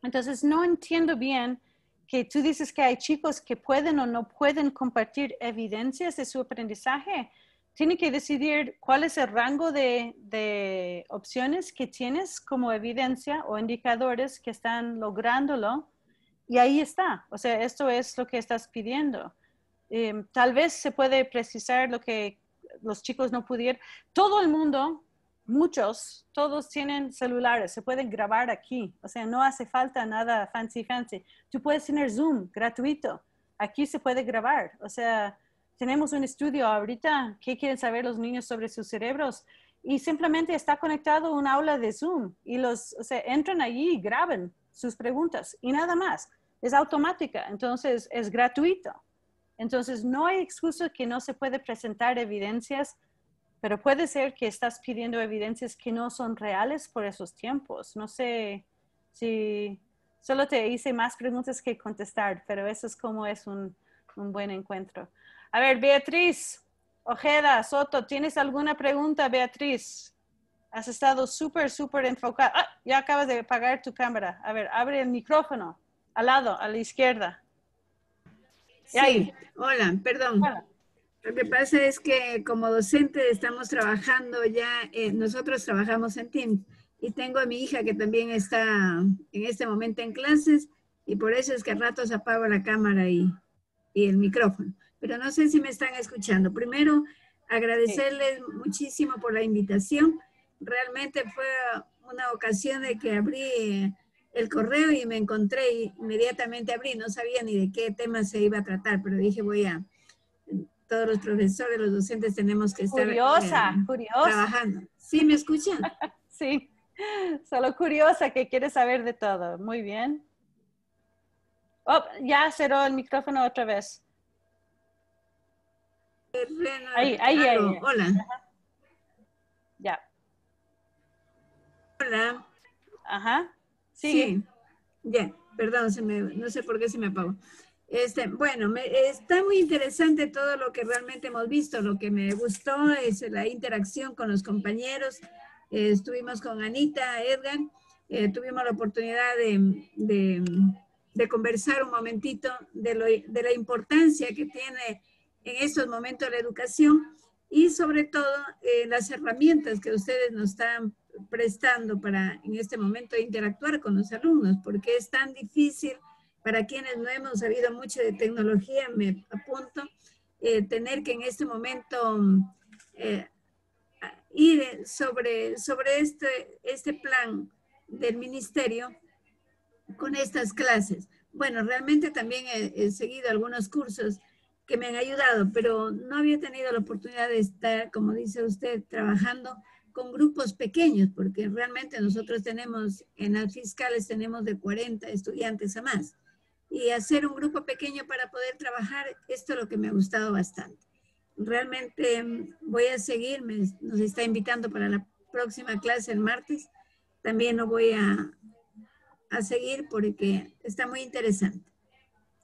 Entonces, no entiendo bien que tú dices que hay chicos que pueden o no pueden compartir evidencias de su aprendizaje. Tienes que decidir cuál es el rango de, de opciones que tienes como evidencia o indicadores que están lográndolo. Y ahí está. O sea, esto es lo que estás pidiendo. Em, tal vez se puede precisar lo que los chicos no pudieron. Todo el mundo, muchos, todos tienen celulares, se pueden grabar aquí. O sea, no hace falta nada fancy, fancy. Tú puedes tener Zoom gratuito. Aquí se puede grabar. O sea, tenemos un estudio ahorita. ¿Qué quieren saber los niños sobre sus cerebros? Y simplemente está conectado un aula de Zoom y los, o sea, entran allí y graban sus preguntas y nada más. Es automática, entonces es gratuito. Entonces, no hay excusa que no se puede presentar evidencias, pero puede ser que estás pidiendo evidencias que no son reales por esos tiempos. No sé si solo te hice más preguntas que contestar, pero eso es como es un, buen encuentro. A ver, Beatriz, Ojeda, Soto, ¿tienes alguna pregunta, Beatriz? Has estado súper, súper enfocada. Ah, ya acabas de apagar tu cámara. A ver, abre el micrófono, al lado, a la izquierda. Sí. hola, perdón. Lo que pasa es que como docente estamos trabajando ya, eh, nosotros trabajamos en Teams y tengo a mi hija que también está en este momento en clases y por eso es que a ratos apago la cámara y, el micrófono. Pero no sé si me están escuchando. Primero, agradecerles muchísimo por la invitación. Realmente fue una ocasión de que abrí el correo y me encontré y inmediatamente abrí, no sabía ni de qué tema se iba a tratar, pero dije voy a, todos los profesores, los docentes tenemos que estar eh, curiosa, curiosa. trabajando. ¿Sí me escuchan? [laughs] sí, solo curiosa que quiere saber de todo. Muy bien. Oh, ya cerró el micrófono otra vez. ahí, ahí, Hola. Ya. Hola. Ajá. Sí. Ya, perdón, se me, no sé por qué se me apagó. Este, bueno, me, está muy interesante todo lo que realmente hemos visto. Lo que me gustó es la interacción con los compañeros. estuvimos con Anita, Edgar, eh, tuvimos la oportunidad de, de, conversar un momentito de, la importancia que tiene en estos momentos la educación y sobre todo eh, las herramientas que ustedes nos están prestando para en este momento interactuar con los alumnos, porque es tan difícil para quienes no hemos sabido mucho de tecnología, me apunto, eh, tener que en este momento eh, ir sobre, sobre este, este plan del ministerio con estas clases. Bueno, realmente también he seguido algunos cursos que me han ayudado, pero no había tenido la oportunidad de estar, como dice usted, trabajando con grupos pequeños, porque realmente nosotros tenemos, en las fiscales tenemos de 40 estudiantes a más. Y hacer un grupo pequeño para poder trabajar, esto es lo que me ha gustado bastante. Realmente em, voy a seguir, nos está invitando para la próxima clase el martes. También lo voy a, a seguir porque está muy interesante.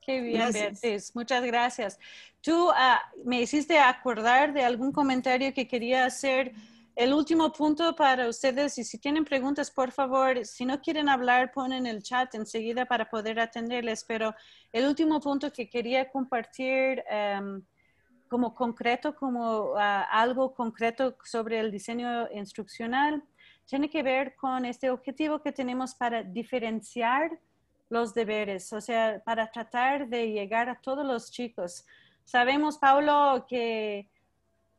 Qué bien, Beatriz. Muchas gracias. Tú ah, me hiciste acordar de algún comentario que quería hacer el último punto para ustedes, y si tienen preguntas, por favor, si no quieren hablar, ponen el chat enseguida para poder atenderles, pero el último punto que quería compartir em, como concreto, como ah, algo concreto sobre el diseño instruccional, tiene que ver con este objetivo que tenemos para diferenciar los deberes, o sea, para tratar de llegar a todos los chicos. Sabemos, Pablo, que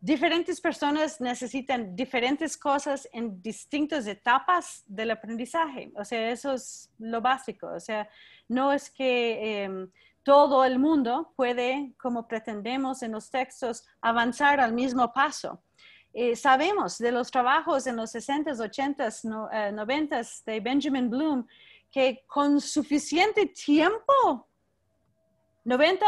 diferentes personas necesitan diferentes cosas en distintas etapas del aprendizaje. O sea, eso es lo básico. O sea, no es que em, todo el mundo puede, como pretendemos en los textos, avanzar al mismo paso. Eh, sabemos de los trabajos en los 60s, 80s, 90s de Benjamin Bloom que con suficiente tiempo, 90,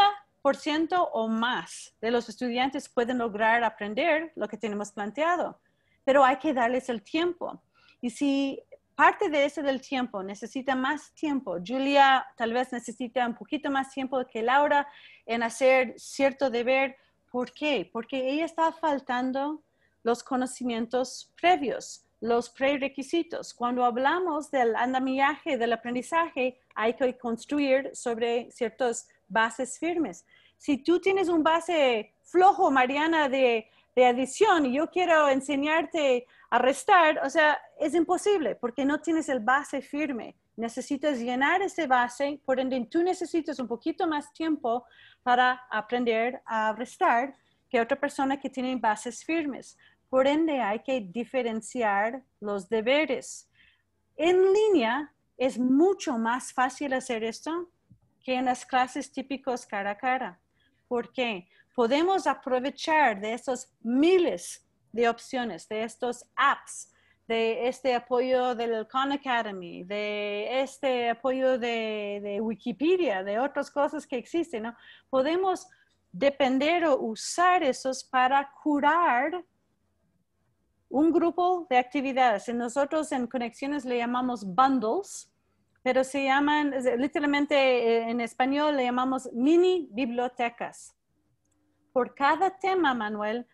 ciento o más de los estudiantes pueden lograr aprender lo que tenemos planteado, pero hay que darles el tiempo. Y si parte de ese del tiempo necesita más tiempo, Julia tal vez necesita un poquito más tiempo que Laura en hacer cierto deber, ¿por qué? Porque ella está faltando los conocimientos previos, los prerequisitos. Cuando hablamos del andamiaje, del aprendizaje, hay que construir sobre ciertos bases firmes. Si tú tienes un base flojo, Mariana, de, adición y yo quiero enseñarte a restar, o sea, es imposible porque no tienes el base firme. Necesitas llenar ese base, por ende tú necesitas un poquito más tiempo para aprender a restar que otra persona que tiene bases firmes. Por ende hay que diferenciar los deberes. En línea es mucho más fácil hacer esto que en las clases típicos cara a cara, porque podemos aprovechar de esos miles de opciones, de estos apps, de este apoyo del Khan Academy, de este apoyo de, Wikipedia, de otras cosas que existen, ¿no? Podemos depender o usar esos para curar un grupo de actividades. Nosotros en Conexiones le llamamos bundles, pero se llaman, literalmente eh, en español le llamamos mini bibliotecas. Por cada tema, Manuel,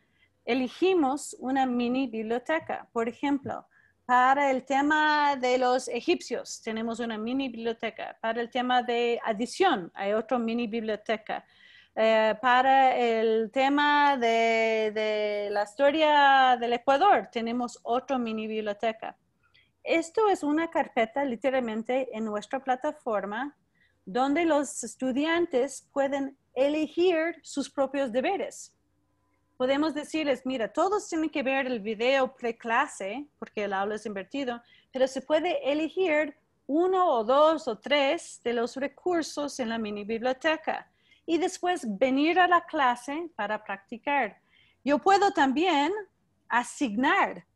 elegimos una mini biblioteca. Por ejemplo, para el tema de los egipcios tenemos una mini biblioteca. Para el tema de adición hay otra mini biblioteca. Eh, para el tema de, de la historia del Ecuador tenemos otra mini biblioteca esto es una carpeta literalmente en nuestra plataforma donde los estudiantes pueden elegir sus propios deberes. Podemos decirles, mira, todos tienen que ver el video preclase porque el aula es invertido, pero se puede elegir uno o dos o tres de los recursos en la mini biblioteca y después venir a la clase para practicar. Yo puedo también asignar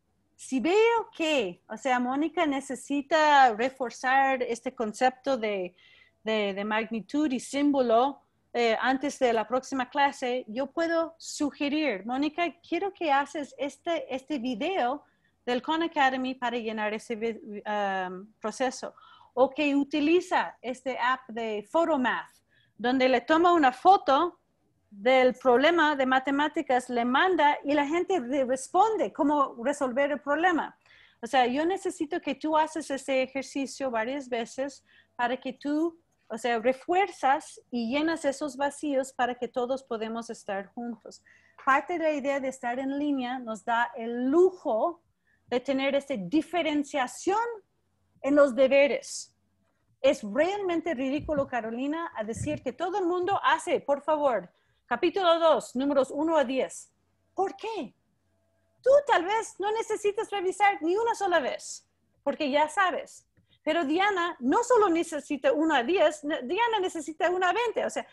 si veo que, o sea, Mónica necesita reforzar este concepto de, de, de magnitud y símbolo eh, antes de la próxima clase, yo puedo sugerir, Mónica, quiero que haces este, este video del Khan Academy para llenar ese um, proceso. O que utiliza este app de PhotoMath, donde le toma una foto del problema de matemáticas le manda y la gente responde cómo resolver el problema. O sea, yo necesito que tú haces ese ejercicio varias veces para que tú, o sea, refuerzas y llenas esos vacíos para que todos podemos estar juntos. Parte de la idea de estar en línea nos da el lujo de tener esa diferenciación en los deberes. Es realmente ridículo, Carolina, a decir que todo el mundo hace, por favor, Capítulo 2, números 1 a 10. ¿Por qué? Tú tal vez no necesitas revisar ni una sola vez, porque ya sabes. Pero Diana no solo necesita una a 10, Diana necesita una a 20. O sea,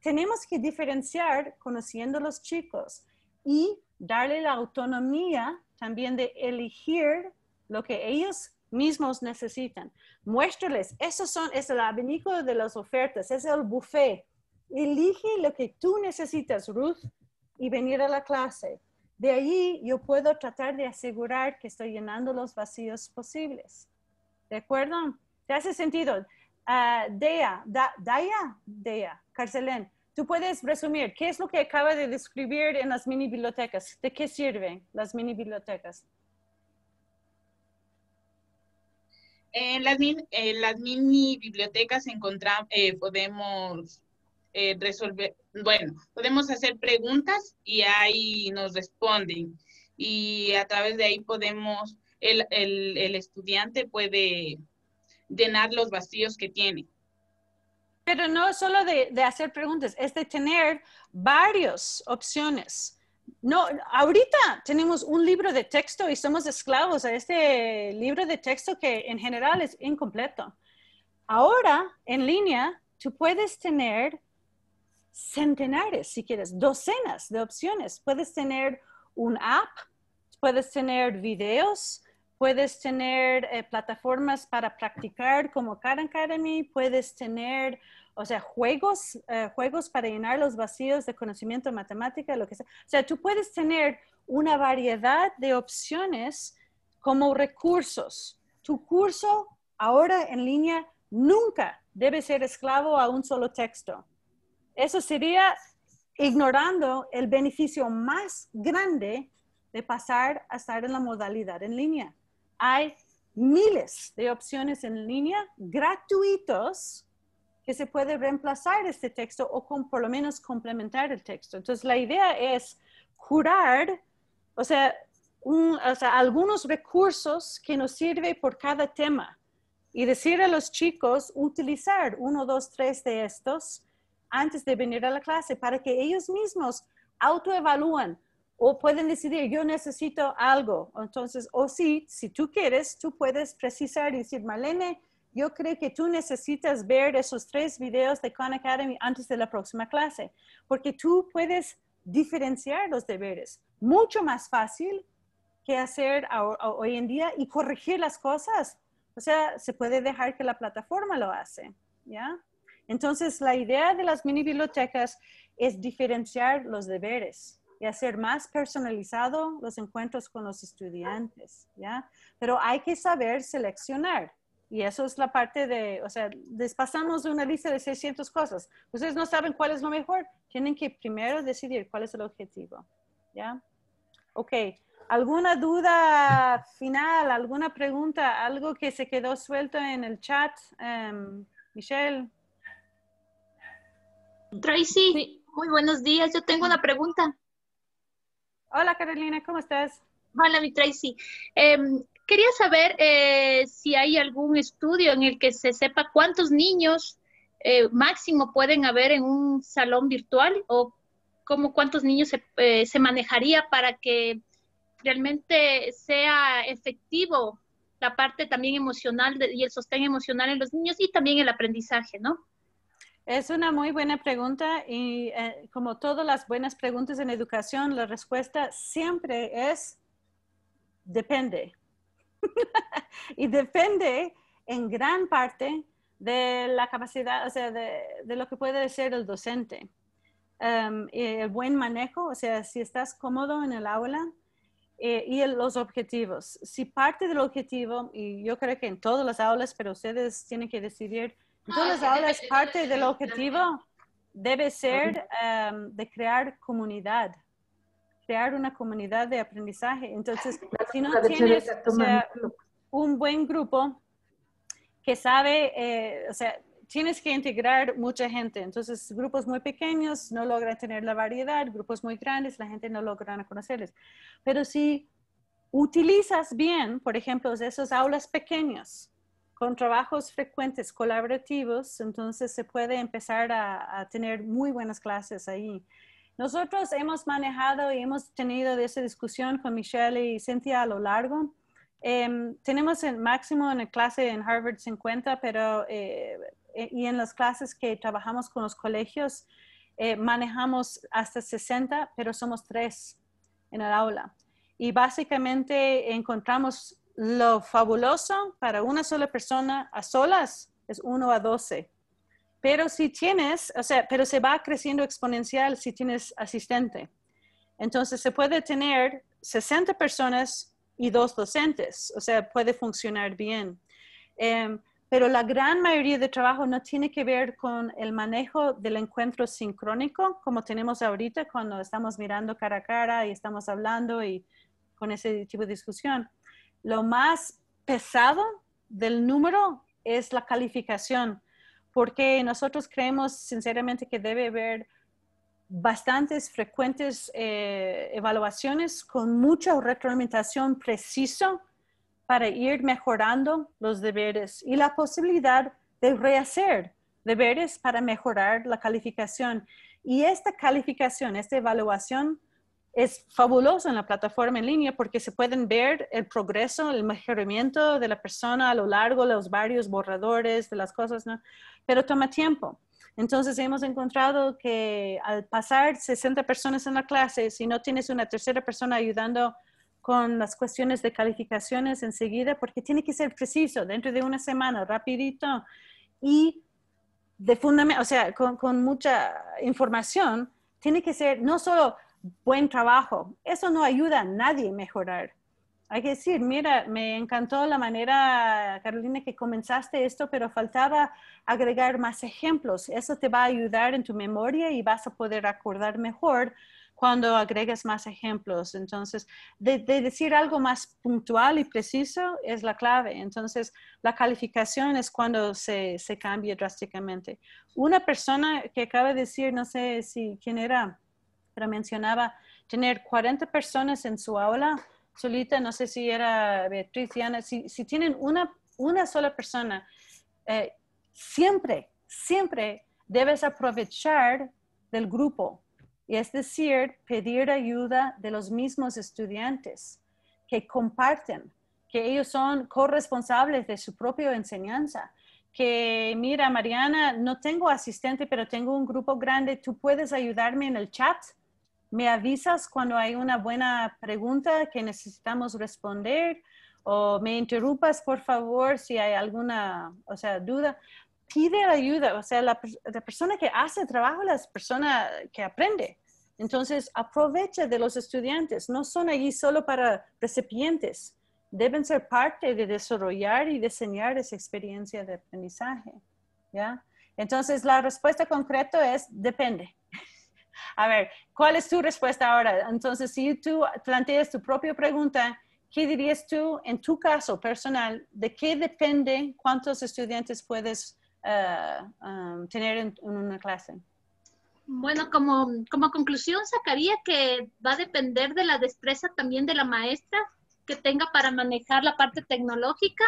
tenemos que diferenciar conociendo a los chicos y darle la autonomía también de elegir lo que ellos mismos necesitan. Muéstrales, esos son, es el abanico de las ofertas, es el buffet elige lo que tú necesitas, Ruth, y venir a la clase. De ahí, yo puedo tratar de asegurar que estoy llenando los vacíos posibles. ¿De acuerdo? ¿Te hace sentido? Daya, ah, Dea, Daya, Dea, Carcelén, tú puedes resumir, ¿qué es lo que acaba de describir en las mini bibliotecas? ¿De qué sirven las mini bibliotecas? En las, mini bibliotecas encontramos, eh, podemos eh, resolver, bueno, podemos hacer preguntas y ahí nos responden. Y a través de ahí podemos, el, estudiante puede llenar los vacíos que tiene. Pero no solo de, de, hacer preguntas, es de tener varias opciones. No, ahorita tenemos un libro de texto y somos esclavos a este libro de texto que en general es incompleto. Ahora, en línea, tú puedes tener centenares, si quieres, docenas de opciones. Puedes tener un app, puedes tener videos, puedes tener eh, plataformas para practicar como Khan Academy, puedes tener, o sea, juegos, eh, juegos para llenar los vacíos de conocimiento de matemática, lo que sea. O sea, tú puedes tener una variedad de opciones como recursos. Tu curso ahora en línea nunca debe ser esclavo a un solo texto eso sería ignorando el beneficio más grande de pasar a estar en la modalidad en línea. Hay miles de opciones en línea gratuitos que se puede reemplazar este texto o con, por lo menos complementar el texto. Entonces la idea es curar, o sea, o sea algunos recursos que nos sirven por cada tema y decir a los chicos utilizar uno, dos, tres de estos antes de venir a la clase para que ellos mismos autoevalúen o pueden decidir, yo necesito algo. Entonces, o sí, si tú quieres, tú puedes precisar y decir, Malene yo creo que tú necesitas ver esos tres videos de Khan Academy antes de la próxima clase, porque tú puedes diferenciar los deberes. Mucho más fácil que hacer hoy en día y corregir las cosas. O sea, se puede dejar que la plataforma lo hace, ¿ya? Entonces, la idea de las mini bibliotecas es diferenciar los deberes y hacer más personalizado los encuentros con los estudiantes, ¿ya? Pero hay que saber seleccionar. Y eso es la parte de, o sea, les una lista de 600 cosas. Ustedes no saben cuál es lo mejor. Tienen que primero decidir cuál es el objetivo, ¿ya? Ok. ¿Alguna duda final? ¿Alguna pregunta? ¿Algo que se quedó suelto en el chat? Em, Michelle. Tracy, muy buenos días. Yo tengo una pregunta. Hola Carolina, ¿cómo estás? Hola, mi Tracy. Em, quería saber eh, si hay algún estudio en el que se sepa cuántos niños eh, máximo pueden haber en un salón virtual o cómo cuántos niños se, eh, manejaría para que realmente sea efectivo la parte también emocional y el sostén emocional en los niños y también el aprendizaje, ¿no? Es una muy buena pregunta y eh, como todas las buenas preguntas en educación, la respuesta siempre es depende. [laughs] y depende en gran parte de la capacidad, o sea, de, lo que puede ser el docente. Em, el buen manejo, o sea, si estás cómodo en el aula eh, y los objetivos. Si parte del objetivo, y yo creo que en todas las aulas, pero ustedes tienen que decidir entonces, las ah, parte del objetivo, debe ser em, de crear comunidad, crear una comunidad de aprendizaje. Entonces, si no tienes un buen grupo que sabe, eh, o sea, tienes que integrar mucha gente. Entonces, grupos muy pequeños no logran tener la variedad, grupos muy grandes, la gente no logran conocerles. Pero si utilizas bien, por ejemplo, esas aulas pequeñas, con trabajos frecuentes colaborativos, entonces se puede empezar a, tener muy buenas clases ahí. Nosotros hemos manejado y hemos tenido esa discusión con Michelle y Cynthia a lo largo. Em, tenemos el máximo en la clase en Harvard 50, pero eh, eh, y en las clases que trabajamos con los colegios eh, manejamos hasta 60, pero somos tres en el aula. Y básicamente encontramos lo fabuloso para una sola persona a solas es 1 a 12. Pero si tienes, o sea, pero se va creciendo exponencial si tienes asistente. Entonces se puede tener 60 personas y dos docentes, o sea, puede funcionar bien. Em, pero la gran mayoría de trabajo no tiene que ver con el manejo del encuentro sincrónico, como tenemos ahorita cuando estamos mirando cara a cara y estamos hablando y con ese tipo de discusión. Lo más pesado del número es la calificación, porque nosotros creemos sinceramente que debe haber bastantes frecuentes eh, evaluaciones con mucha retroalimentación precisa para ir mejorando los deberes y la posibilidad de rehacer deberes para mejorar la calificación. Y esta calificación, esta evaluación, es fabuloso en la plataforma en línea porque se pueden ver el progreso, el mejoramiento de la persona a lo largo de los varios borradores de las cosas, ¿no? Pero toma tiempo. Entonces hemos encontrado que al pasar 60 personas en la clase, si no tienes una tercera persona ayudando con las cuestiones de calificaciones enseguida, porque tiene que ser preciso, dentro de una semana, rapidito y de fundamento, o sea, con mucha información, tiene que ser no solo buen trabajo. Eso no ayuda a nadie a mejorar. Hay que decir, mira, me encantó la manera, Carolina, que comenzaste esto, pero faltaba agregar más ejemplos. Eso te va a ayudar en tu memoria y vas a poder acordar mejor cuando agregas más ejemplos. Entonces, de, decir algo más puntual y preciso es la clave. Entonces, la calificación es cuando se, se cambia drásticamente. Una persona que acaba de decir, no sé si quién era, pero mencionaba tener 40 personas en su aula, solita, no sé si era Beatriz, y si, si tienen una, sola persona, eh, siempre, siempre debes aprovechar del grupo, y es decir, pedir ayuda de los mismos estudiantes que comparten, que ellos son corresponsables de su propia enseñanza que mira, Mariana, no tengo asistente, pero tengo un grupo grande, tú puedes ayudarme en el chat me avisas cuando hay una buena pregunta que necesitamos responder o me interrumpas, por favor, si hay alguna, sea, duda. Pide ayuda, o sea, la, persona que hace el trabajo, la persona que aprende. Entonces, aprovecha de los estudiantes, no son allí solo para recipientes, deben ser parte de desarrollar y diseñar esa experiencia de aprendizaje, ¿ya? Entonces, la respuesta concreta es depende. A ver, ¿cuál es tu respuesta ahora? Entonces, si tú planteas tu propia pregunta, ¿qué dirías tú en tu caso personal? ¿De qué depende cuántos estudiantes puedes eh, um, tener en, una clase? Bueno, como, conclusión sacaría que va a depender de la destreza también de la maestra que tenga para manejar la parte tecnológica,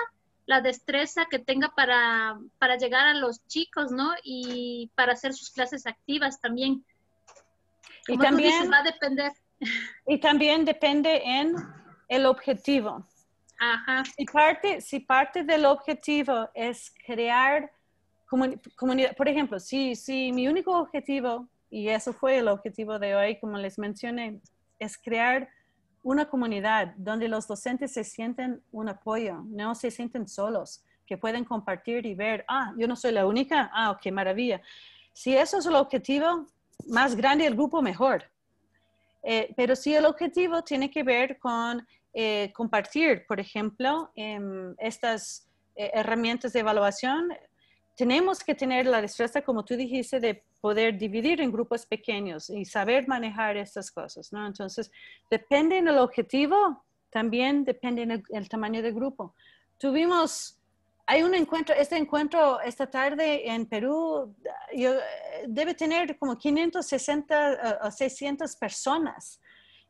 la destreza que tenga para, para llegar a los chicos, ¿no? Y para hacer sus clases activas también y también va a depender. Y también depende en el objetivo. Ajá. Si parte, si parte del objetivo es crear comunidad, por ejemplo, si, si mi único objetivo, y eso fue el objetivo de hoy, como les mencioné, es crear una comunidad donde los docentes se sienten un apoyo, no se sienten solos, que pueden compartir y ver, ah, yo no soy la única, ah, qué maravilla. Si eso es el objetivo, más grande el grupo, mejor. Eh, pero si el objetivo tiene que ver con eh, compartir, por ejemplo, em, estas eh, herramientas de evaluación. Tenemos que tener la destreza, como tú dijiste, de poder dividir en grupos pequeños y saber manejar estas cosas, ¿no? Entonces, depende del objetivo, también depende del el tamaño del grupo. Tuvimos hay un encuentro, este encuentro esta tarde en Perú debe tener como 560 eh, o 600 personas.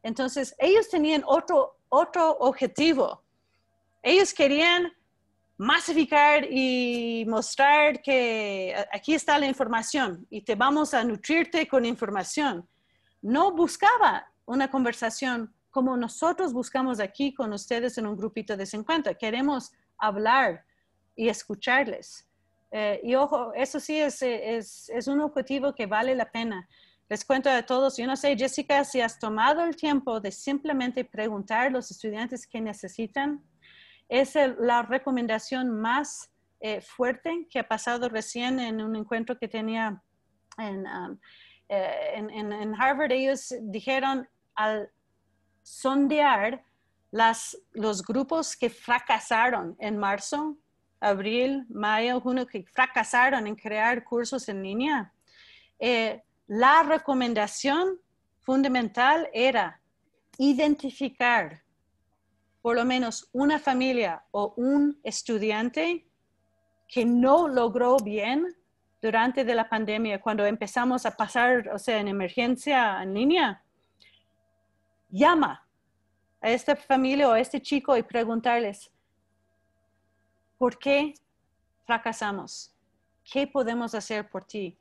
Entonces, ellos tenían otro, otro objetivo. Ellos querían masificar y mostrar que eh, aquí está la información y te vamos a nutrirte con información. No buscaba una conversación como nosotros buscamos aquí con ustedes en un grupito de 50. Queremos hablar, y escucharles. Eh, y ojo, eso sí es, eh, es, es, un objetivo que vale la pena. Les cuento a todos, yo no sé, Jessica, si has tomado el tiempo de simplemente preguntar a los estudiantes que necesitan, es la recomendación más eh, fuerte que ha pasado recién en un encuentro que tenía um, en, en, en, Harvard. Ellos dijeron al sondear las, los grupos que fracasaron en marzo, abril, mayo, junio, que fracasaron en crear cursos en línea, eh, la recomendación fundamental era identificar por lo menos una familia o un estudiante que no logró bien durante la pandemia, cuando empezamos a pasar, o sea, en emergencia en línea, llama a esta familia o a este chico y preguntarles, ¿Por qué fracasamos? ¿Qué podemos hacer por ti?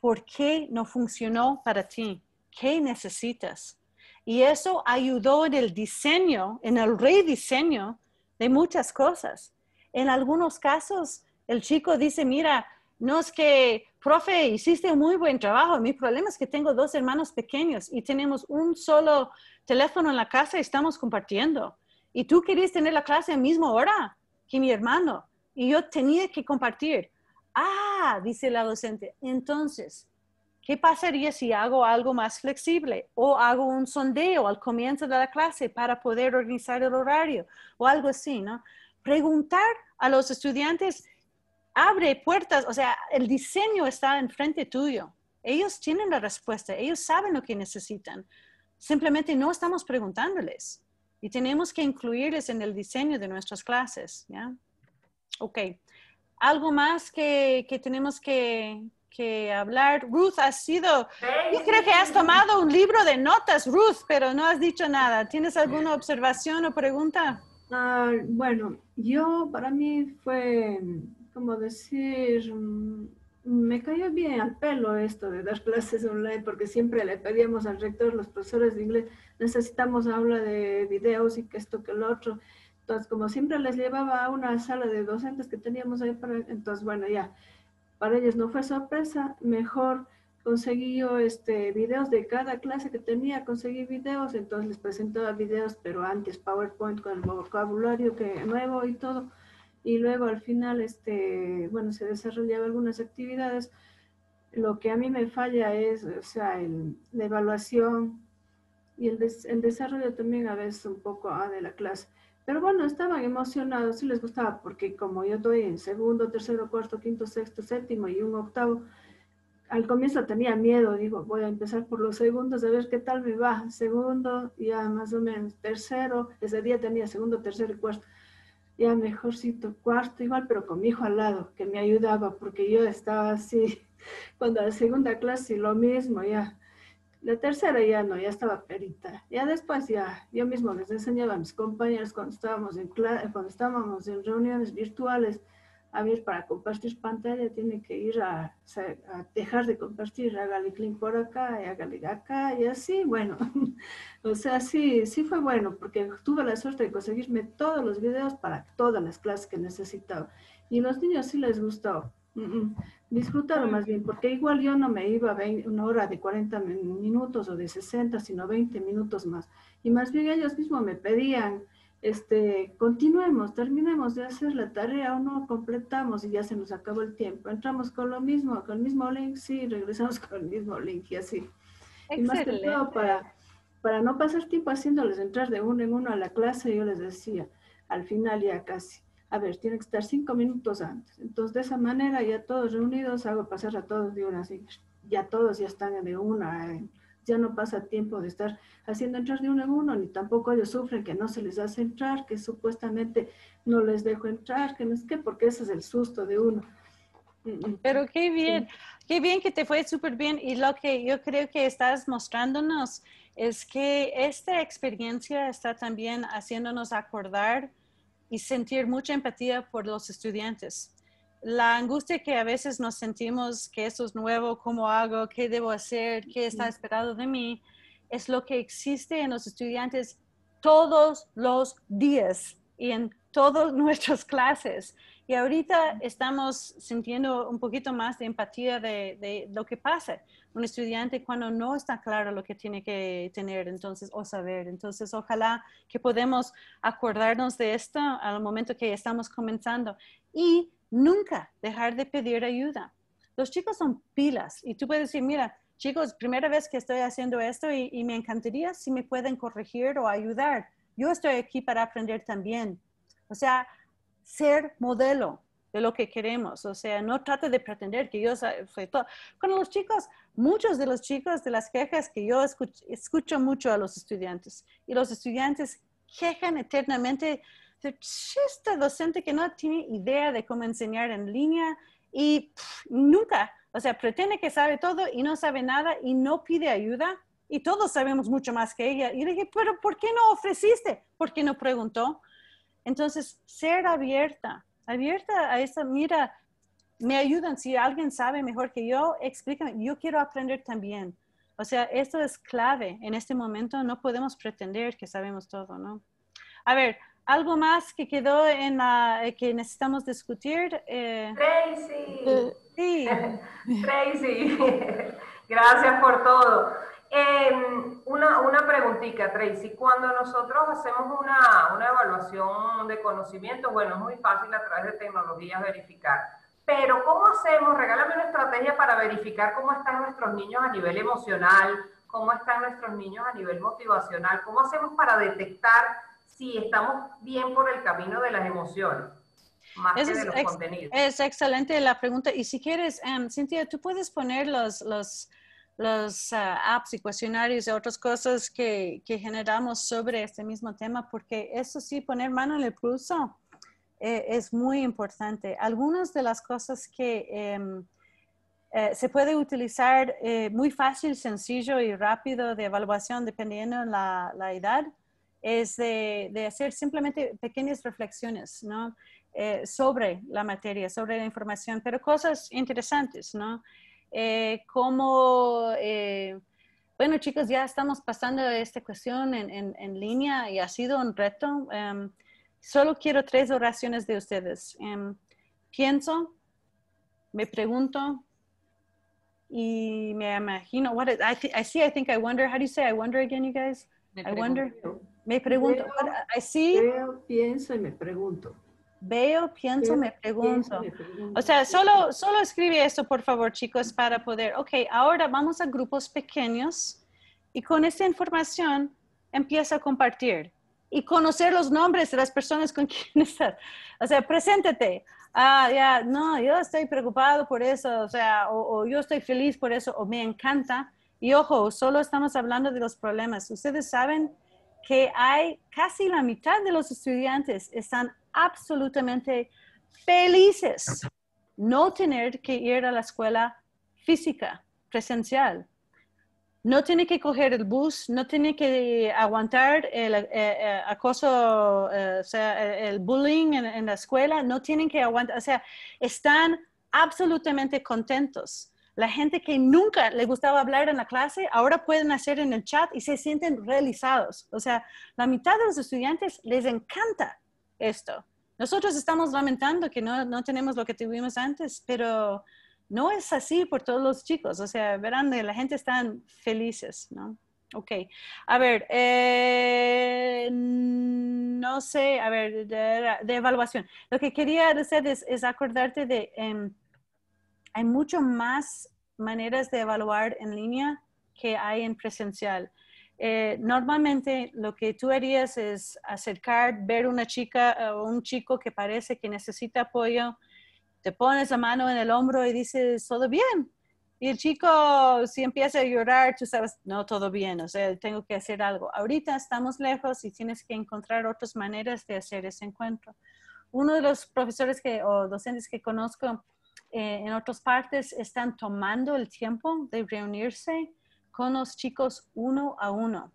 ¿Por qué no funcionó para ti? ¿Qué necesitas? Y eso ayudó en el diseño, en el rediseño de muchas cosas. En algunos casos, el chico dice, mira, no es que, profe, hiciste un muy buen trabajo. Mi problema es que tengo dos hermanos pequeños y tenemos un solo teléfono en la casa y estamos compartiendo. Y tú querías tener la clase a la misma hora que mi hermano y yo tenía que compartir. Ah, dice la docente, entonces, ¿qué pasaría si hago algo más flexible o hago un sondeo al comienzo de la clase para poder organizar el horario o algo así, ¿no? Preguntar a los estudiantes abre puertas, o sea, el diseño está enfrente tuyo. Ellos tienen la respuesta, ellos saben lo que necesitan. Simplemente no estamos preguntándoles y tenemos que incluirles en el diseño de nuestras clases. ¿ya? Ok, algo más que, que tenemos que, que, hablar. Ruth, has sido, yo creo que has tomado un libro de notas, Ruth, pero no has dicho nada. ¿Tienes alguna observación o pregunta? Ah, bueno, yo para mí fue, como decir, mm, me cayó bien al pelo esto de dar clases online, porque siempre le pedíamos al rector, los profesores de inglés, necesitamos aula de videos y que esto, que lo otro. Entonces, como siempre les llevaba a una sala de docentes que teníamos ahí, para, entonces, bueno, ya, para ellos no fue sorpresa, mejor conseguí yo este, videos de cada clase que tenía, conseguí videos, entonces les presentaba videos, pero antes PowerPoint con el vocabulario que, nuevo y todo y luego al final, este, bueno, se desarrollaban algunas actividades. Lo que a mí me falla es, o sea, la evaluación y el, desarrollo también a veces un poco ah, de la clase. Pero bueno, estaban emocionados, y les gustaba, porque como yo estoy en segundo, tercero, cuarto, quinto, sexto, séptimo y un octavo, al comienzo tenía miedo, digo, voy a empezar por los segundos, a ver qué tal me va. Segundo, ya más o menos, tercero, ese día tenía segundo, tercero y cuarto. Ya mejorcito cuarto igual, pero con mi hijo al lado, que me ayudaba, porque yo estaba así, [laughs] cuando la segunda clase lo mismo, ya. La tercera ya no, ya estaba perita. Ya después ya, yo mismo les enseñaba a mis compañeros cuando estábamos en, cuando estábamos en reuniones virtuales, a ver, para compartir pantalla tiene que ir a, dejar de compartir, hágale clic por acá y hágale acá y así, bueno, [laughs] o sea, sí, sí fue bueno porque tuve la suerte de conseguirme todos los videos para todas las clases que necesitaba y los niños sí les gustó. Disfrutaron más bien, porque igual yo no me iba a una hora de 40 minutos o de 60, sino 20 minutos más. Y más bien ellos mismos me pedían, este, continuemos, terminemos de hacer la tarea o no completamos y ya se nos acabó el tiempo. Entramos con lo mismo, con el mismo link, sí, regresamos [laughs] con el mismo link y así. Y más que todo para, para no pasar tiempo haciéndoles entrar de uno en uno a la clase, yo les decía, al final ya casi, a ver, tiene que estar cinco minutos antes. Entonces, de esa manera, ya todos reunidos, hago pasar a todos de una, así, ya todos ya están de una en ya no pasa tiempo de estar haciendo entrar ni uno en uno, ni tampoco ellos sufren que no se les hace entrar, que supuestamente no les dejo entrar, que no es que, porque ese es el susto de uno. Mm, mm. Pero qué bien, qué bien que te fue súper bien y lo que yo creo que estás mostrándonos es que esta experiencia está también haciéndonos acordar y sentir mucha empatía por los estudiantes la angustia que a veces nos sentimos, que esto es nuevo, cómo hago, qué debo hacer, qué está esperado de mí, es lo que existe en los estudiantes todos los días y en todas [laughs] nuestras clases. Y ahorita estamos sintiendo un poquito más de empatía de, lo que pasa. Un estudiante cuando no está claro lo que tiene que tener entonces o saber. Entonces, ojalá que podamos acordarnos de esto al momento que estamos comenzando. Y Nunca dejar de pedir ayuda. Los chicos son pilas y tú puedes decir, mira, chicos, primera vez que estoy haciendo esto y, me encantaría si me pueden corregir o ayudar. Yo estoy aquí para aprender también. O sea, ser modelo de lo que queremos. O sea, no trate de pretender que yo soy todo. Con los chicos, muchos de los chicos, de las quejas que yo escucho, escucho mucho a los estudiantes, y los estudiantes quejan eternamente este esta docente que no tiene idea de cómo enseñar en línea y nunca, o sea, pretende que sabe todo y no sabe nada y no pide ayuda y todos sabemos mucho más que ella. Y le dije, pero ¿por qué no ofreciste? ¿Por qué no preguntó? Entonces, ser abierta, abierta a esa, mira, me ayudan, si alguien sabe mejor que yo, explícame, yo quiero aprender también. O sea, esto es clave en este momento, no podemos pretender que sabemos todo, ¿no? A ver, ¿Algo más que quedó en la, eh, que necesitamos discutir? Eh, Tracy. sí. [laughs] Tracy, [laughs] gracias por todo. Em, una, una preguntita, Tracy. Cuando nosotros hacemos una, una evaluación de conocimiento, bueno, es muy fácil a través de tecnologías verificar. Pero ¿cómo hacemos? Regálame una estrategia para verificar cómo están nuestros niños a nivel emocional, cómo están nuestros niños a nivel motivacional, cómo hacemos para detectar si estamos bien por el camino de las emociones. Más es, que de los contenidos. es excelente la pregunta. Y si quieres, Cynthia, em, Cintia, tú puedes poner los, ah, apps y cuestionarios y otras cosas que, generamos sobre este mismo tema, porque eso sí, poner mano en el pulso eh, es muy importante. Algunas de las cosas que em, eh, se puede utilizar eh, muy fácil, sencillo y rápido de evaluación dependiendo de la, la edad es de, de hacer simplemente pequeñas reflexiones, ¿no? Eh, sobre la materia, sobre la información, pero cosas interesantes, ¿no? Eh, como, eh, bueno chicos, ya estamos pasando esta cuestión en, en, en línea y ha sido un reto. Em, solo quiero tres oraciones de ustedes. Em, pienso, me pregunto y me imagino, what I, I see, I think, I wonder, how do you say I wonder again, you guys? I me pregunto, veo, así. Veo, pienso y me pregunto. Veo, pienso, y me pregunto. O sea, solo, solo escribe esto, por favor, chicos, para poder. Ok, ahora vamos a grupos pequeños y con esta información empieza a compartir y conocer los nombres de las personas con [laughs] quienes estás. O sea, preséntate. Ah, ya, no, yo estoy preocupado por eso, o sea, o yo estoy feliz por eso, o me encanta. Y ojo, solo estamos hablando de los problemas. Ustedes saben que hay casi la mitad de los estudiantes están absolutamente felices no tener que ir a la escuela física, presencial. No tiene que coger el bus, no tiene que aguantar el, eh, eh, acoso, eh, el bullying en la escuela, no tienen que aguantar, o sea, están absolutamente contentos la gente que nunca le gustaba hablar en la clase, ahora pueden hacer en el chat y se sienten realizados. O sea, la mitad de los estudiantes les encanta esto. Nosotros estamos lamentando que no, tenemos lo que tuvimos antes, pero no es así por todos los chicos. O sea, verán, la gente está felices, ¿no? Ok, a ver, eh, no sé, a ver, de, evaluación. Lo que quería decir es, acordarte de... Em, hay mucho más maneras de evaluar en línea que hay en presencial. Eh, normalmente lo que tú harías es acercar, ver una chica eh, o un chico que parece que necesita apoyo, te pones la mano en el hombro y dices, todo bien. Y el chico, si empieza a llorar, tú sabes, no, todo bien, o sea, tengo que hacer algo. Ahorita estamos lejos y tienes que encontrar otras maneras de hacer ese encuentro. Uno de los profesores que, o docentes que conozco eh, en otras partes están tomando el tiempo de reunirse con los chicos uno a uno.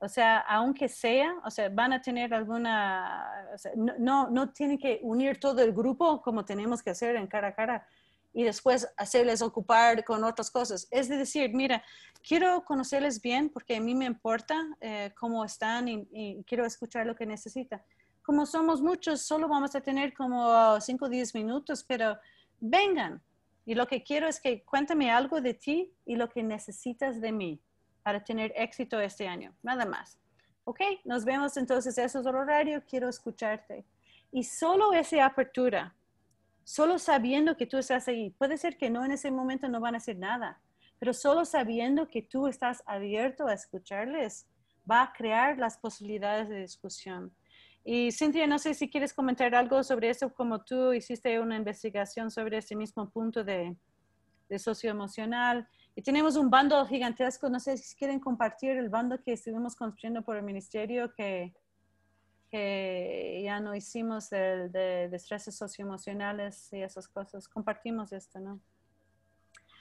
O sea, aunque sea, o sea, van a tener alguna, no, no, tienen que unir todo el grupo como tenemos que hacer en cara a cara y después hacerles ocupar con otras cosas. Es decir, mira, quiero conocerles bien porque a mí me importa eh, cómo están y, y, quiero escuchar lo que necesitan. Como somos muchos, solo vamos a tener como 5 o 10 minutos, pero vengan. Y lo que quiero es que cuéntame algo de ti y lo que necesitas de mí para tener éxito este año, nada más. Ok, nos vemos entonces, eso es el horario, quiero escucharte. Y solo esa apertura, solo sabiendo que tú estás ahí, puede ser que no en ese momento no van a hacer nada, pero solo sabiendo que tú estás abierto a escucharles, va a crear las posibilidades de discusión. Y Cynthia, no sé si quieres comentar algo sobre eso, como tú hiciste una investigación sobre ese mismo punto de, socioemocional. Y tenemos un bando gigantesco, no sé si quieren compartir el bando que estuvimos construyendo por el ministerio que, ya no hicimos de, de, estreses socioemocionales y esas cosas. Compartimos esto, ¿no?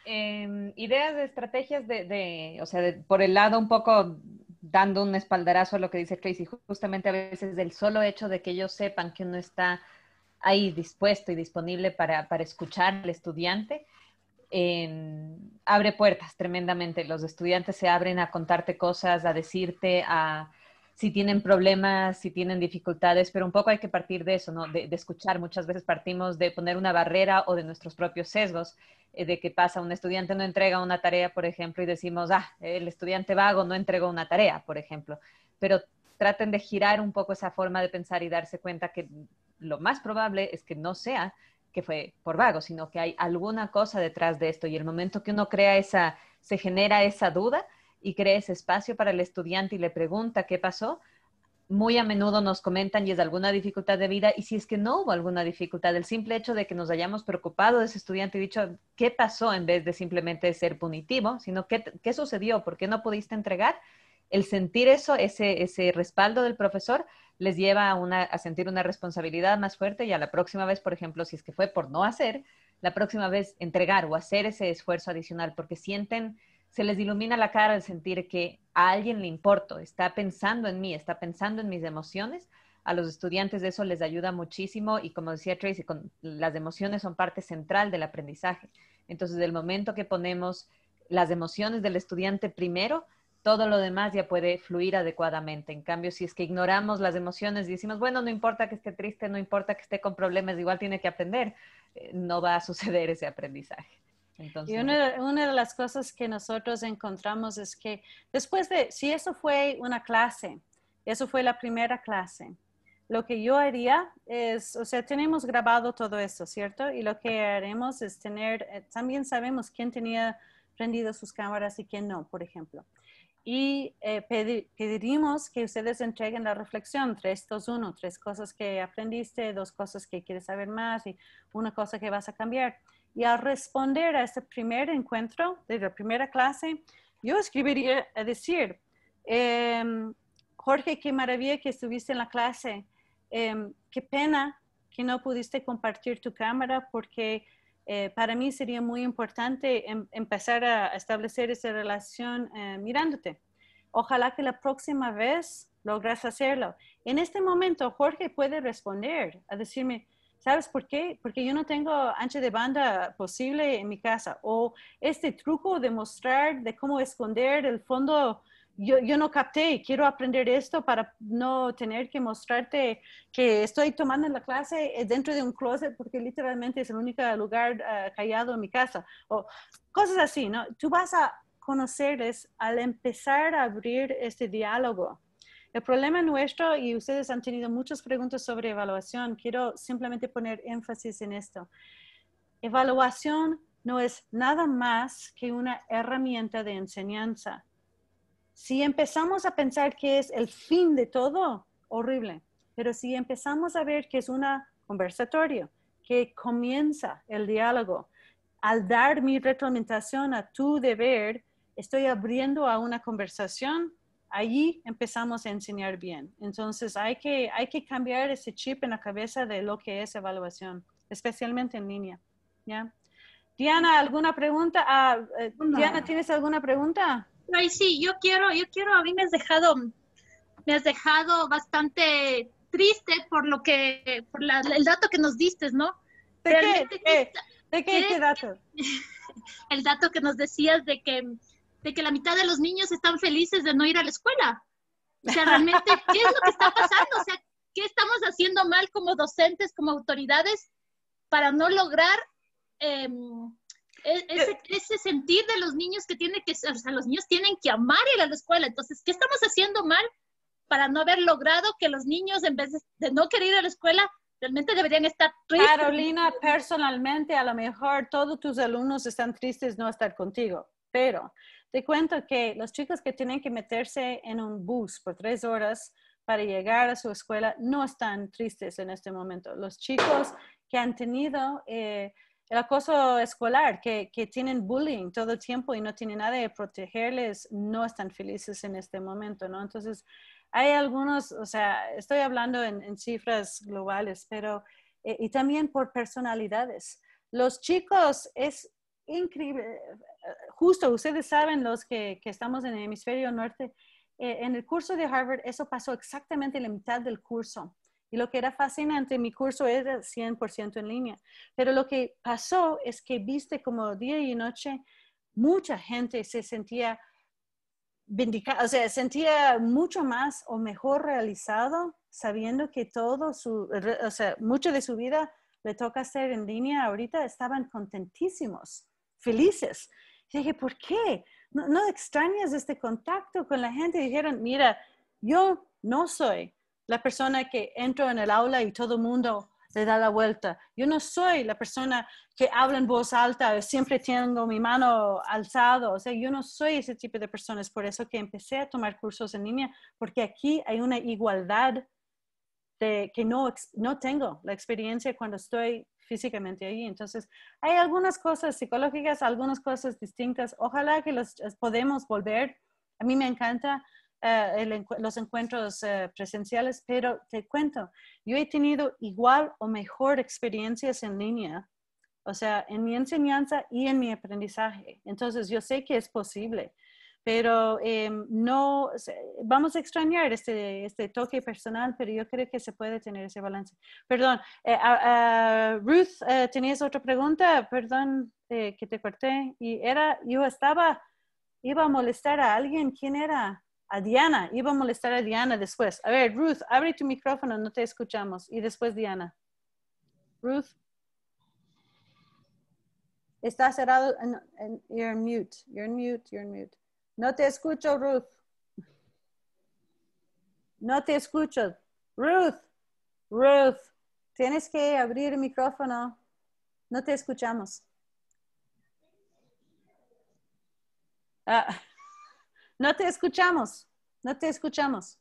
Em, ideas de estrategias de o sea, por el lado un poco dando un espaldarazo a lo que dice Tracy, justamente a veces el solo hecho de que ellos sepan que uno está ahí dispuesto y disponible para, escuchar al estudiante, em, abre puertas tremendamente. Los estudiantes se abren a contarte cosas, a decirte, a, si tienen problemas, si tienen dificultades, pero un poco hay que partir de eso, De, escuchar. Muchas veces partimos de poner una barrera o de nuestros propios sesgos, eh, de que pasa, un estudiante no entrega una tarea, por ejemplo, y decimos, ah, el estudiante vago no entregó una tarea, por ejemplo. Pero traten de girar un poco esa forma de pensar y darse cuenta que lo más probable es que no sea que fue por vago, sino que hay alguna cosa detrás de esto y el momento que uno crea esa, se genera esa duda, y crees espacio para el estudiante y le pregunta qué pasó, muy a menudo nos comentan y es alguna dificultad de vida y si es que no hubo alguna dificultad, el simple hecho de que nos hayamos preocupado de ese estudiante y dicho qué pasó en vez de simplemente ser punitivo, sino qué, qué sucedió, por qué no pudiste entregar, el sentir eso, ese, ese respaldo del profesor, les lleva a, a sentir una responsabilidad más fuerte y a la próxima vez, por ejemplo, si es que fue por no hacer, la próxima vez entregar o hacer ese esfuerzo adicional porque sienten se les ilumina la cara al sentir que a alguien le importo, está pensando en mí, está pensando en mis emociones. A los estudiantes eso les ayuda muchísimo y como decía Tracy, las emociones son parte central del aprendizaje. Entonces, del momento que ponemos las emociones del estudiante primero, todo lo demás ya puede fluir adecuadamente. En cambio, si es que ignoramos las emociones y decimos, bueno, no importa que esté triste, no importa que esté con problemas, igual tiene que aprender, eh, no va a [laughs] suceder ese aprendizaje y una, de las cosas que nosotros encontramos es que después de, si eso fue una clase, eso fue la primera clase, lo que yo haría es, o sea, tenemos grabado todo eso, ¿cierto? Y lo que haremos es tener, eh, también sabemos quién tenía prendido sus cámaras y quién no, por ejemplo. Y eh, que ustedes entreguen la reflexión, tres, dos, uno, tres cosas que aprendiste, dos cosas que quieres saber más y una cosa que vas a cambiar. Y al responder a este primer encuentro de la primera clase, yo escribiría a decir, em, Jorge, qué maravilla que estuviste en la clase. Em, qué pena que no pudiste compartir tu cámara porque eh, para mí sería muy importante em, empezar a establecer esa relación eh, mirándote. Ojalá que la próxima vez logras hacerlo. En este momento, Jorge puede responder a decirme, ¿Sabes por qué? Porque yo no tengo ancho de banda posible en mi casa. O este truco de mostrar de cómo esconder el fondo, yo, no capté. Quiero aprender esto para no tener que mostrarte que estoy tomando la clase eh, dentro de un closet porque literalmente es el único lugar eh, callado en mi casa. O cosas así, ¿no? Tú vas a conocerles al empezar a abrir este diálogo el problema nuestro, y ustedes han tenido muchas preguntas sobre evaluación, quiero simplemente poner énfasis en esto. Evaluación no es nada más que una herramienta de enseñanza. Si empezamos a pensar que es el fin de todo, horrible. Pero si empezamos a ver que es una conversatorio, que comienza el diálogo, al dar mi retroalimentación a tu deber, estoy abriendo a una conversación allí empezamos a enseñar bien. Entonces hay que, hay que cambiar ese chip en la cabeza de lo que es evaluación, especialmente en línea. ¿ya? Diana, ¿alguna pregunta? Ah, eh, Diana, ¿tienes alguna pregunta? Ay, sí, yo quiero, yo quiero, a mí me has dejado, me has dejado bastante triste por lo que, por el dato que nos diste, ¿no? ¿De qué? Eh, ¿De qué, ¿qué ¿Eh? dato? [laughs] El dato que nos decías de que de que la mitad de los niños están felices de no ir a la escuela. O sea, realmente, ¿qué es lo que está pasando? O sea, ¿qué estamos haciendo mal como docentes, como autoridades, para no lograr em, e, eh. ese, sentir de los niños que tienen que, o sea, los niños tienen que amar ir a la escuela. Entonces, ¿qué estamos haciendo mal para no haber logrado que los niños, en vez de, de no querer ir a la escuela, realmente deberían estar tristes? Carolina, personalmente, a lo mejor todos tus alumnos están tristes no estar contigo, pero te cuento que los chicos que tienen que meterse en un bus por tres horas para llegar a su escuela no están tristes en este momento. Los chicos que han tenido eh, el acoso escolar, que, que, tienen bullying todo el tiempo y no tienen nada de protegerles, no están felices en este momento, ¿no? Entonces, hay algunos, o sea, estoy hablando en, cifras globales, pero, eh, y también por personalidades. Los chicos es, increíble. Eh, eh, justo, ustedes saben, los que, estamos en el hemisferio norte, eh, en el curso de Harvard eso pasó exactamente la mitad del curso. Y lo que era fascinante, mi curso era 100% en línea. Pero lo que pasó es que viste como día y noche mucha gente se sentía o sea, sentía mucho más o mejor realizado sabiendo que todo su, o sea, mucho de su vida le toca hacer en línea ahorita, estaban contentísimos felices. dije, ¿por qué? No, extrañas este contacto con la gente? dijeron, mira, yo no soy la persona que entro en el aula y todo el mundo se da la vuelta. Yo no soy la persona que habla en voz alta, siempre tengo mi mano alzada. O sea, yo no soy ese tipo de personas. por eso que empecé a tomar cursos en línea, porque aquí hay una igualdad de que no, no tengo la experiencia cuando estoy físicamente ahí. Entonces, hay algunas cosas psicológicas, algunas cosas distintas. Ojalá que los eh, podemos volver. A mí me encanta eh, los encuentros eh, presenciales, pero te cuento, yo he tenido igual o mejor experiencias en línea, o sea, en mi enseñanza y en mi aprendizaje. Entonces, yo sé que es posible pero em, no, vamos a extrañar este, este, toque personal, pero yo creo que se puede tener ese balance. Perdón, eh, ah, ah, Ruth, eh, tenías otra pregunta, perdón eh, que te corté, y era, yo estaba, iba a molestar a alguien, ¿quién era? A Diana, iba a molestar a Diana después. A ver, Ruth, abre tu micrófono, no te escuchamos, y después Diana. Ruth. Está cerrado. you're mute. You're mute. You're mute. No te escucho, Ruth. No te escucho. Ruth, Ruth, tienes que abrir el micrófono. No te escuchamos. Ah, no te escuchamos. No te escuchamos.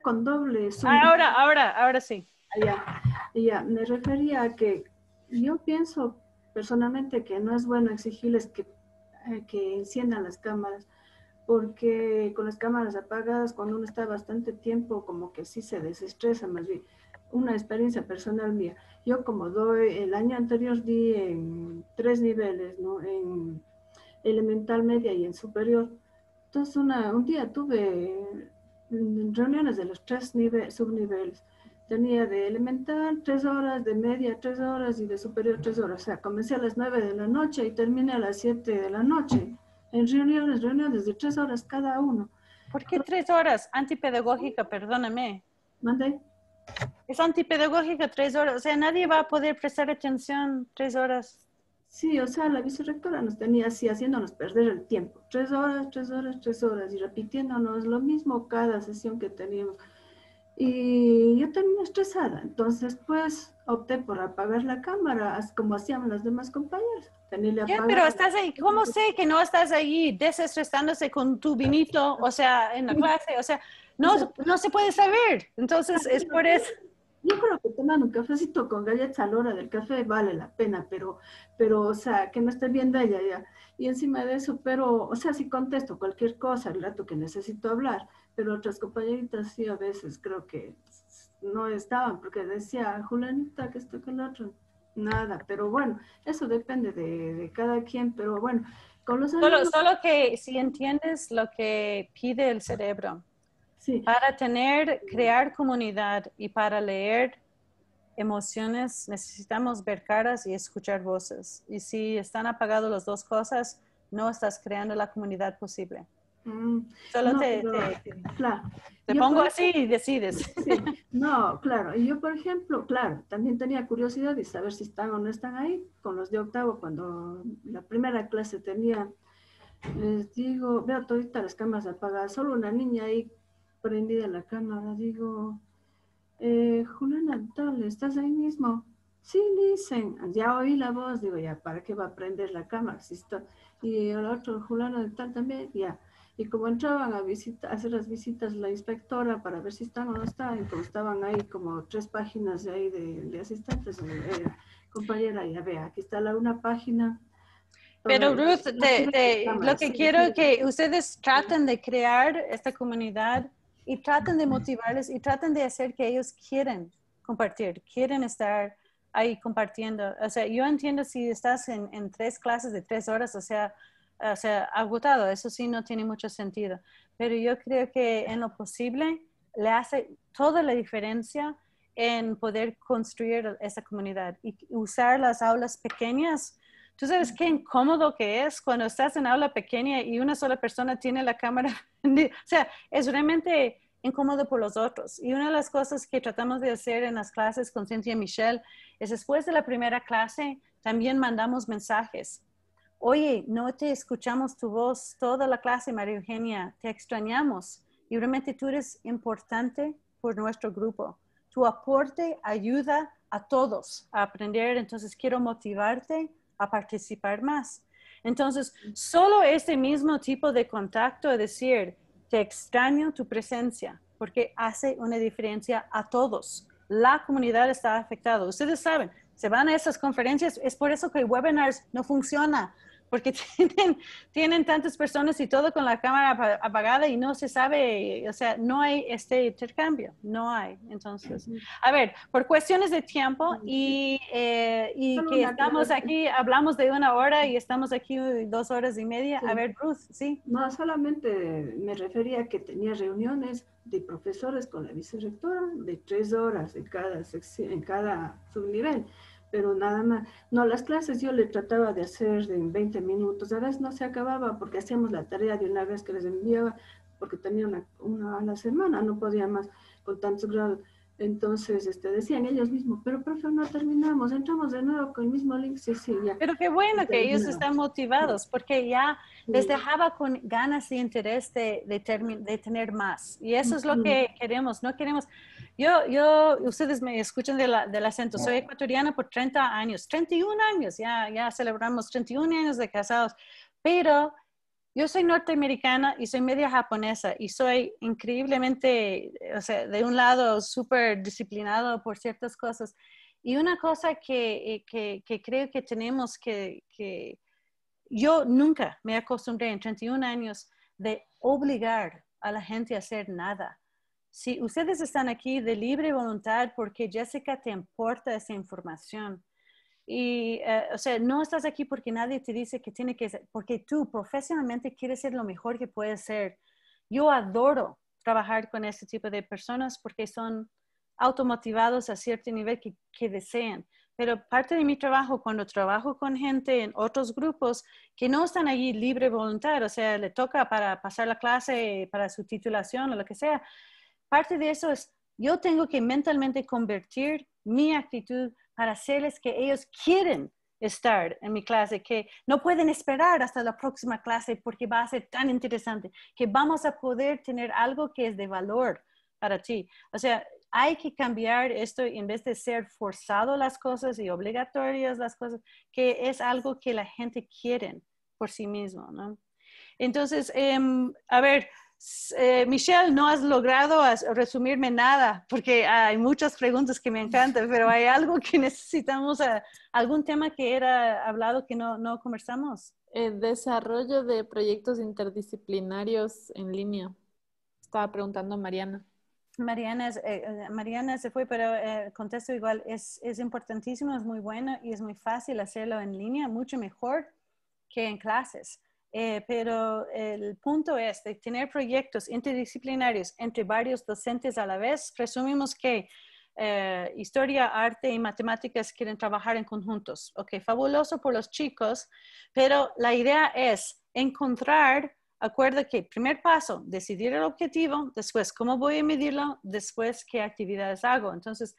Con doble. sonido. Ah, ahora, ahora, ahora sí. Ah, ya, ya, me refería a que yo pienso personalmente que no es bueno exigirles que, eh, que enciendan las cámaras, porque con las cámaras apagadas, cuando uno está bastante tiempo, como que sí se desestresa más bien. Una experiencia personal mía. Yo como doy, el año anterior di en tres niveles, ¿no? En elemental, media y en superior. Entonces un día tuve mm, reuniones de los tres subniveles tenía de elemental tres horas, de media tres horas y de superior tres horas. O sea, comencé a las nueve de la noche y terminé a las siete de la noche. En reuniones, reuniones de tres horas cada uno. ¿Por qué tres horas? Antipedagógica, perdóname. ¿Mande? Es antipedagógica tres horas. O sea, nadie va a poder prestar atención tres horas. Sí, o sea, la vicerrectora nos tenía así, haciéndonos perder el tiempo. Tres horas, tres horas, tres horas y repitiéndonos lo mismo cada sesión que teníamos y yo terminé estresada. Entonces, pues, opté por apagar la cámara, como hacían las demás compañeras. Ya, pero estás ahí. ¿Cómo sé que no estás ahí desestresándose con tu vinito, o sea, en la clase? O sea, no, no se puede saber. Entonces, es por eso. Yo creo que tomar un cafecito con galletas a la hora del café vale la pena, pero, pero o sea, que no esté viendo ella ya. Y encima de eso, pero, o sea, si contesto cualquier cosa el rato que necesito hablar, pero otras compañeritas sí a veces creo que no estaban, porque decía, Julianita que estoy con el otro, nada, pero bueno, eso depende de, cada quien, pero bueno, con solo, que si entiendes lo que pide el cerebro, para tener, crear comunidad y para leer emociones, necesitamos ver caras y escuchar voces. Y si están apagados las dos cosas, no estás creando la comunidad posible. Mm, solo te, claro. pongo así y decides. [laughs] No, claro. Y Yo, por ejemplo, claro, también tenía curiosidad de saber si están o no están ahí. Con los de octavo, cuando la primera clase tenía, les digo, veo todita las cámaras apagadas, solo una niña ahí prendida la cámara. Digo, eh, Juliana, ¿estás ahí mismo? Sí, dicen, ya oí la voz, digo, ya, ¿para qué va a prender la cámara? Si Y el otro, Juliana, tal también, ya y como entraban a, visita, hacer las visitas la inspectora para ver si están o no están, y como estaban ahí como tres páginas de ahí de, asistentes, compañera, ya vea, aquí está la una página. Pero Ruth, lo que quiero es que ustedes traten de crear esta comunidad y traten de motivarles y traten de hacer que ellos quieren compartir, quieren estar ahí compartiendo. O sea, yo entiendo si estás en, en tres clases de tres horas, o sea, o sea, agotado, eso sí no tiene mucho sentido. Pero yo creo que en lo posible le hace toda la diferencia en poder construir esa comunidad y usar las aulas pequeñas. Tú sabes qué incómodo que es cuando estás en aula pequeña y una sola persona tiene la cámara. [laughs] o sea, es realmente incómodo por los otros. Y una de las cosas que tratamos de hacer en las clases con Cintia y Michelle es después de la primera clase también mandamos mensajes oye, no te escuchamos tu voz toda la clase, María Eugenia, te extrañamos y realmente tú eres importante por nuestro grupo. Tu aporte ayuda a todos a aprender, entonces quiero motivarte a participar más. Entonces, mm. solo este mismo tipo de contacto, es decir, te extraño tu presencia, porque hace una diferencia a todos. La comunidad está afectada. Ustedes saben, se van a esas conferencias, es por eso que el webinars no funciona, porque [laughs] tienen, tantas personas y todo con la cámara apagada y no se sabe, o sea, no hay este intercambio, no hay. Entonces, a ver, por cuestiones de tiempo y, eh, y que estamos aquí, hablamos de una hora y estamos aquí dos horas y media. A ver, Ruth, sí. No, solamente me refería que tenía reuniones de profesores con la vicerectora de tres horas en cada, en cada subnivel pero nada más. No, las clases yo le trataba de hacer en 20 minutos, a veces no se acababa porque hacíamos la tarea de una vez que les enviaba, porque tenía una, una a la semana, no podía más con tantos grados. Entonces, este, decían ellos mismos, pero profe, no terminamos, entramos de nuevo con el mismo link, sí, sí, ya. Pero qué bueno que ellos están motivados, porque ya les dejaba con ganas y interés de, tener más. Y eso es lo que queremos, no queremos. Yo, yo, ustedes me escuchan del acento, soy ecuatoriana por 30 años, 31 años, ya, ya celebramos 31 años de casados, pero yo soy norteamericana y soy media japonesa y soy increíblemente, o sea, de un lado súper disciplinado por ciertas cosas. Y una cosa que, eh, que, creo que tenemos que, que, yo nunca me acostumbré en 31 años de obligar a la gente a hacer nada. Si ustedes están aquí de libre voluntad porque Jessica te importa esa información, y, eh, o sea, no estás aquí porque nadie te dice que tiene que ser, porque tú profesionalmente quieres ser lo mejor que puedes ser. Yo adoro trabajar con este tipo de personas porque son automotivados a cierto nivel que, que desean. Pero parte de mi trabajo, cuando trabajo con gente en otros grupos que no están allí libre voluntad, o sea, le toca para pasar la clase, para su titulación o lo que sea, parte de eso es, yo tengo que mentalmente convertir mi actitud para hacerles que ellos quieren estar en mi clase, que no pueden esperar hasta la próxima clase porque va a ser tan interesante, que vamos a poder tener algo que es de valor para ti. O sea, hay que cambiar esto en vez de ser forzado las cosas y obligatorias las cosas, que es algo que la gente quiere por sí mismo, ¿no? Entonces, em, a ver, eh, Michelle, no has logrado resumirme nada, porque hay muchas preguntas que me encantan, pero hay algo que necesitamos, eh, algún tema que era hablado que no, no conversamos. El eh, desarrollo de proyectos interdisciplinarios en línea. Estaba preguntando Mariana. Mariana, Mariana se fue, pero contesto igual, es, es importantísimo, es muy bueno y es muy fácil hacerlo en línea, mucho mejor que en clases. Eh, pero el punto es de tener proyectos interdisciplinarios entre varios docentes a la vez. Presumimos que eh, historia, arte y matemáticas quieren trabajar en conjuntos. Ok, fabuloso por los chicos, pero la idea es encontrar, acuerdo que primer paso, decidir el objetivo, después cómo voy a medirlo, después qué actividades hago. Entonces,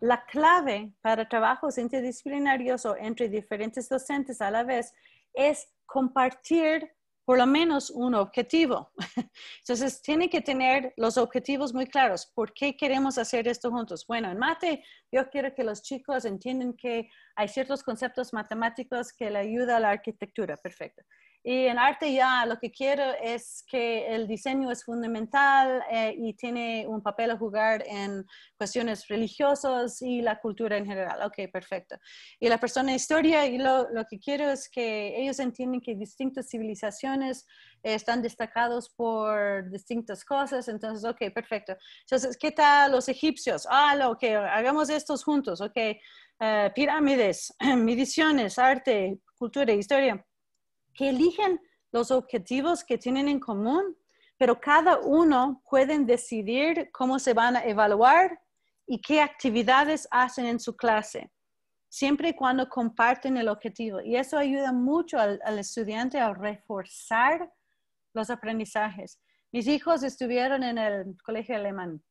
la clave para trabajos interdisciplinarios o entre diferentes docentes a la vez es compartir por lo menos un objetivo. [laughs] Entonces, tiene que tener los objetivos muy claros. ¿Por qué queremos hacer esto juntos? Bueno, en mate, yo quiero que los chicos entiendan que hay ciertos conceptos matemáticos que le ayudan a la arquitectura. Perfecto. Y en arte ya lo que quiero es que el diseño es fundamental eh, y tiene un papel a jugar en cuestiones religiosas y la cultura en general. Ok, perfecto. Y la persona de historia, y lo, lo que quiero es que ellos entiendan que distintas civilizaciones están destacados por distintas cosas. Entonces, ok, perfecto. Entonces, ¿qué tal los egipcios? Ah, lo que hagamos estos juntos. Ok, eh, pirámides, [clears throat] mediciones, arte, cultura, historia que eligen los objetivos que tienen en común, pero cada uno pueden decidir cómo se van a evaluar y qué actividades hacen en su clase, siempre y cuando comparten el objetivo. Y eso ayuda mucho al, estudiante a reforzar los aprendizajes. Mis hijos estuvieron en el colegio alemán,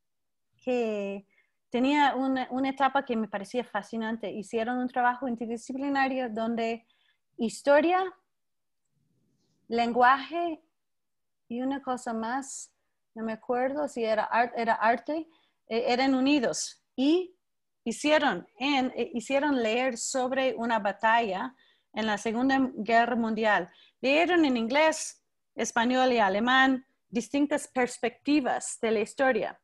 que tenía una, una, etapa que me parecía fascinante. Hicieron un trabajo interdisciplinario donde historia, lenguaje y una cosa más, no me acuerdo si era, arte, eh, eran unidos y hicieron, eh, hicieron leer sobre una batalla en la Segunda Guerra Mundial. Leyeron en inglés, español y alemán distintas perspectivas de la historia,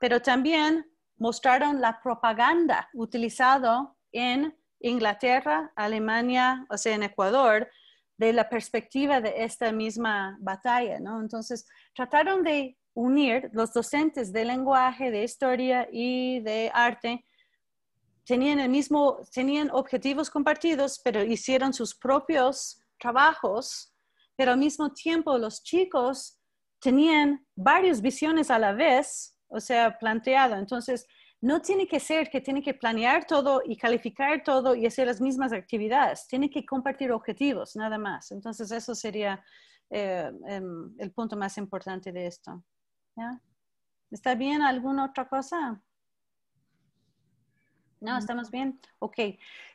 pero también mostraron la propaganda utilizada en Inglaterra, Alemania, o sea, en Ecuador, de la perspectiva de esta misma batalla, ¿no? Entonces, trataron de unir los docentes de lenguaje, de historia y de arte, tenían el mismo, tenían objetivos compartidos, pero hicieron sus propios trabajos, pero al mismo tiempo los chicos tenían varias visiones a la vez, o sea, planteado. Entonces, no tiene que ser que tiene que planear todo y calificar todo y hacer las mismas actividades. Tiene que compartir objetivos, nada más. Entonces, eso sería eh, em, el punto más importante de esto. ¿Está bien alguna otra cosa? No, mm. estamos bien. Ok.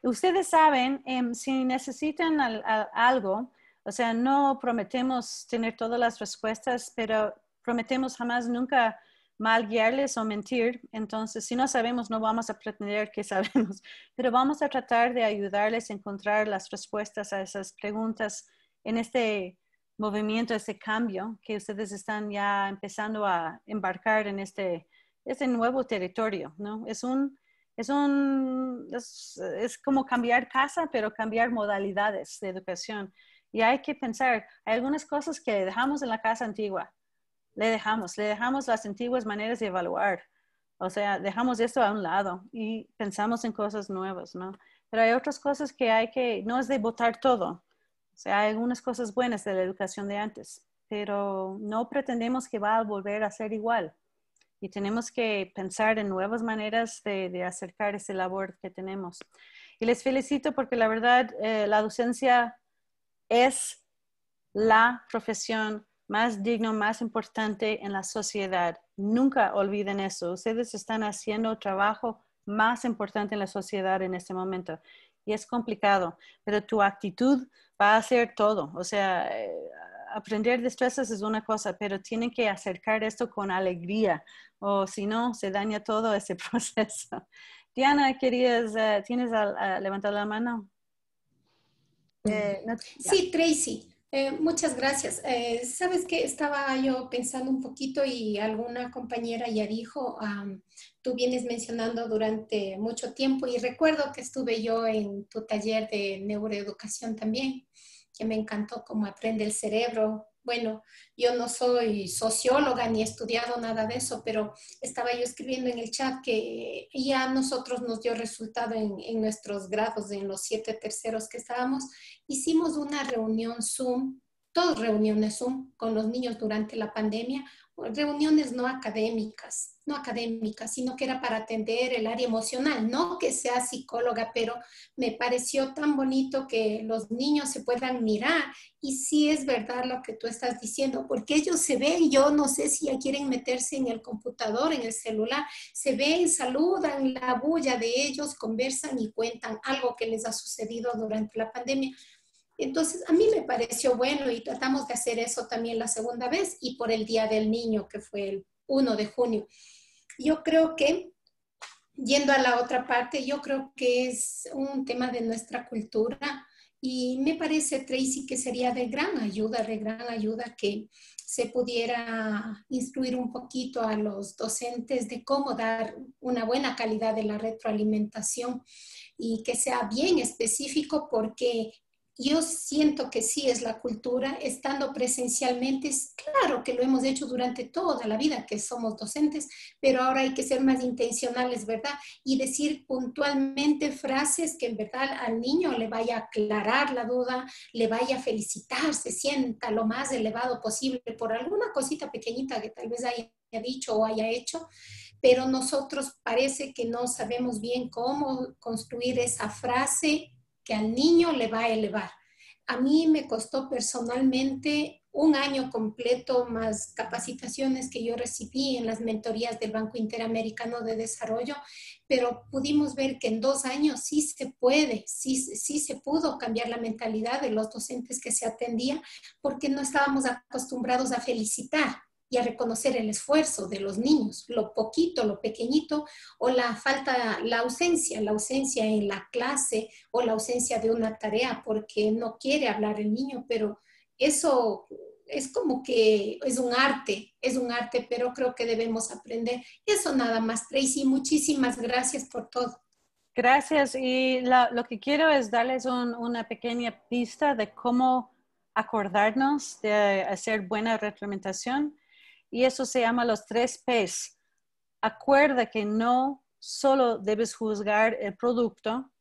Ustedes saben, em, si necesitan algo, o sea, no prometemos tener todas las respuestas, pero prometemos jamás nunca mal guiarles o mentir. Entonces, si no sabemos, no vamos a pretender que [laughs] sabemos, pero vamos a tratar de ayudarles a encontrar las respuestas a esas preguntas en este movimiento, este cambio que ustedes están ya empezando a embarcar en este, este nuevo territorio, ¿no? Es un, es como cambiar casa, pero cambiar modalidades de educación. Y hay que pensar, hay algunas cosas que dejamos en la casa antigua, le dejamos, le dejamos las antiguas maneras de evaluar. O sea, dejamos esto a un lado y pensamos en cosas nuevas, ¿no? Pero hay otras cosas que hay que, no es de botar todo. O sea, hay algunas cosas buenas de la educación de antes, pero no pretendemos que va a volver a ser igual. Y tenemos que pensar en nuevas maneras de, acercar ese labor que tenemos. Y les felicito porque la verdad, eh, la docencia es la profesión más digno, más importante en la sociedad. Nunca olviden eso. Ustedes están haciendo trabajo más importante en la sociedad en este momento. Y es complicado, pero tu actitud va a hacer todo. O sea, eh, aprender destrezas es una cosa, pero tienen que acercar esto con alegría, o si no, se daña todo ese [laughs] proceso. Diana, querías, eh, ¿tienes levantado la mano? Eh, sí, Tracy. Eh, muchas gracias. Eh, Sabes que estaba yo pensando un poquito y alguna compañera ya dijo, tú vienes mencionando durante mucho tiempo y recuerdo que estuve yo en tu taller de neuroeducación también, que me encantó cómo aprende el cerebro. Bueno, yo no soy socióloga ni he estudiado nada de eso, pero estaba yo escribiendo en el chat que ya nosotros nos dio resultado en nuestros grados, en los siete terceros que estábamos hicimos una reunión Zoom, dos reuniones Zoom con los niños durante la pandemia, reuniones no académicas, no académicas, sino que era para atender el área emocional, no que sea psicóloga, pero me pareció tan bonito que los niños se puedan mirar y sí es verdad lo que tú estás diciendo, porque ellos se ven, yo no sé si ya quieren meterse en el computador, en el celular, se ven, saludan, la bulla de ellos, conversan y cuentan algo que les ha sucedido durante la pandemia. Entonces, a mí me pareció bueno y tratamos de hacer eso también la segunda vez y por el Día del Niño, que fue el 1 de junio. Yo creo que, yendo a la otra parte, yo creo que es un tema de nuestra cultura y me parece, Tracy, que sería de gran ayuda, de gran ayuda que se pudiera instruir un poquito a los docentes de cómo dar una buena calidad de la retroalimentación y que sea bien específico porque yo siento que sí es la cultura, estando presencialmente, claro que lo hemos hecho durante toda la vida que somos docentes, pero ahora hay que ser más intencionales, ¿verdad? Y decir puntualmente frases que en verdad al niño le vaya a aclarar la duda, le vaya a felicitar, se sienta lo más elevado posible por alguna cosita pequeñita que tal vez haya dicho o haya hecho, pero nosotros parece que no sabemos bien cómo construir esa frase que al niño le va a elevar. A mí me costó personalmente un año completo más capacitaciones que yo recibí en las mentorías del Banco Interamericano de Desarrollo, pero pudimos ver que en dos años sí se puede, sí, sí se pudo cambiar la mentalidad de los docentes que se atendía porque no estábamos acostumbrados a felicitar y a reconocer el esfuerzo de los niños, lo poquito, lo pequeñito, o la falta, la ausencia, la ausencia en la clase o la ausencia de una tarea porque no quiere hablar el niño, pero eso es como que es un arte, es un arte, pero creo que debemos aprender. Eso nada más, Tracy, muchísimas gracias por todo. Gracias, y lo que quiero es darles una pequeña pista de cómo acordarnos de hacer buena reglamentación y eso se llama los tres Ps. Acuerda que no solo debes juzgar el producto,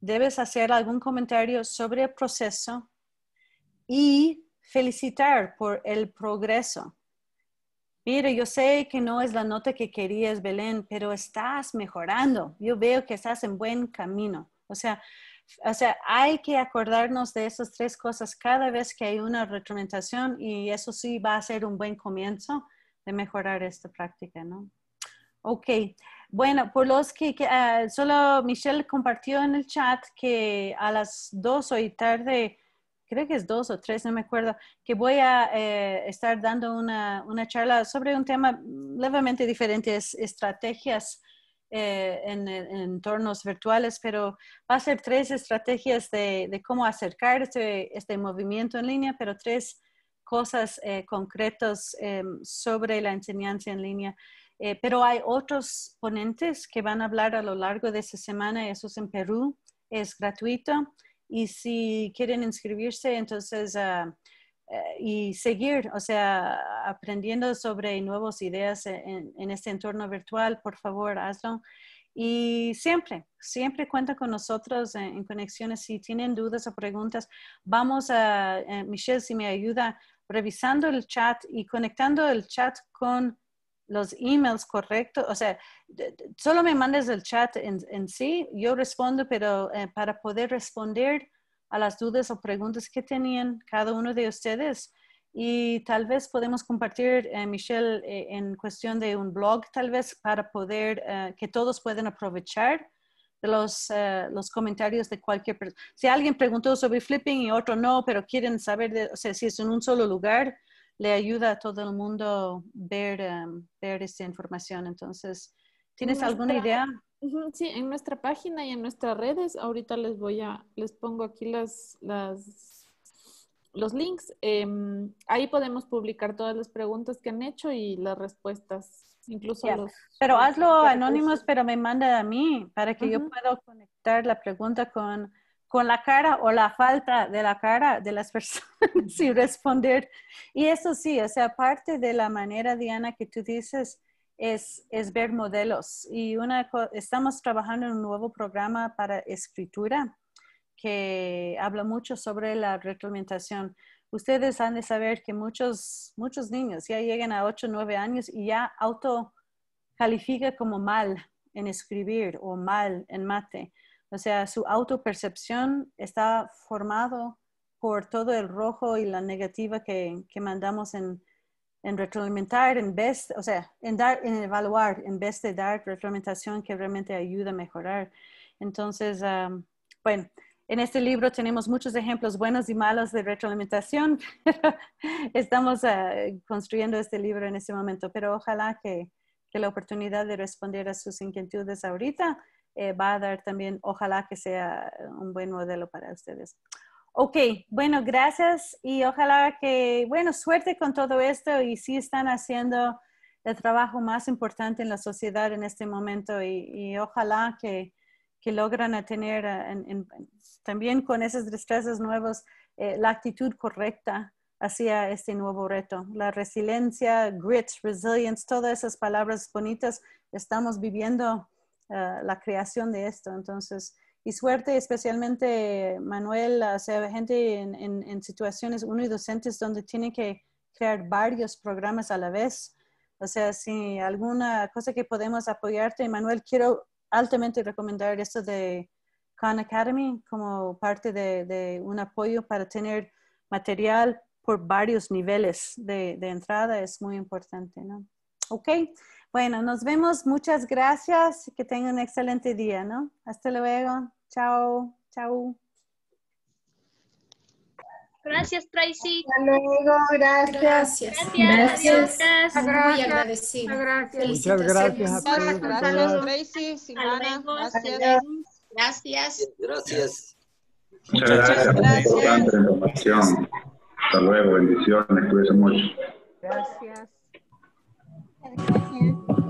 debes hacer algún comentario sobre el proceso y felicitar por el progreso. Mire, yo sé que no es la nota que querías, Belén, pero estás mejorando. Yo veo que estás en buen camino. O sea, o sea, hay que acordarnos de esas tres cosas cada vez que hay una retroalimentación y eso sí va a ser un buen comienzo de mejorar esta práctica, ¿no? Ok, bueno, por los que, ah, solo Michelle compartió en el chat que a las dos hoy tarde, creo que es dos o tres, no me acuerdo, que voy a eh, estar dando una, una, charla sobre un tema levemente diferente, es estrategias eh, en, entornos virtuales, pero va a ser tres estrategias de, cómo acercarse este, este, movimiento en línea, pero tres cosas eh, concretas em, sobre la enseñanza en línea. Eh, pero hay otros ponentes que van a hablar a lo largo de esta semana, eso es en Perú, es gratuito. Y si quieren inscribirse, entonces... Ah, eh, y seguir, o sea, aprendiendo sobre nuevas ideas e-, en, este entorno virtual, por favor, hazlo. Y siempre, siempre cuenta con nosotros en, conexiones. Si tienen dudas o preguntas, vamos a, eh, Michelle, si me ayuda, revisando el chat y conectando el chat con los emails correctos, o sea, solo me mandes el chat en, sí, yo respondo, pero eh, para poder responder a las dudas o preguntas que tenían cada uno de ustedes. Y tal vez podemos compartir, eh, Michelle, eh, en cuestión de un blog, tal vez para poder eh, que todos puedan aprovechar de los, los comentarios de cualquier persona. Si alguien preguntó sobre flipping y otro no, pero quieren saber o si es en un solo lugar, le ayuda a todo el mundo ver, ver esta información. Entonces, ¿tienes alguna idea? Sí, en nuestra página y en nuestras redes, ahorita les voy a, les pongo aquí las, los links. Em, ahí podemos publicar todas las preguntas que han hecho y las respuestas, incluso los... Pero hazlo anónimos, pero me manda a mí para que yo pueda conectar la pregunta con, con la cara o la falta de la cara de las [laughs] personas y responder. Y eso sí, o sea, aparte de la manera, Diana, que tú dices, es, ver modelos. Y una, estamos trabajando en un nuevo programa para escritura que habla mucho sobre la reglamentación. Ustedes han de saber que muchos, muchos niños ya llegan a 8, 9 años y ya auto califica como mal en escribir o mal en mate. O sea, su autopercepción está formado por todo el rojo y la negativa que, que mandamos en, en retroalimentar en vez, o sea, en dar, en evaluar en vez de dar retroalimentación que realmente ayuda a mejorar. Entonces, bueno, en este libro tenemos muchos ejemplos buenos y malos de retroalimentación. [laughs] Estamos ah, construyendo este libro en este momento, pero ojalá que, la oportunidad de responder a sus inquietudes ahorita eh, va a dar también, ojalá que sea un buen modelo para ustedes. Ok, bueno, gracias y ojalá que, bueno, suerte con todo esto y sí están haciendo el trabajo más importante en la sociedad en este momento y, ojalá que, logran tener eh, también con esas destrezas nuevas eh, la actitud correcta hacia este nuevo reto. La resiliencia, grit, resilience, todas esas palabras bonitas, estamos viviendo eh, la creación de esto. Entonces, y suerte, especialmente Manuel, o sea, gente en, en, uno situaciones docentes, donde tiene que crear varios programas a la vez. O sea, si alguna cosa que podemos apoyarte, Manuel, quiero altamente recomendar esto de Khan Academy como parte de, de un apoyo para tener material por varios niveles de, de entrada. Es muy importante, ¿no? Ok, bueno, nos vemos. Muchas gracias. Que tengan un excelente día, ¿no? Hasta luego. Chao. Chao. Gracias, Tracy. Hasta luego. Gracias. Gracias. Gracias. Muy Muchas gracias Gracias, Tracy. Gracias. Gracias. Gracias. Muchas gracias por la importante información. Hasta luego. Bendiciones. Cuídense mucho. Gracias. you.